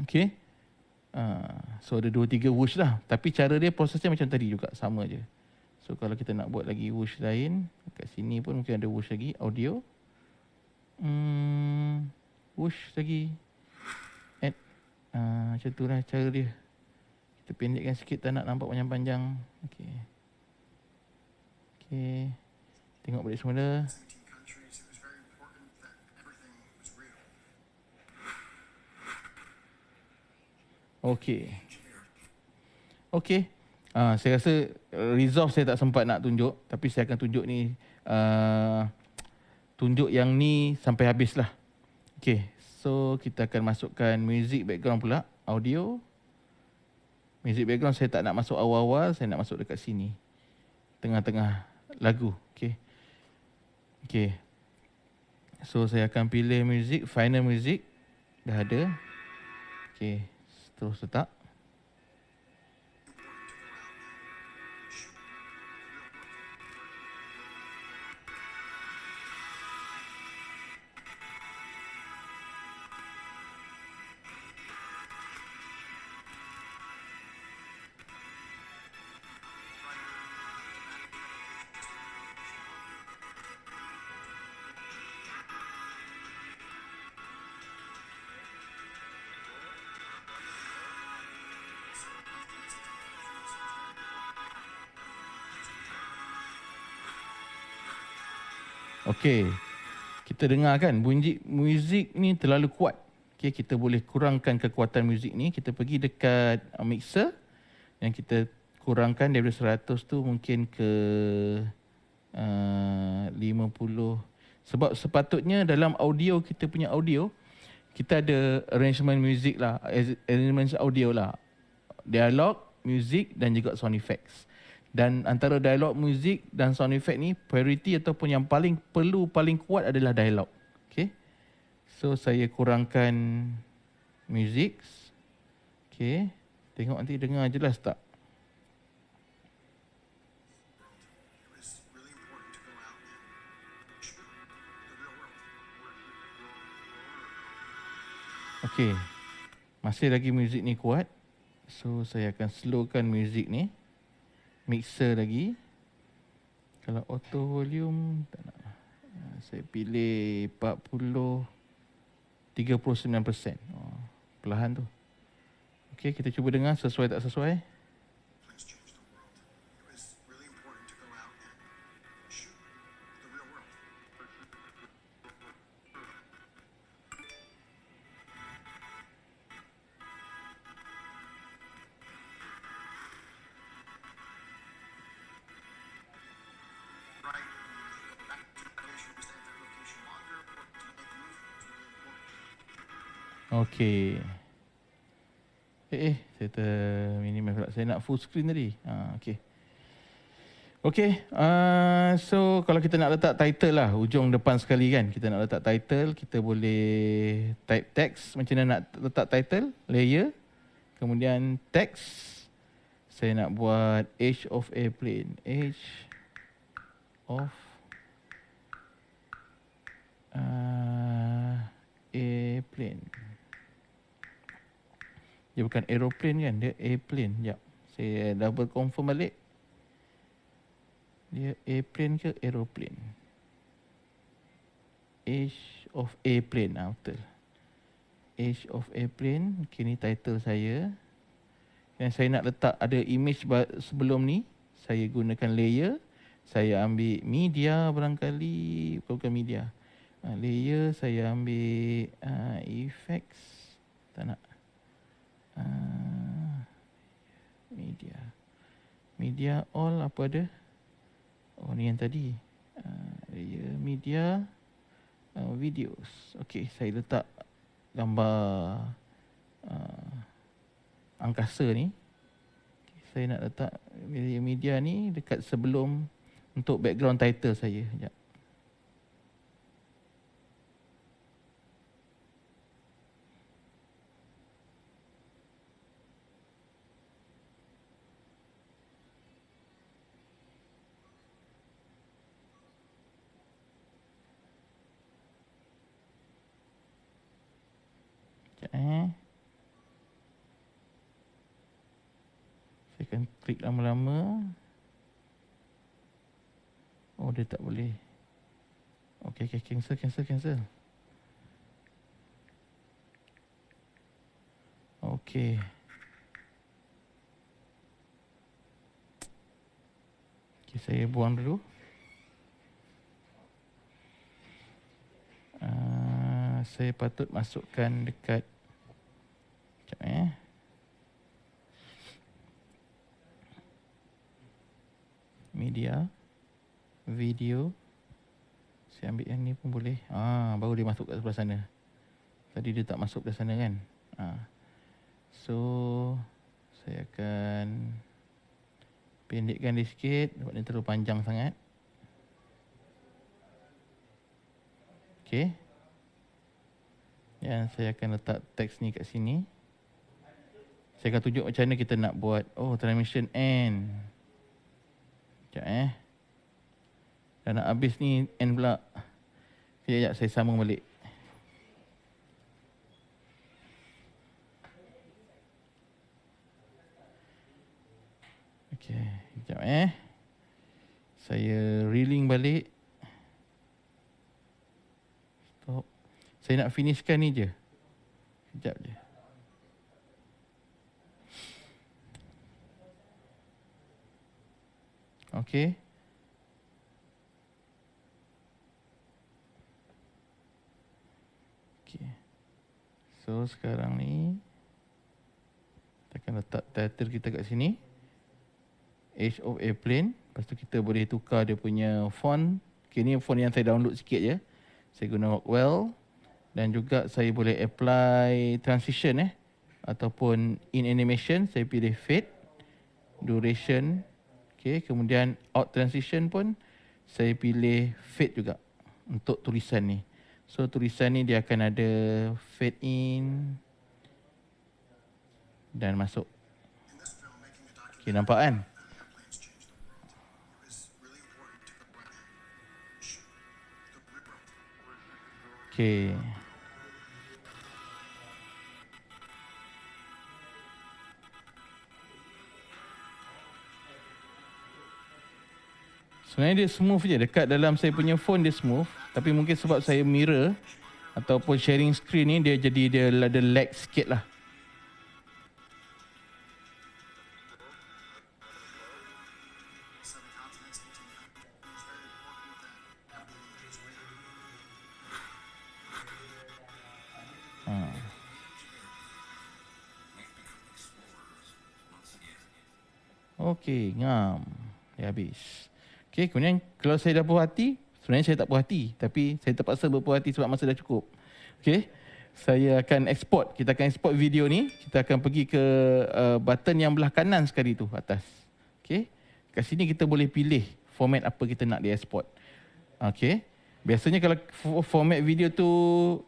Okey. Ha, so ada dua tiga wush lah. Tapi cara dia prosesnya macam tadi juga sama je. So kalau kita nak buat lagi wush lain kat sini pun mungkin ada wush lagi audio. Hmm, wush lagi. Ah, macam tu lah cara dia. Kita pendekkan sikit tak nak nampak panjang-panjang. Okay, Okey. Tengok balik semula. Okay, okay. Uh, ah, saya rasa resolve saya tak sempat nak tunjuk tapi saya akan tunjuk ni uh, tunjuk yang ni sampai habislah. Okay. So kita akan masukkan music background pula Audio Music background saya tak nak masuk awal-awal Saya nak masuk dekat sini Tengah-tengah lagu Okay Okay So saya akan pilih music Final music Dah ada Okay Terus letak Okey. Kita dengar kan bunyi muzik ni terlalu kuat. Okey, kita boleh kurangkan kekuatan muzik ni. Kita pergi dekat mixer yang kita kurangkan daripada 100 tu mungkin ke eh, uh, 50. Sebab sepatutnya dalam audio kita punya audio, kita ada arrangement muzik lah, arrangement audio lah. Dialog, muzik dan juga sound effects. Dan antara dialog muzik dan sound effect ni priority ataupun yang paling perlu paling kuat adalah dialog. Okay. So saya kurangkan muzik. Okay. Tengok nanti dengar jelas tak. Okay. Masih lagi muzik ni kuat. So saya akan slowkan muzik ni mixer lagi kalau auto volume tak nak ah, saya pilih 40 39% oh, perlahan tu okey kita cuba dengar sesuai tak sesuai Okey. Eh, eh, saya ter minimize pula. Saya nak full screen tadi. Ha, okey. Okey, uh, so kalau kita nak letak title lah, ujung depan sekali kan, kita nak letak title, kita boleh type text, macam mana nak letak title, layer, kemudian text, saya nak buat age of airplane, age of uh, airplane. Dia bukan aeroplane kan Dia airplane Sekejap Saya double confirm balik Dia airplane ke aeroplane Age of airplane ha, Betul Age of airplane Kini title saya Yang saya nak letak Ada image sebelum ni Saya gunakan layer Saya ambil media barangkali Bukan media ah, Layer saya ambil uh, Effects Tak nak Ah, media media all apa ada oh ni yang tadi uh, media uh, videos okey saya letak gambar uh, angkasa ni okay, saya nak letak media, media ni dekat sebelum untuk background title saya sekejap lama-lama Oh dia tak boleh Okay okay cancel cancel cancel Okay Okay saya buang dulu uh, Saya patut masukkan dekat Sekejap eh media video saya ambil yang ni pun boleh ah baru dia masuk kat sebelah sana tadi dia tak masuk ke sana kan ah so saya akan pendekkan dia sikit sebab dia terlalu panjang sangat okey dan saya akan letak teks ni kat sini saya akan tunjuk macam mana kita nak buat oh transmission end Sekejap eh. Dah nak habis ni end pula. Sekejap, sekejap saya sambung balik. Okay, sekejap eh. Saya reeling balik. Stop. Saya nak finishkan ni je. Sekejap je. Okay. Okay. So sekarang ni kita akan letak title kita kat sini. Age of Airplane. Lepas tu kita boleh tukar dia punya font. Okay ni font yang saya download sikit ya. Saya guna Well Dan juga saya boleh apply transition eh. Ataupun in animation saya pilih fade. Duration. Okay, kemudian out transition pun saya pilih fade juga untuk tulisan ni. So tulisan ni dia akan ada fade in dan masuk. Okay, nampak kan? Okay. Sebenarnya dia smooth je Dekat dalam saya punya phone dia smooth Tapi mungkin sebab saya mirror Ataupun sharing screen ni Dia jadi dia ada lag sikit lah ha. Okay, ngam. Ya habis. Okay, kemudian kalau saya dah puas hati, sebenarnya saya tak puas hati. Tapi saya terpaksa berpuas hati sebab masa dah cukup. Okay, saya akan export. Kita akan export video ni. Kita akan pergi ke uh, button yang belah kanan sekali tu atas. Okay, kat sini kita boleh pilih format apa kita nak di export. Okay, biasanya kalau format video tu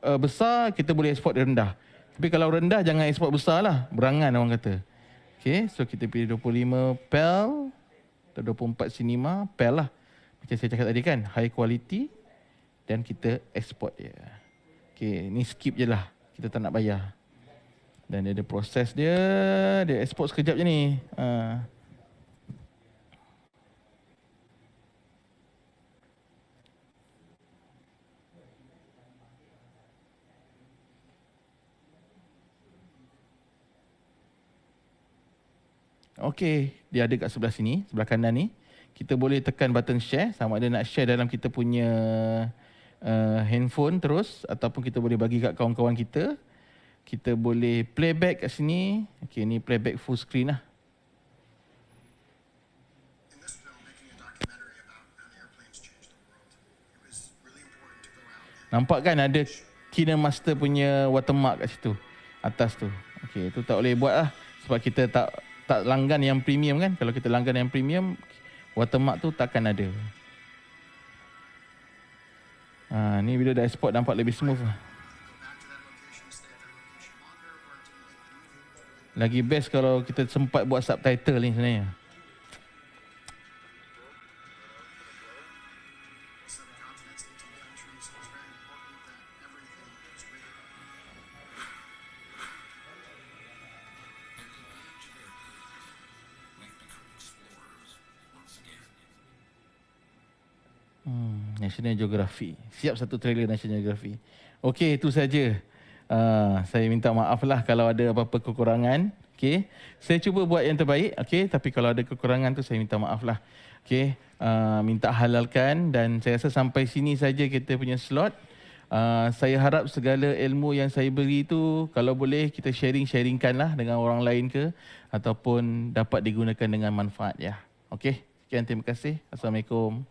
uh, besar, kita boleh export rendah. Tapi kalau rendah, jangan export besar lah. Berangan orang kata. Okay, so kita pilih 25 pel dekat 24 cinema PEL lah macam saya cakap tadi kan high quality dan kita export dia Okay, ni skip je lah kita tak nak bayar dan dia ada proses dia dia export sekejap je ni ha. Okay, dia ada kat sebelah sini, sebelah kanan ni. Kita boleh tekan button share sama ada nak share dalam kita punya uh, handphone terus ataupun kita boleh bagi kat kawan-kawan kita. Kita boleh playback kat sini. Okey, ni playback full screen lah. Nampak kan ada master punya watermark kat situ. Atas tu. Okey, tu tak boleh buat lah. Sebab kita tak tak langgan yang premium kan kalau kita langgan yang premium watermark tu takkan ada ha, ni video dah export nampak lebih smooth lah. lagi best kalau kita sempat buat subtitle ni sebenarnya National Geography. Siap satu trailer National Geography. Okey, itu saja. Uh, saya minta maaf lah kalau ada apa-apa kekurangan. Okey. Saya cuba buat yang terbaik. Okey, tapi kalau ada kekurangan tu saya minta maaf lah. Okey. Uh, minta halalkan dan saya rasa sampai sini saja kita punya slot. Uh, saya harap segala ilmu yang saya beri itu kalau boleh kita sharing-sharingkanlah dengan orang lain ke ataupun dapat digunakan dengan manfaat ya. Okey. Sekian terima kasih. Assalamualaikum.